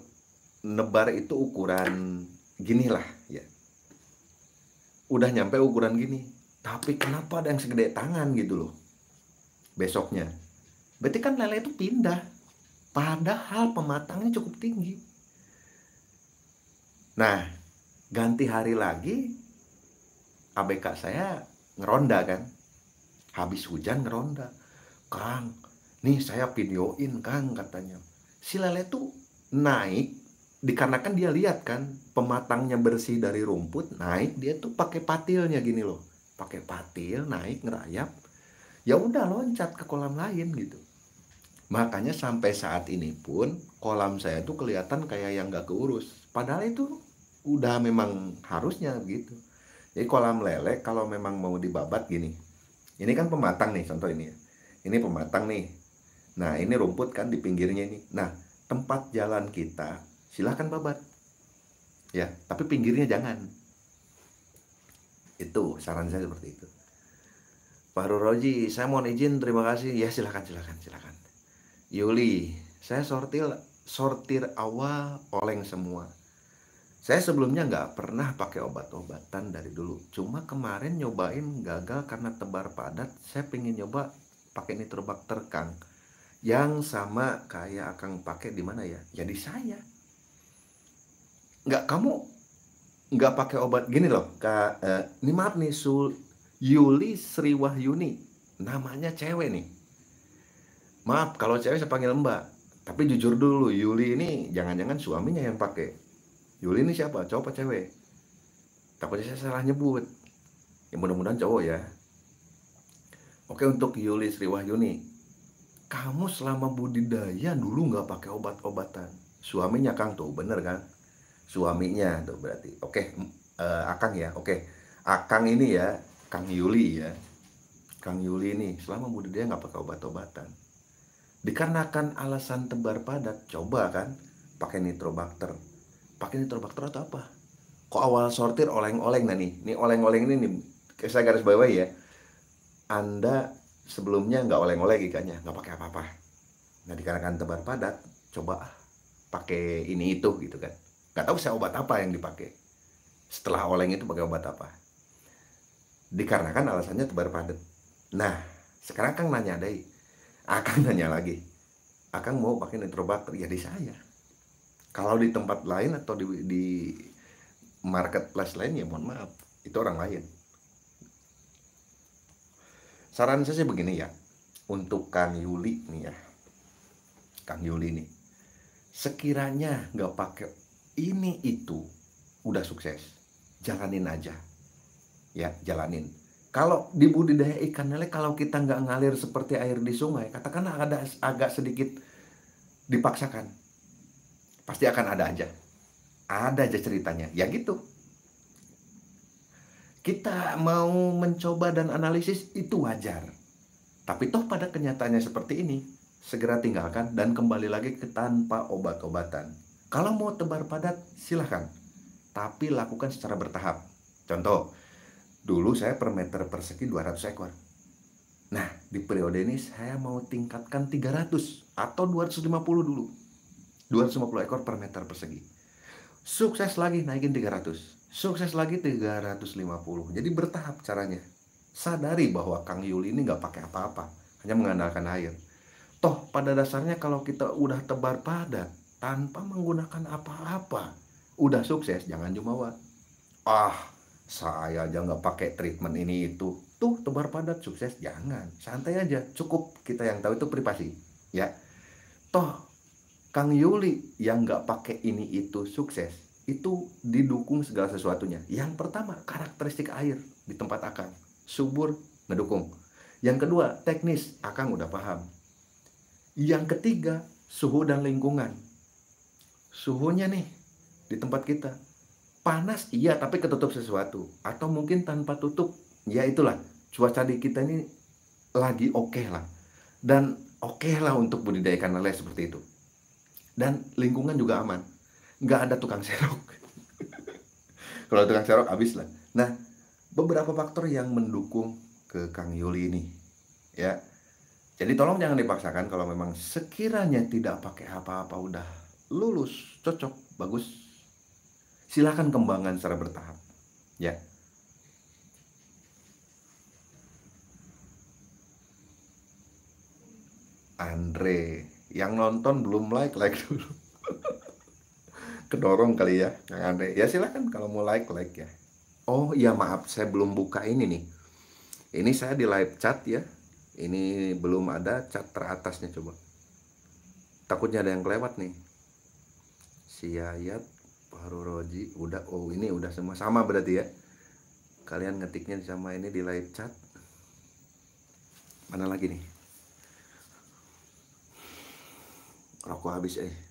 nebar itu ukuran ginilah ya udah nyampe ukuran gini tapi kenapa ada yang segede tangan gitu loh besoknya berarti kan lele itu pindah padahal pematangnya cukup tinggi nah ganti hari lagi ABK saya ngeronda kan habis hujan ngeronda Kang nih saya videoin Kang katanya si lele tuh naik dikarenakan dia lihat kan pematangnya bersih dari rumput naik dia tuh pakai patilnya gini loh pakai patil naik ngerayap ya udah loncat ke kolam lain gitu makanya sampai saat ini pun kolam saya tuh kelihatan kayak yang gak keurus padahal itu udah memang harusnya gitu jadi kolam lele kalau memang mau dibabat gini ini kan pematang nih contoh ini ya ini pematang nih Nah, ini rumput kan di pinggirnya ini. Nah, tempat jalan kita silahkan babat. Ya, tapi pinggirnya jangan. Itu saran saya seperti itu. Pak Roji, saya mohon izin, terima kasih. Ya, silahkan, silahkan, silahkan. Yuli, saya sortir sortir awal oleng semua. Saya sebelumnya nggak pernah pakai obat-obatan dari dulu. Cuma kemarin nyobain gagal karena tebar padat. Saya pengen nyoba pakai nitrobakter kang yang sama kayak akang pakai di mana ya ya saya Enggak kamu enggak pakai obat gini loh kak eh, ini maaf nih Sul Yuli Sri Wahyuni namanya cewek nih maaf kalau cewek saya panggil mbak tapi jujur dulu Yuli ini jangan-jangan suaminya yang pakai Yuli ini siapa cowok apa cewek takutnya saya salah nyebut ya mudah-mudahan cowok ya oke untuk Yuli Sri Wahyuni kamu selama budidaya dulu nggak pakai obat-obatan suaminya kang tuh bener kan suaminya tuh berarti oke okay, uh, eh, akang ya oke akang ini ya kang Yuli ya kang Yuli ini selama budidaya nggak pakai obat-obatan dikarenakan alasan tebar padat coba kan pakai nitrobakter pakai nitrobakter atau apa kok awal sortir oleng-oleng nah nih ini oleng-oleng ini nih saya garis bawah ya anda sebelumnya nggak oleng-oleng ikannya nggak pakai apa-apa nah dikarenakan tebar padat coba pakai ini itu gitu kan nggak tahu saya obat apa yang dipakai setelah oleng itu pakai obat apa dikarenakan alasannya tebar padat nah sekarang kang nanya deh akan ah, nanya lagi akan ah, mau pakai nitrobakter ya di saya kalau di tempat lain atau di, di marketplace lain ya mohon maaf itu orang lain saran saya sih begini ya untuk Kang Yuli nih ya Kang Yuli nih sekiranya nggak pakai ini itu udah sukses jalanin aja ya jalanin kalau di budidaya ikan lele kalau kita nggak ngalir seperti air di sungai katakanlah ada agak sedikit dipaksakan pasti akan ada aja ada aja ceritanya ya gitu kita mau mencoba dan analisis itu wajar. Tapi toh pada kenyataannya seperti ini, segera tinggalkan dan kembali lagi ke tanpa obat-obatan. Kalau mau tebar padat, silahkan. Tapi lakukan secara bertahap. Contoh, dulu saya per meter persegi 200 ekor. Nah, di periode ini saya mau tingkatkan 300 atau 250 dulu. 250 ekor per meter persegi. Sukses lagi naikin 300 sukses lagi 350 jadi bertahap caranya sadari bahwa Kang Yuli ini nggak pakai apa-apa hanya mengandalkan air toh pada dasarnya kalau kita udah tebar padat tanpa menggunakan apa-apa udah sukses jangan jumawa ah saya aja nggak pakai treatment ini itu tuh tebar padat sukses jangan santai aja cukup kita yang tahu itu privasi ya toh Kang Yuli yang nggak pakai ini itu sukses itu didukung segala sesuatunya. Yang pertama, karakteristik air di tempat akang. Subur, ngedukung. Yang kedua, teknis, akang udah paham. Yang ketiga, suhu dan lingkungan. Suhunya nih, di tempat kita. Panas, iya, tapi ketutup sesuatu. Atau mungkin tanpa tutup. Ya itulah, cuaca di kita ini lagi oke okay lah. Dan oke okay lah untuk budidayakan lele seperti itu. Dan lingkungan juga aman nggak ada tukang serok kalau tukang serok habis lah nah beberapa faktor yang mendukung ke Kang Yuli ini ya jadi tolong jangan dipaksakan kalau memang sekiranya tidak pakai apa-apa udah lulus cocok bagus silahkan kembangkan secara bertahap ya Andre yang nonton belum like like dulu kedorong kali ya Kang Andre. Ya silahkan kalau mau like like ya. Oh iya maaf saya belum buka ini nih. Ini saya di live chat ya. Ini belum ada chat teratasnya coba. Takutnya ada yang kelewat nih. Si Yayat, Roji, udah oh ini udah semua sama berarti ya. Kalian ngetiknya sama ini di live chat. Mana lagi nih? Rokok habis eh.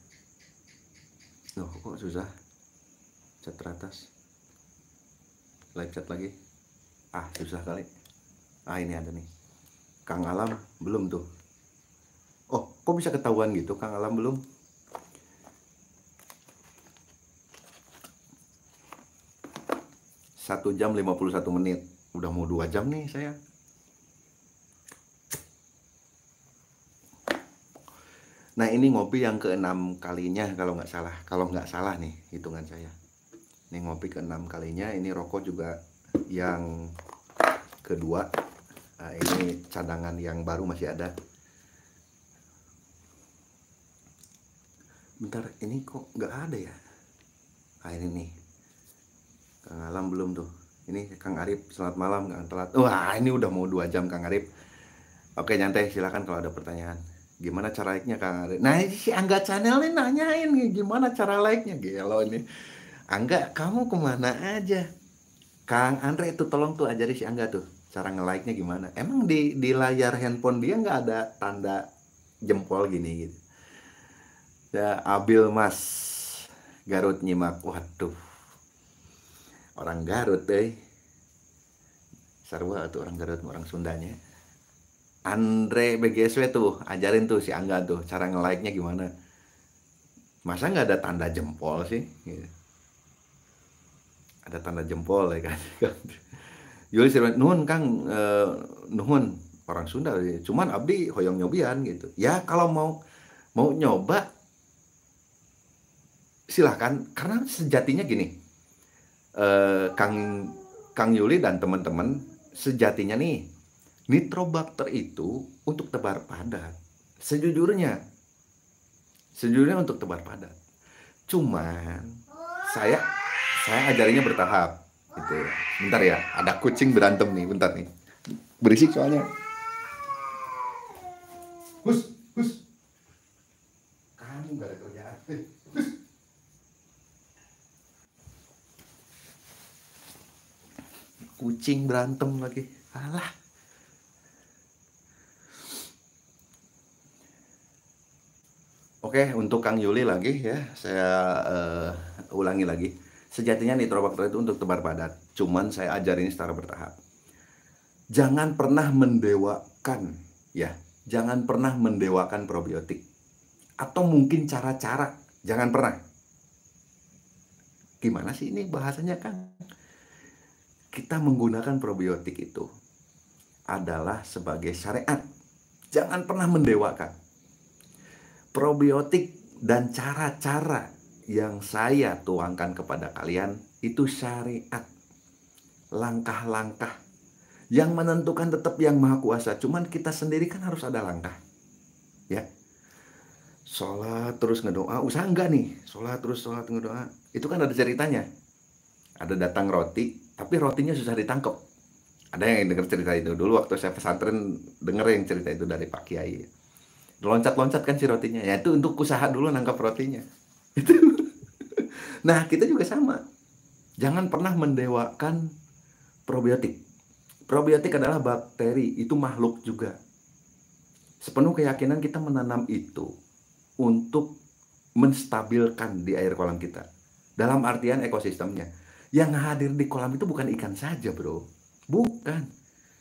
Loh kok susah Cat teratas Live chat lagi Ah susah kali Ah ini ada nih Kang Alam belum tuh Oh kok bisa ketahuan gitu Kang Alam belum satu jam 51 menit udah mau dua jam nih saya Nah ini ngopi yang keenam kalinya kalau nggak salah, kalau nggak salah nih hitungan saya. Ini ngopi keenam kalinya, ini rokok juga yang kedua. Nah, ini cadangan yang baru masih ada. Bentar, ini kok nggak ada ya? Nah, ini nih, Kang Alam belum tuh. Ini Kang Arif, selamat malam nggak Telat. Wah ini udah mau dua jam Kang Arif. Oke nyantai, silakan kalau ada pertanyaan gimana cara like-nya Kang Ari? Nah, si Angga Channel ini nanyain nih, gimana cara like-nya? Gelo ini. Angga, kamu kemana aja? Kang Andre itu tolong tuh ajari si Angga tuh cara nge-like-nya gimana. Emang di di layar handphone dia nggak ada tanda jempol gini gitu. Ya, Abil Mas Garut nyimak. Waduh. Orang Garut deh. Sarwa tuh orang Garut, orang Sundanya. Andre BGSW tuh ajarin tuh si Angga tuh cara nge-like-nya gimana masa nggak ada tanda jempol sih gitu. ada tanda jempol ya kan Yuli Sirwan nuhun Kang eh, nuhun orang Sunda cuman Abdi hoyong nyobian gitu ya kalau mau mau nyoba silahkan karena sejatinya gini eh, Kang Kang Yuli dan teman-teman sejatinya nih nitrobakter itu untuk tebar padat. Sejujurnya, sejujurnya untuk tebar padat. Cuman saya saya ajarinya bertahap gitu ya. Bentar ya, ada kucing berantem nih, bentar nih. Berisik soalnya. Hus, hus. Kamu gak ada kerjaan. Eh, hus. Kucing berantem lagi. Alah. Oke, untuk Kang Yuli lagi ya, saya uh, ulangi lagi. Sejatinya nitrobakter itu untuk tebar padat, cuman saya ajarin secara bertahap. Jangan pernah mendewakan ya, jangan pernah mendewakan probiotik. Atau mungkin cara-cara, jangan pernah. Gimana sih ini bahasanya Kang? Kita menggunakan probiotik itu adalah sebagai syariat. Jangan pernah mendewakan probiotik dan cara-cara yang saya tuangkan kepada kalian itu syariat. Langkah-langkah yang menentukan tetap yang maha kuasa. Cuman kita sendiri kan harus ada langkah. Ya. Sholat terus ngedoa, usaha enggak nih? Sholat terus sholat ngedoa. Itu kan ada ceritanya. Ada datang roti, tapi rotinya susah ditangkap. Ada yang dengar cerita itu dulu waktu saya pesantren dengar yang cerita itu dari Pak Kiai loncat-loncat kan si rotinya ya itu untuk usaha dulu nangkap rotinya itu nah kita juga sama jangan pernah mendewakan probiotik probiotik adalah bakteri itu makhluk juga sepenuh keyakinan kita menanam itu untuk menstabilkan di air kolam kita dalam artian ekosistemnya yang hadir di kolam itu bukan ikan saja bro bukan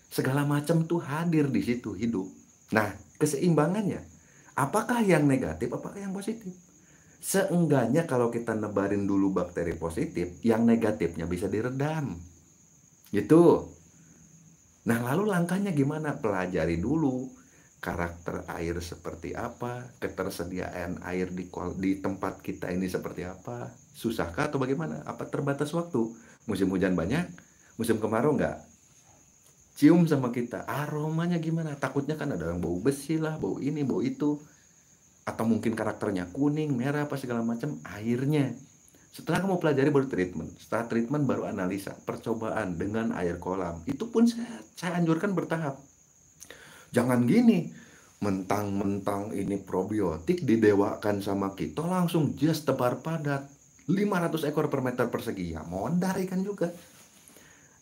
segala macam tuh hadir di situ hidup nah keseimbangannya Apakah yang negatif, apakah yang positif? Seenggaknya kalau kita nebarin dulu bakteri positif, yang negatifnya bisa diredam. Gitu. Nah, lalu langkahnya gimana? Pelajari dulu karakter air seperti apa, ketersediaan air di di tempat kita ini seperti apa, susahkah atau bagaimana? Apa terbatas waktu? Musim hujan banyak, musim kemarau enggak? cium sama kita aromanya gimana takutnya kan ada yang bau besi lah bau ini bau itu atau mungkin karakternya kuning merah apa segala macam airnya setelah kamu pelajari baru treatment setelah treatment baru analisa percobaan dengan air kolam itu pun saya, saya anjurkan bertahap jangan gini mentang-mentang ini probiotik didewakan sama kita langsung just tebar padat 500 ekor per meter persegi ya mondar ikan juga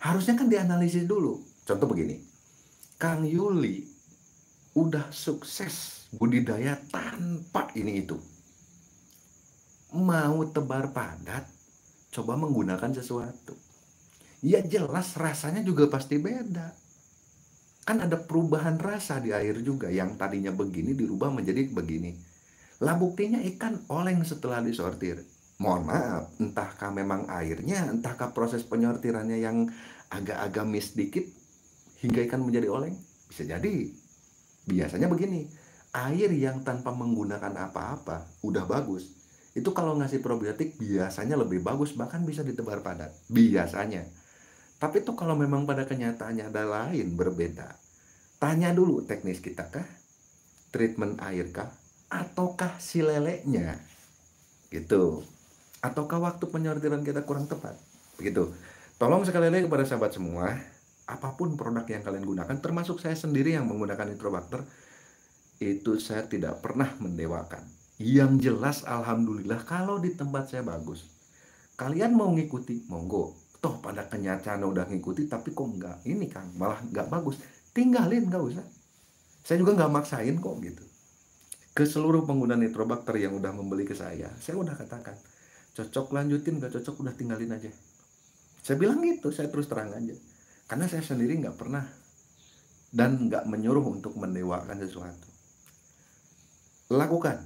harusnya kan dianalisis dulu Contoh begini, Kang Yuli udah sukses budidaya tanpa ini itu. Mau tebar padat, coba menggunakan sesuatu. Ya jelas rasanya juga pasti beda. Kan ada perubahan rasa di air juga yang tadinya begini dirubah menjadi begini. Lah buktinya ikan oleng setelah disortir. Mohon maaf, entahkah memang airnya, entahkah proses penyortirannya yang agak-agak miss dikit, hingga ikan menjadi oleng? Bisa jadi. Biasanya begini, air yang tanpa menggunakan apa-apa udah bagus. Itu kalau ngasih probiotik biasanya lebih bagus, bahkan bisa ditebar padat. Biasanya. Tapi itu kalau memang pada kenyataannya ada lain berbeda. Tanya dulu teknis kita kah? Treatment air kah? Ataukah si leleknya? Gitu. Ataukah waktu penyortiran kita kurang tepat? Begitu. Tolong sekali lagi kepada sahabat semua, apapun produk yang kalian gunakan termasuk saya sendiri yang menggunakan nitrobakter itu saya tidak pernah mendewakan yang jelas alhamdulillah kalau di tempat saya bagus kalian mau ngikuti monggo toh pada kenyataan udah ngikuti tapi kok nggak ini kan malah nggak bagus tinggalin nggak usah saya juga nggak maksain kok gitu ke seluruh pengguna nitrobakter yang udah membeli ke saya saya udah katakan cocok lanjutin nggak cocok udah tinggalin aja saya bilang gitu saya terus terang aja karena saya sendiri nggak pernah dan nggak menyuruh untuk mendewakan sesuatu. Lakukan.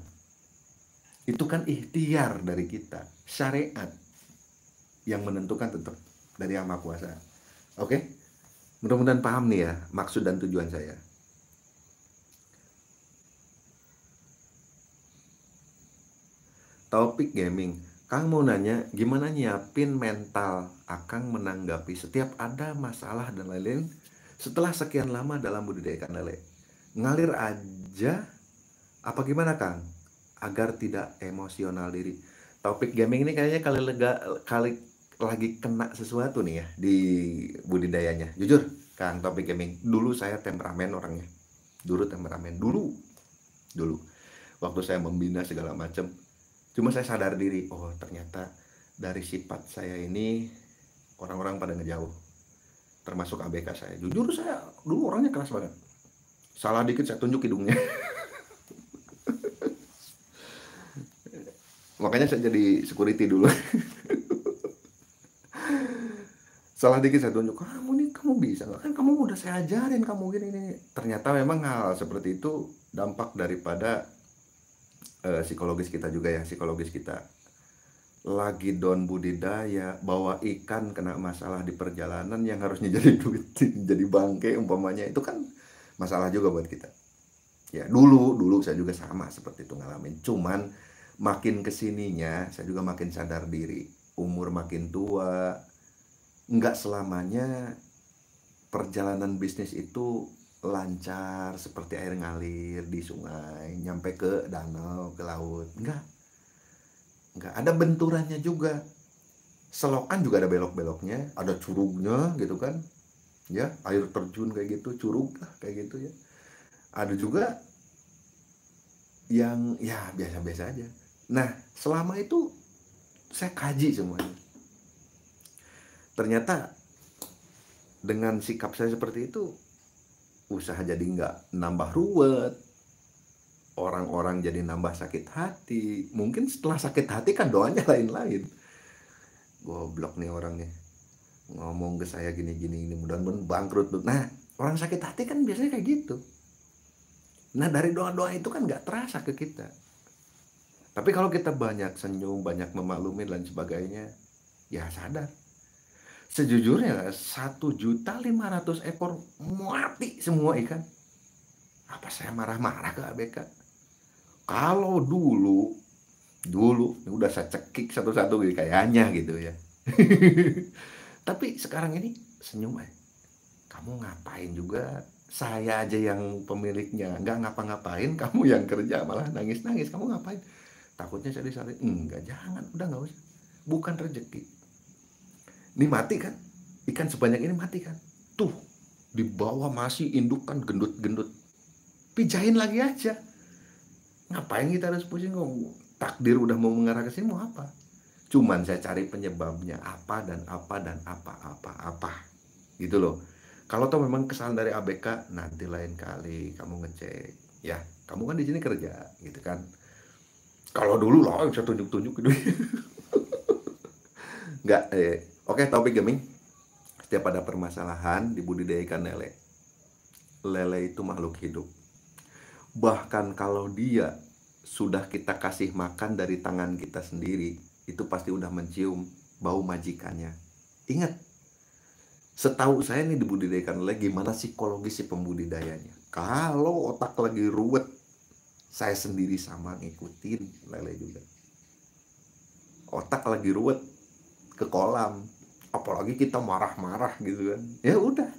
Itu kan ikhtiar dari kita, syariat yang menentukan tetap dari Yang Maha Kuasa. Oke? Mudah-mudahan paham nih ya maksud dan tujuan saya. Topik gaming. Kang mau nanya, gimana nyiapin mental Akang menanggapi setiap ada masalah dan lain-lain setelah sekian lama dalam budidaya ikan lele? Ngalir aja apa gimana Kang? Agar tidak emosional diri. Topik gaming ini kayaknya kali lega, kali lagi kena sesuatu nih ya di budidayanya. Jujur, Kang topik gaming. Dulu saya temperamen orangnya. Dulu temperamen. Dulu. Dulu. Waktu saya membina segala macam cuma saya sadar diri oh ternyata dari sifat saya ini orang-orang pada ngejauh termasuk ABK saya jujur saya dulu orangnya keras banget salah dikit saya tunjuk hidungnya makanya saya jadi security dulu salah dikit saya tunjuk kamu nih kamu bisa kan kamu udah saya ajarin kamu gini ini ternyata memang hal seperti itu dampak daripada uh, psikologis kita juga ya psikologis kita lagi don budidaya bawa ikan kena masalah di perjalanan yang harusnya jadi duit jadi bangke umpamanya itu kan masalah juga buat kita ya dulu dulu saya juga sama seperti itu ngalamin cuman makin kesininya saya juga makin sadar diri umur makin tua nggak selamanya perjalanan bisnis itu lancar seperti air ngalir di sungai nyampe ke danau ke laut enggak enggak ada benturannya juga selokan juga ada belok-beloknya ada curugnya gitu kan ya air terjun kayak gitu curug lah kayak gitu ya ada juga yang ya biasa-biasa aja nah selama itu saya kaji semuanya ternyata dengan sikap saya seperti itu usaha jadi nggak nambah ruwet orang-orang jadi nambah sakit hati mungkin setelah sakit hati kan doanya lain-lain goblok nih orangnya ngomong ke saya gini-gini ini mudah-mudahan bangkrut nah orang sakit hati kan biasanya kayak gitu nah dari doa-doa itu kan nggak terasa ke kita tapi kalau kita banyak senyum banyak memaklumi dan sebagainya ya sadar sejujurnya satu juta lima ratus ekor mati semua ikan. Apa saya marah-marah ke ABK? Kalau dulu, dulu udah saya cekik satu-satu gitu, kayaknya gitu ya. Tapi sekarang ini senyum aja. Kamu ngapain juga? Saya aja yang pemiliknya nggak ngapa-ngapain, kamu yang kerja malah nangis-nangis. Kamu ngapain? Takutnya saya disalin. Enggak, jangan. Udah nggak usah. Bukan rezeki ini mati kan? Ikan sebanyak ini mati kan? Tuh, di bawah masih indukan gendut-gendut. Pijahin lagi aja. Ngapain kita harus pusing kok? Takdir udah mau mengarah ke sini mau apa? Cuman saya cari penyebabnya apa dan apa dan apa-apa-apa. Gitu loh. Kalau tau memang kesalahan dari ABK, nanti lain kali kamu ngecek. Ya, kamu kan di sini kerja gitu kan. Kalau dulu loh, saya tunjuk-tunjuk gitu. Enggak, eh, Oke, topik gaming. Setiap ada permasalahan dibudidayakan lele. Lele itu makhluk hidup. Bahkan kalau dia sudah kita kasih makan dari tangan kita sendiri, itu pasti udah mencium bau majikannya. Ingat, setahu saya nih dibudidayakan lele gimana psikologis si pembudidayanya. Kalau otak lagi ruwet, saya sendiri sama ngikutin lele juga. Otak lagi ruwet ke kolam, apalagi kita marah-marah gitu kan ya udah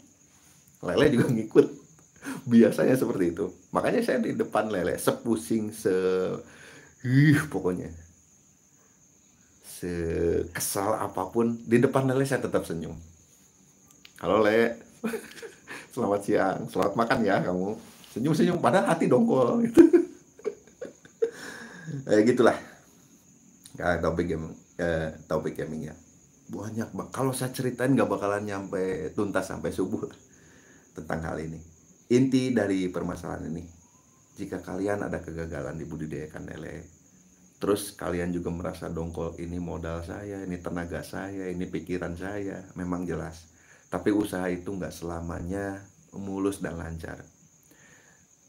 lele juga ngikut biasanya seperti itu makanya saya di depan lele sepusing se Ih, pokoknya sekesal apapun di depan lele saya tetap senyum halo le selamat siang selamat makan ya kamu senyum senyum pada hati dongkol gitu eh gitulah topik gaming eh, topik gamingnya banyak bang kalau saya ceritain nggak bakalan nyampe tuntas sampai subuh tentang hal ini inti dari permasalahan ini jika kalian ada kegagalan di ikan lele terus kalian juga merasa dongkol ini modal saya ini tenaga saya ini pikiran saya memang jelas tapi usaha itu nggak selamanya mulus dan lancar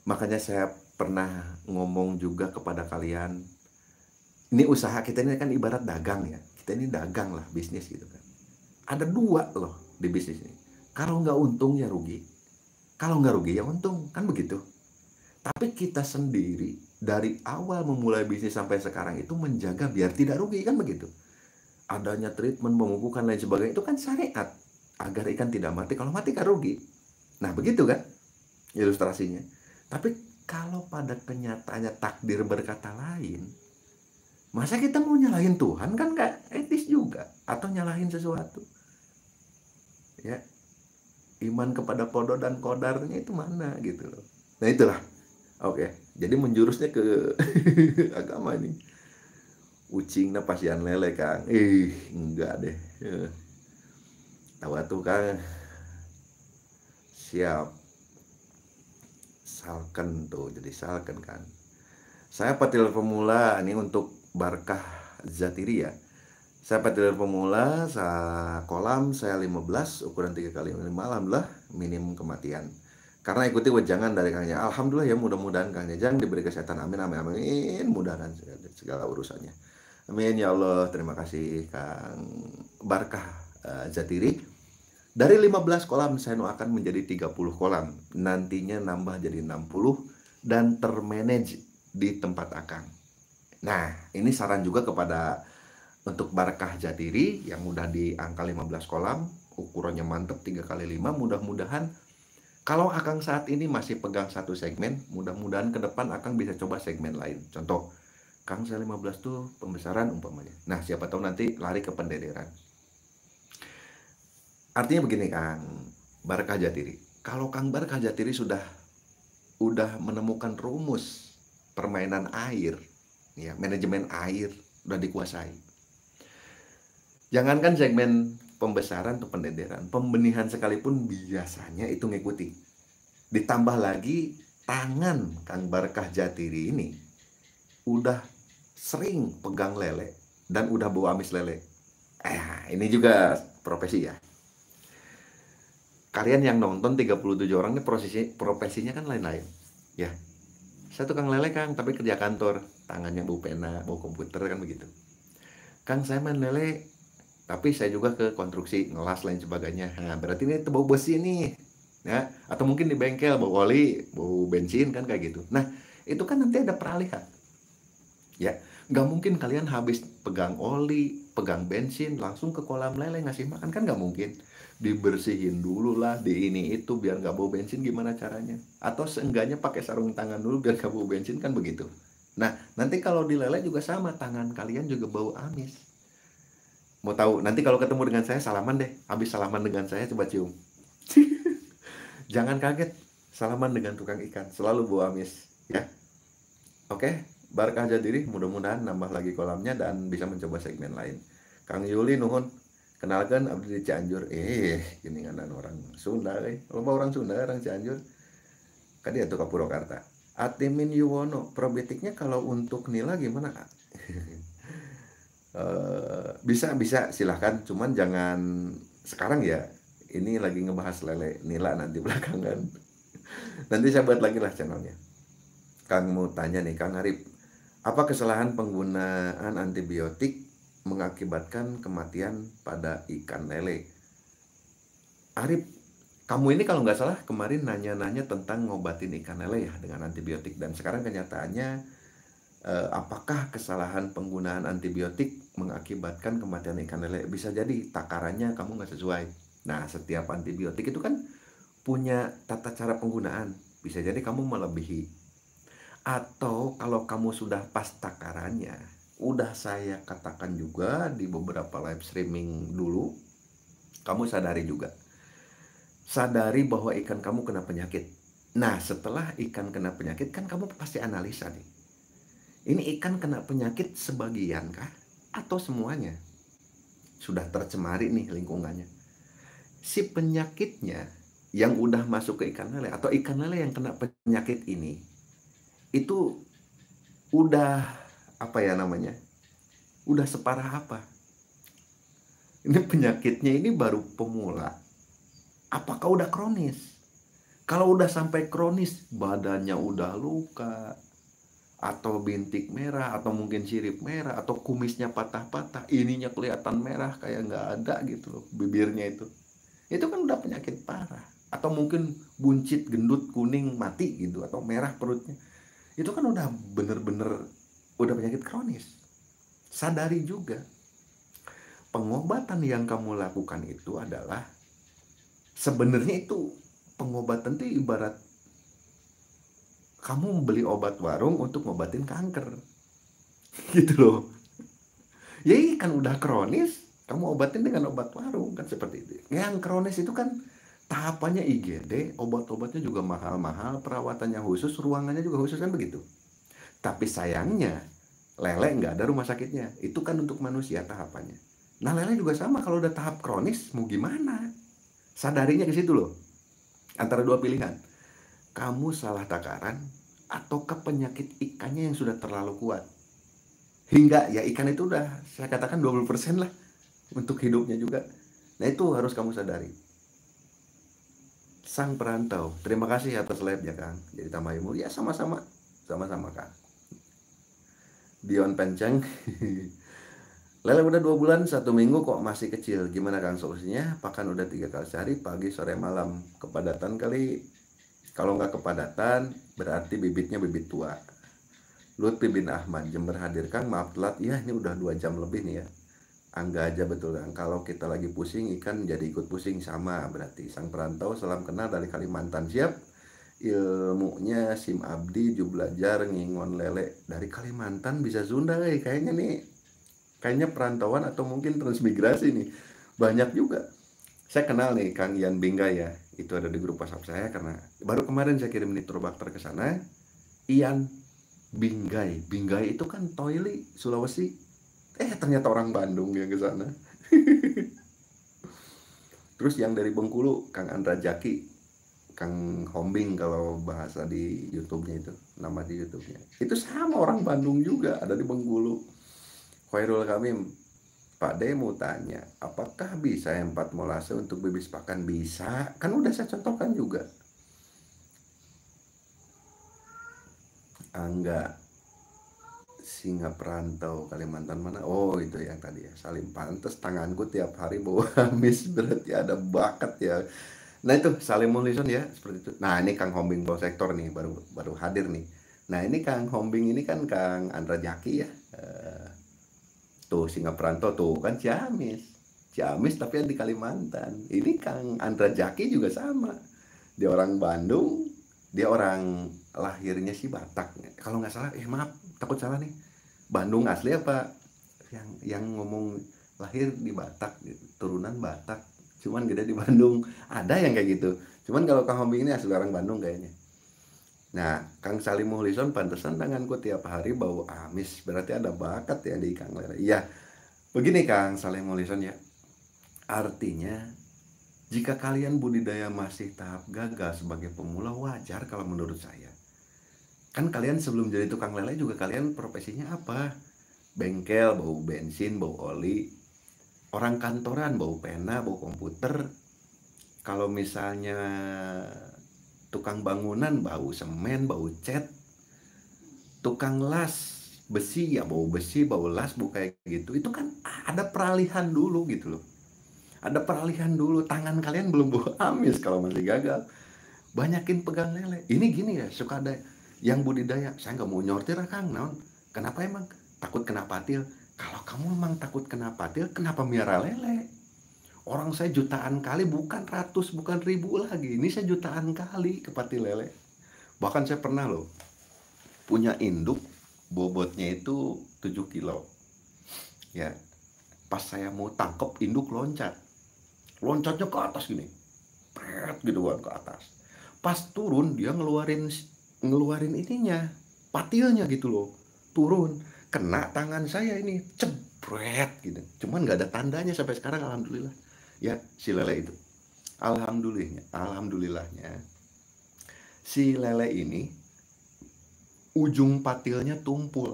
makanya saya pernah ngomong juga kepada kalian ini usaha kita ini kan ibarat dagang ya kita ini dagang lah bisnis gitu kan ada dua loh di bisnis ini kalau nggak untung ya rugi kalau nggak rugi ya untung kan begitu tapi kita sendiri dari awal memulai bisnis sampai sekarang itu menjaga biar tidak rugi kan begitu adanya treatment mengukuhkan lain sebagainya itu kan syariat agar ikan tidak mati kalau mati kan rugi nah begitu kan ilustrasinya tapi kalau pada kenyataannya takdir berkata lain Masa kita mau nyalahin Tuhan kan nggak etis juga atau nyalahin sesuatu. Ya. Iman kepada podo dan kodarnya itu mana gitu loh. Nah itulah. Oke, jadi menjurusnya ke agama ini. Ucingnya pasian lele Kang. Ih, enggak deh. Eh. Tahu tuh Kang. Siap. Salken tuh, jadi salken kan. Saya petil pemula ini untuk Barkah Zatiria. Saya petir pemula, saya kolam, saya 15, ukuran 3 kali 5 alhamdulillah minim kematian. Karena ikuti wejangan dari Kangnya. Alhamdulillah ya mudah-mudahan Kangnya Jajang diberi kesehatan. Amin amin amin. Mudahkan segala, segala urusannya. Amin ya Allah. Terima kasih Kang Barkah uh, Zatiri. Dari 15 kolam saya akan menjadi 30 kolam. Nantinya nambah jadi 60 dan termanage di tempat Akang. Nah, ini saran juga kepada untuk barakah Jatiri yang udah di angka 15 kolam, ukurannya mantep 3 kali 5, mudah-mudahan kalau Akang saat ini masih pegang satu segmen, mudah-mudahan ke depan Akang bisa coba segmen lain. Contoh, Kang saya 15 tuh pembesaran umpamanya. Nah, siapa tahu nanti lari ke pendederan. Artinya begini Kang, barakah jatiri. Kalau Kang barakah jatiri sudah udah menemukan rumus permainan air, ya manajemen air udah dikuasai jangankan segmen pembesaran atau pendederan pembenihan sekalipun biasanya itu mengikuti. ditambah lagi tangan Kang Barkah Jatiri ini udah sering pegang lele dan udah bawa amis lele eh ini juga profesi ya kalian yang nonton 37 orang ini profesinya kan lain-lain ya saya tukang lele kang tapi kerja kantor tangannya bau pena bau komputer kan begitu kang saya main lele tapi saya juga ke konstruksi ngelas lain sebagainya nah berarti ini bau besi nih ya atau mungkin di bengkel bau oli bau bensin kan kayak gitu nah itu kan nanti ada peralihan ya nggak mungkin kalian habis pegang oli pegang bensin langsung ke kolam lele ngasih makan kan nggak mungkin dibersihin dulu lah di ini itu biar nggak bau bensin gimana caranya atau seenggaknya pakai sarung tangan dulu biar nggak bau bensin kan begitu nah nanti kalau dileleh juga sama tangan kalian juga bau amis mau tahu nanti kalau ketemu dengan saya salaman deh habis salaman dengan saya coba cium jangan kaget salaman dengan tukang ikan selalu bau amis ya oke barakah barkah diri mudah-mudahan nambah lagi kolamnya dan bisa mencoba segmen lain Kang Yuli Nuhun kenalkan abdi di Cianjur eh ini kan orang Sunda eh. loba orang Sunda orang Cianjur kadi tuh ka Purwakarta Atimin Yuwono probetiknya kalau untuk nila gimana uh, bisa bisa silahkan cuman jangan sekarang ya ini lagi ngebahas lele nila nanti belakangan nanti saya buat lagi lah channelnya Kang mau tanya nih Kang Arif apa kesalahan penggunaan antibiotik mengakibatkan kematian pada ikan lele. Arif, kamu ini kalau nggak salah kemarin nanya-nanya tentang ngobatin ikan lele ya dengan antibiotik dan sekarang kenyataannya eh, apakah kesalahan penggunaan antibiotik mengakibatkan kematian ikan lele? Bisa jadi takarannya kamu nggak sesuai. Nah, setiap antibiotik itu kan punya tata cara penggunaan. Bisa jadi kamu melebihi atau kalau kamu sudah pas takarannya udah saya katakan juga di beberapa live streaming dulu, kamu sadari juga. Sadari bahwa ikan kamu kena penyakit. Nah, setelah ikan kena penyakit kan kamu pasti analisa nih. Ini ikan kena penyakit sebagian kah atau semuanya? Sudah tercemari nih lingkungannya. Si penyakitnya yang udah masuk ke ikan lele atau ikan lele yang kena penyakit ini itu udah apa ya namanya udah separah apa ini penyakitnya ini baru pemula apakah udah kronis kalau udah sampai kronis badannya udah luka atau bintik merah atau mungkin sirip merah atau kumisnya patah-patah ininya kelihatan merah kayak nggak ada gitu loh bibirnya itu itu kan udah penyakit parah atau mungkin buncit gendut kuning mati gitu atau merah perutnya itu kan udah bener-bener udah penyakit kronis. Sadari juga. Pengobatan yang kamu lakukan itu adalah sebenarnya itu pengobatan itu ibarat kamu beli obat warung untuk ngobatin kanker. Gitu loh. Ya ikan kan udah kronis, kamu obatin dengan obat warung kan seperti itu. Yang kronis itu kan tahapannya IGD, obat-obatnya juga mahal-mahal, perawatannya khusus, ruangannya juga khusus kan begitu. Tapi sayangnya lele nggak ada rumah sakitnya. Itu kan untuk manusia tahapannya. Nah lele juga sama kalau udah tahap kronis mau gimana? Sadarinya ke situ loh. Antara dua pilihan. Kamu salah takaran atau ke penyakit ikannya yang sudah terlalu kuat. Hingga ya ikan itu udah saya katakan 20% lah untuk hidupnya juga. Nah itu harus kamu sadari. Sang perantau, terima kasih atas live ya Kang. Jadi tambah ilmu. Ya sama-sama, sama-sama Kang. Dion Penceng Lele udah dua bulan satu minggu kok masih kecil gimana kan solusinya pakan udah tiga kali sehari pagi sore malam kepadatan kali kalau nggak kepadatan berarti bibitnya bibit tua Lutfi bin Ahmad Jember hadir maaf telat ya ini udah dua jam lebih nih ya Angga aja betul kan kalau kita lagi pusing ikan jadi ikut pusing sama berarti sang perantau salam kenal dari Kalimantan siap ilmunya SIM Abdi juga belajar ngingon lele dari Kalimantan bisa Sunda eh. kayaknya nih kayaknya perantauan atau mungkin transmigrasi nih banyak juga saya kenal nih Kang Ian Bingga ya itu ada di grup WhatsApp saya karena baru kemarin saya kirim nitrobakter ke sana Ian Binggai Binggai itu kan Toili Sulawesi eh ternyata orang Bandung yang ke sana terus yang dari Bengkulu Kang Andra Jaki Kang Hombing kalau bahasa di YouTube-nya itu nama di YouTube-nya itu sama orang Bandung juga ada di Bengkulu Khairul Kamim Pak D mau tanya apakah bisa empat molase untuk bibis pakan bisa kan udah saya contohkan juga Angga singa perantau Kalimantan mana oh itu yang tadi ya salim pantas tanganku tiap hari bawa amis berarti ada bakat ya Nah itu saling Mulison ya seperti itu. Nah ini Kang Hombing bawa Sektor nih baru baru hadir nih. Nah ini Kang Hombing ini kan Kang Andra Jaki ya. Uh, tuh Singapranto tuh kan Ciamis. Ciamis tapi yang di Kalimantan. Ini Kang Andra Jaki juga sama. Dia orang Bandung, dia orang lahirnya si Batak. Kalau nggak salah, eh maaf takut salah nih. Bandung asli apa? Yang yang ngomong lahir di Batak, turunan Batak cuman gede di Bandung ada yang kayak gitu cuman kalau Kang Hombing ini asli orang Bandung kayaknya nah Kang Salim Muhlison pantesan tanganku tiap hari bau amis berarti ada bakat ya di Kang Lera iya begini Kang Salim Muhlison ya artinya jika kalian budidaya masih tahap gagal sebagai pemula wajar kalau menurut saya kan kalian sebelum jadi tukang lele juga kalian profesinya apa bengkel bau bensin bau oli orang kantoran bau pena, bau komputer. Kalau misalnya tukang bangunan bau semen, bau cat. Tukang las besi ya bau besi, bau las, bau kayak gitu. Itu kan ada peralihan dulu gitu loh. Ada peralihan dulu, tangan kalian belum bau amis kalau masih gagal. Banyakin pegang lele. Ini gini ya, suka ada yang budidaya. Saya nggak mau nyortir Kang, non. Kenapa emang? Takut kena patil kalau kamu memang takut kenapa dia kenapa miara lele? Orang saya jutaan kali, bukan ratus, bukan ribu lagi. Ini saya jutaan kali ke pati lele. Bahkan saya pernah loh, punya induk, bobotnya itu 7 kilo. Ya, pas saya mau tangkep, induk loncat. Loncatnya ke atas gini. Pret gitu kan ke atas. Pas turun, dia ngeluarin ngeluarin ininya, patilnya gitu loh. Turun kena tangan saya ini cebret gitu cuman nggak ada tandanya sampai sekarang alhamdulillah ya si lele itu alhamdulillahnya alhamdulillahnya si lele ini ujung patilnya tumpul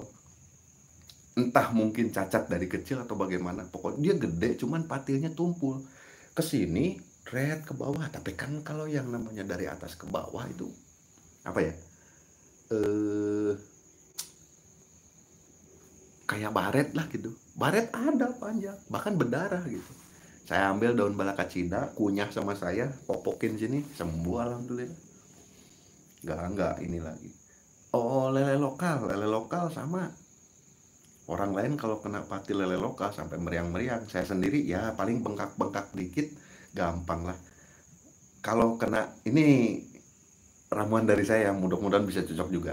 entah mungkin cacat dari kecil atau bagaimana pokoknya dia gede cuman patilnya tumpul ke sini red ke bawah tapi kan kalau yang namanya dari atas ke bawah itu apa ya eh kayak baret lah gitu baret ada panjang bahkan berdarah gitu saya ambil daun balaka Cina kunyah sama saya popokin sini sembuh alhamdulillah nggak nggak ini lagi oh lele lokal lele lokal sama orang lain kalau kena pati lele lokal sampai meriang-meriang saya sendiri ya paling bengkak-bengkak dikit gampang lah kalau kena ini ramuan dari saya mudah-mudahan bisa cocok juga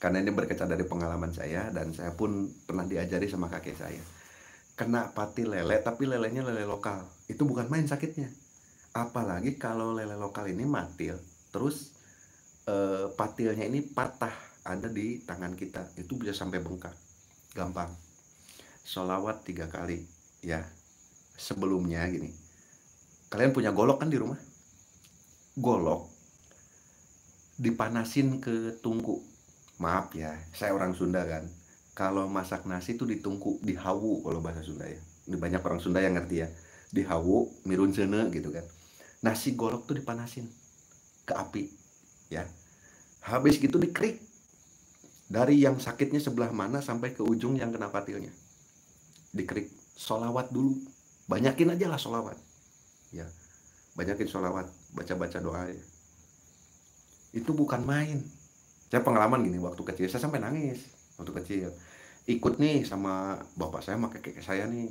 karena ini berkaca dari pengalaman saya dan saya pun pernah diajari sama kakek saya kena pati lele tapi lelenya lele lokal itu bukan main sakitnya apalagi kalau lele lokal ini matil terus eh, patilnya ini patah ada di tangan kita itu bisa sampai bengkak gampang solawat tiga kali ya sebelumnya gini kalian punya golok kan di rumah golok dipanasin ke tungku maaf ya saya orang Sunda kan kalau masak nasi itu ditungku dihawu kalau bahasa Sunda ya ini banyak orang Sunda yang ngerti ya dihawu mirun sene gitu kan nasi golok tuh dipanasin ke api ya habis gitu dikrik. dari yang sakitnya sebelah mana sampai ke ujung yang kena patilnya Dikrik. solawat dulu banyakin aja lah solawat ya banyakin solawat baca-baca doa ya. itu bukan main saya pengalaman gini waktu kecil saya sampai nangis waktu kecil ikut nih sama bapak saya sama kakek saya nih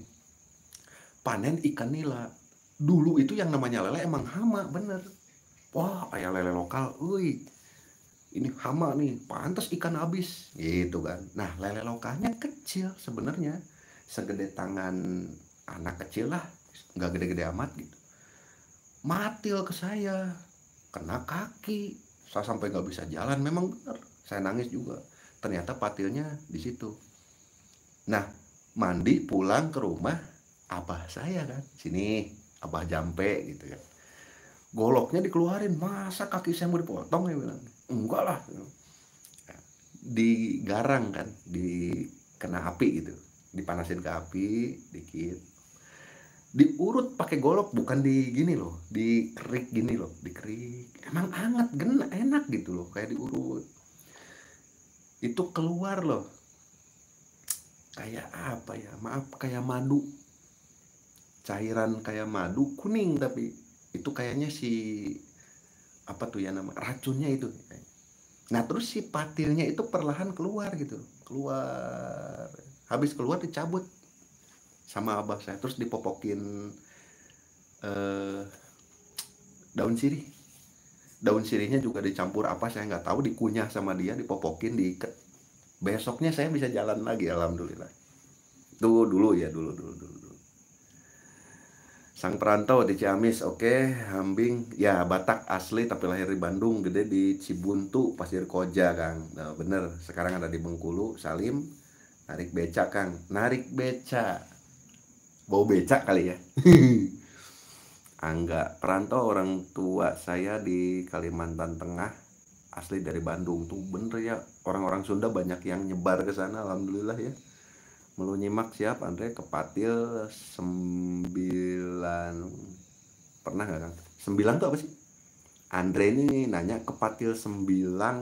panen ikan nila dulu itu yang namanya lele emang hama bener wah ayah lele lokal ui ini hama nih pantas ikan habis gitu kan nah lele lokalnya kecil sebenarnya segede tangan anak kecil lah nggak gede-gede amat gitu matil ke saya kena kaki saya sampai nggak bisa jalan memang benar saya nangis juga ternyata patilnya di situ nah mandi pulang ke rumah abah saya kan sini abah jampe gitu ya goloknya dikeluarin masa kaki saya mau dipotong ya bilang enggak lah digarang kan di kena api gitu dipanasin ke api dikit diurut pakai golok bukan di gini loh dikerik gini loh dikerik emang anget gena enak gitu loh kayak diurut itu keluar loh kayak apa ya maaf kayak madu cairan kayak madu kuning tapi itu kayaknya si apa tuh ya nama racunnya itu nah terus si patilnya itu perlahan keluar gitu keluar habis keluar dicabut sama abah saya terus dipopokin eh, daun sirih daun sirihnya juga dicampur apa saya nggak tahu dikunyah sama dia dipopokin diikat besoknya saya bisa jalan lagi alhamdulillah tuh dulu ya dulu dulu dulu, dulu. sang perantau di Ciamis oke okay. Hambing ya Batak asli tapi lahir di Bandung gede di Cibuntu Pasir Koja Kang nah, bener sekarang ada di Bengkulu Salim narik beca Kang narik beca bau beca kali ya Angga perantau orang tua saya di Kalimantan Tengah asli dari Bandung tuh bener ya orang-orang Sunda banyak yang nyebar ke sana alhamdulillah ya melu nyimak siap Andre Kepatil sembilan pernah nggak kan sembilan tuh apa sih Andre ini nanya Kepatil sembilan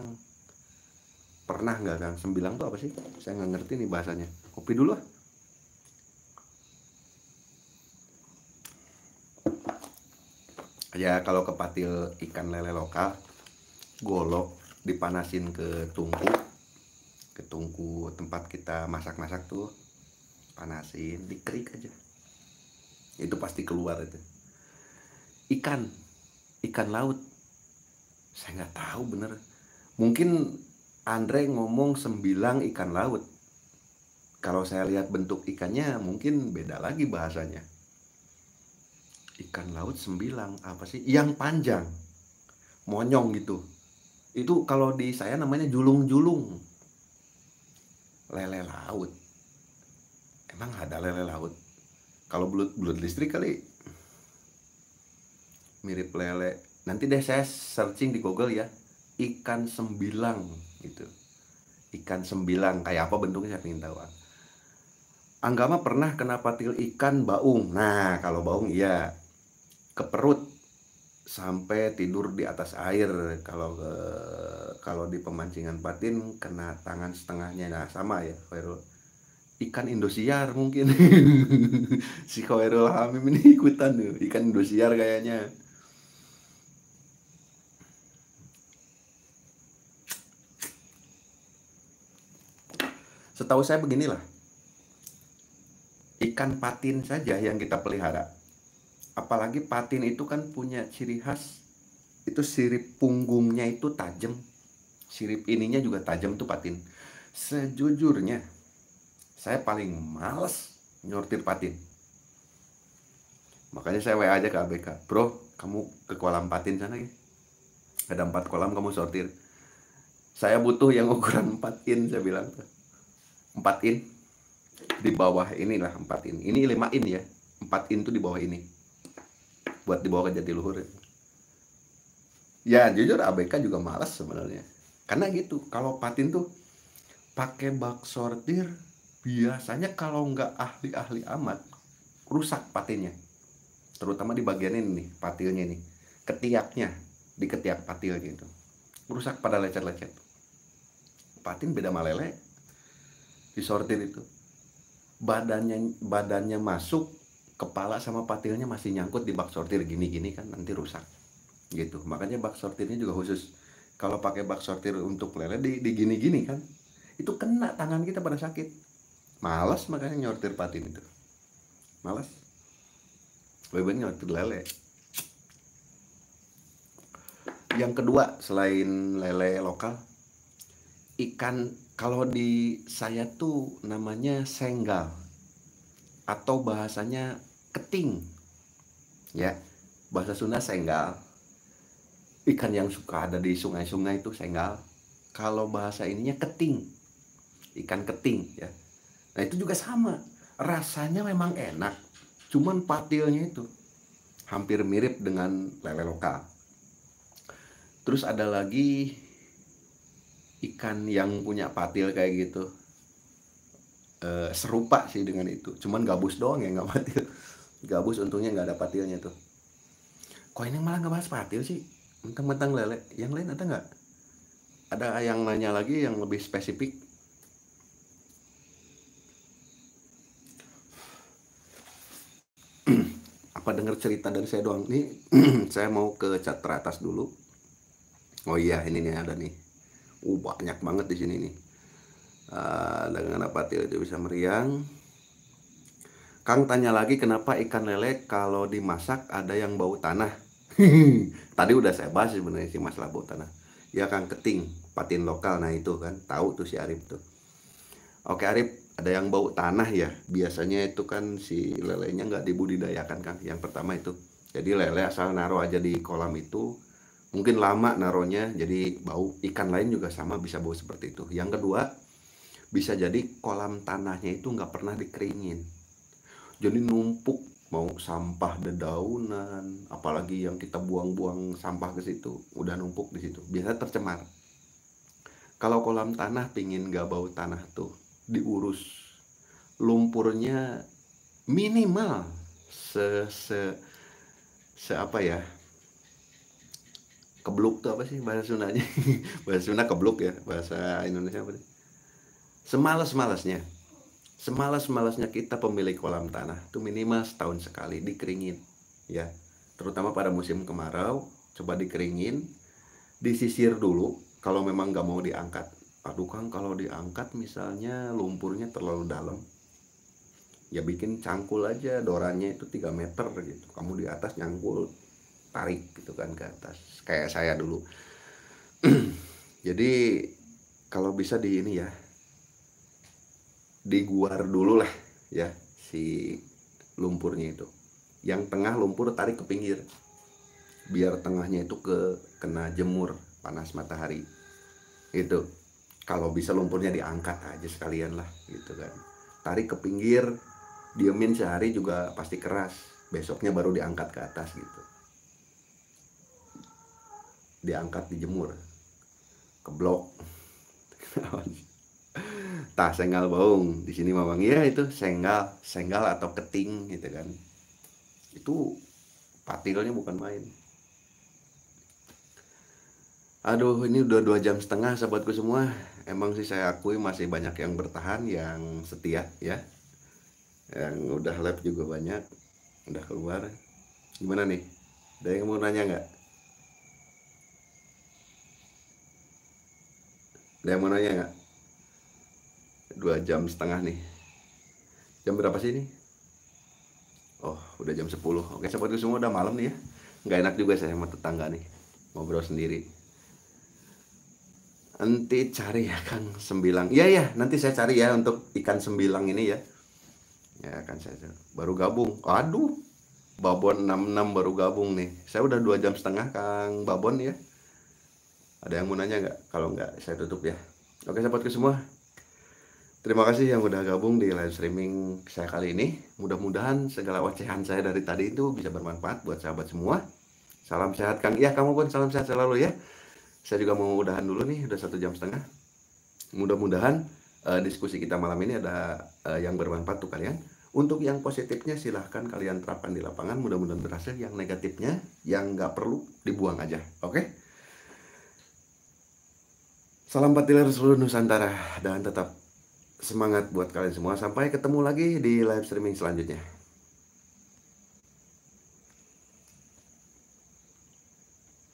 pernah nggak kan sembilan tuh apa sih saya nggak ngerti nih bahasanya kopi dulu lah ya kalau kepatil ikan lele lokal golok dipanasin ke tungku ke tungku tempat kita masak-masak tuh panasin dikerik aja itu pasti keluar itu ikan ikan laut saya nggak tahu bener mungkin Andre ngomong sembilang ikan laut kalau saya lihat bentuk ikannya mungkin beda lagi bahasanya ikan laut sembilang apa sih yang panjang monyong gitu itu kalau di saya namanya julung-julung lele laut emang ada lele laut kalau belut belut listrik kali mirip lele nanti deh saya searching di Google ya ikan sembilang gitu ikan sembilang kayak apa bentuknya saya ingin tahu Anggama pernah kena patil ikan baung nah kalau baung iya ke perut sampai tidur di atas air kalau ke eh, kalau di pemancingan patin kena tangan setengahnya nah sama ya Khairul ikan Indosiar mungkin si Khairul Hamim ini ikutan tuh ikan Indosiar kayaknya setahu saya beginilah ikan patin saja yang kita pelihara apalagi patin itu kan punya ciri khas itu sirip punggungnya itu tajam sirip ininya juga tajam tuh patin sejujurnya saya paling males nyortir patin makanya saya WA aja ke ABK bro kamu ke kolam patin sana ya ada empat kolam kamu sortir saya butuh yang ukuran 4 in saya bilang tuh 4 in di bawah inilah 4 in ini 5 in ya 4 in tuh di bawah ini buat dibawa ke Jatiluhur ya jujur ABK juga malas sebenarnya karena gitu kalau patin tuh pakai bak sortir biasanya kalau nggak ahli-ahli amat rusak patinnya terutama di bagian ini nih patilnya nih ketiaknya di ketiak patil gitu rusak pada lecet-lecet patin beda malele disortir itu badannya badannya masuk kepala sama patilnya masih nyangkut di bak sortir gini-gini kan nanti rusak gitu makanya bak sortirnya juga khusus kalau pakai bak sortir untuk lele di, di gini-gini kan itu kena tangan kita pada sakit malas makanya nyortir patin itu malas lebih baik nyortir lele yang kedua selain lele lokal ikan kalau di saya tuh namanya senggal atau bahasanya keting ya bahasa Sunda senggal ikan yang suka ada di sungai-sungai itu senggal kalau bahasa ininya keting ikan keting ya nah itu juga sama rasanya memang enak cuman patilnya itu hampir mirip dengan lele lokal terus ada lagi ikan yang punya patil kayak gitu e, serupa sih dengan itu cuman gabus doang ya nggak patil gabus untungnya nggak ada patilnya tuh koin yang malah nggak bahas patil sih mentang-mentang lele yang lain ada nggak ada yang nanya lagi yang lebih spesifik apa dengar cerita dari saya doang nih saya mau ke cat teratas dulu oh iya ini nih ada nih uh, banyak banget di sini nih uh, eh, dengan apa tidak bisa meriang Kang tanya lagi kenapa ikan lele kalau dimasak ada yang bau tanah. Tadi udah saya bahas sebenarnya sih masalah bau tanah. Ya Kang keting, patin lokal nah itu kan tahu tuh si Arif tuh. Oke Arif, ada yang bau tanah ya. Biasanya itu kan si lelenya nggak dibudidayakan Kang. Yang pertama itu. Jadi lele asal naruh aja di kolam itu mungkin lama naruhnya jadi bau ikan lain juga sama bisa bau seperti itu. Yang kedua bisa jadi kolam tanahnya itu nggak pernah dikeringin jadi numpuk mau sampah dedaunan apalagi yang kita buang-buang sampah ke situ udah numpuk di situ biasa tercemar kalau kolam tanah pingin gak bau tanah tuh diurus lumpurnya minimal se se se apa ya kebluk tuh apa sih bahasa Sundanya bahasa Sunda kebluk ya bahasa Indonesia apa sih semalas malasnya semalas-malasnya kita pemilik kolam tanah itu minimal setahun sekali dikeringin ya terutama pada musim kemarau coba dikeringin disisir dulu kalau memang nggak mau diangkat aduh kang kalau diangkat misalnya lumpurnya terlalu dalam ya bikin cangkul aja dorannya itu 3 meter gitu kamu di atas nyangkul tarik gitu kan ke atas kayak saya dulu jadi kalau bisa di ini ya diguar dulu lah ya si lumpurnya itu yang tengah lumpur tarik ke pinggir biar tengahnya itu ke kena jemur panas matahari itu kalau bisa lumpurnya diangkat aja sekalian lah gitu kan tarik ke pinggir diemin sehari juga pasti keras besoknya baru diangkat ke atas gitu diangkat dijemur ke blok tah senggal baung di sini mawang ya itu senggal senggal atau keting gitu kan itu patilnya bukan main aduh ini udah dua jam setengah sahabatku semua emang sih saya akui masih banyak yang bertahan yang setia ya yang udah live juga banyak udah keluar gimana nih ada yang mau nanya nggak ada yang mau nanya nggak dua jam setengah nih jam berapa sih ini oh udah jam 10 oke seperti semua udah malam nih ya nggak enak juga saya sama tetangga nih ngobrol sendiri nanti cari ya kang sembilang iya ya nanti saya cari ya untuk ikan sembilang ini ya ya kan saya baru gabung aduh babon 66 baru gabung nih saya udah dua jam setengah kang babon ya ada yang mau nanya nggak kalau nggak saya tutup ya oke sahabatku semua Terima kasih yang sudah gabung di live streaming saya kali ini. Mudah-mudahan segala ocehan saya dari tadi itu bisa bermanfaat buat sahabat semua. Salam sehat Kang. Ya kamu pun salam sehat selalu ya. Saya juga mau udahan dulu nih, udah satu jam setengah. Mudah-mudahan uh, diskusi kita malam ini ada uh, yang bermanfaat tuh kalian. Untuk yang positifnya silahkan kalian terapkan di lapangan. Mudah-mudahan berhasil. Yang negatifnya yang nggak perlu dibuang aja. Oke? Okay? Salam patiler seluruh Nusantara dan tetap semangat buat kalian semua. Sampai ketemu lagi di live streaming selanjutnya.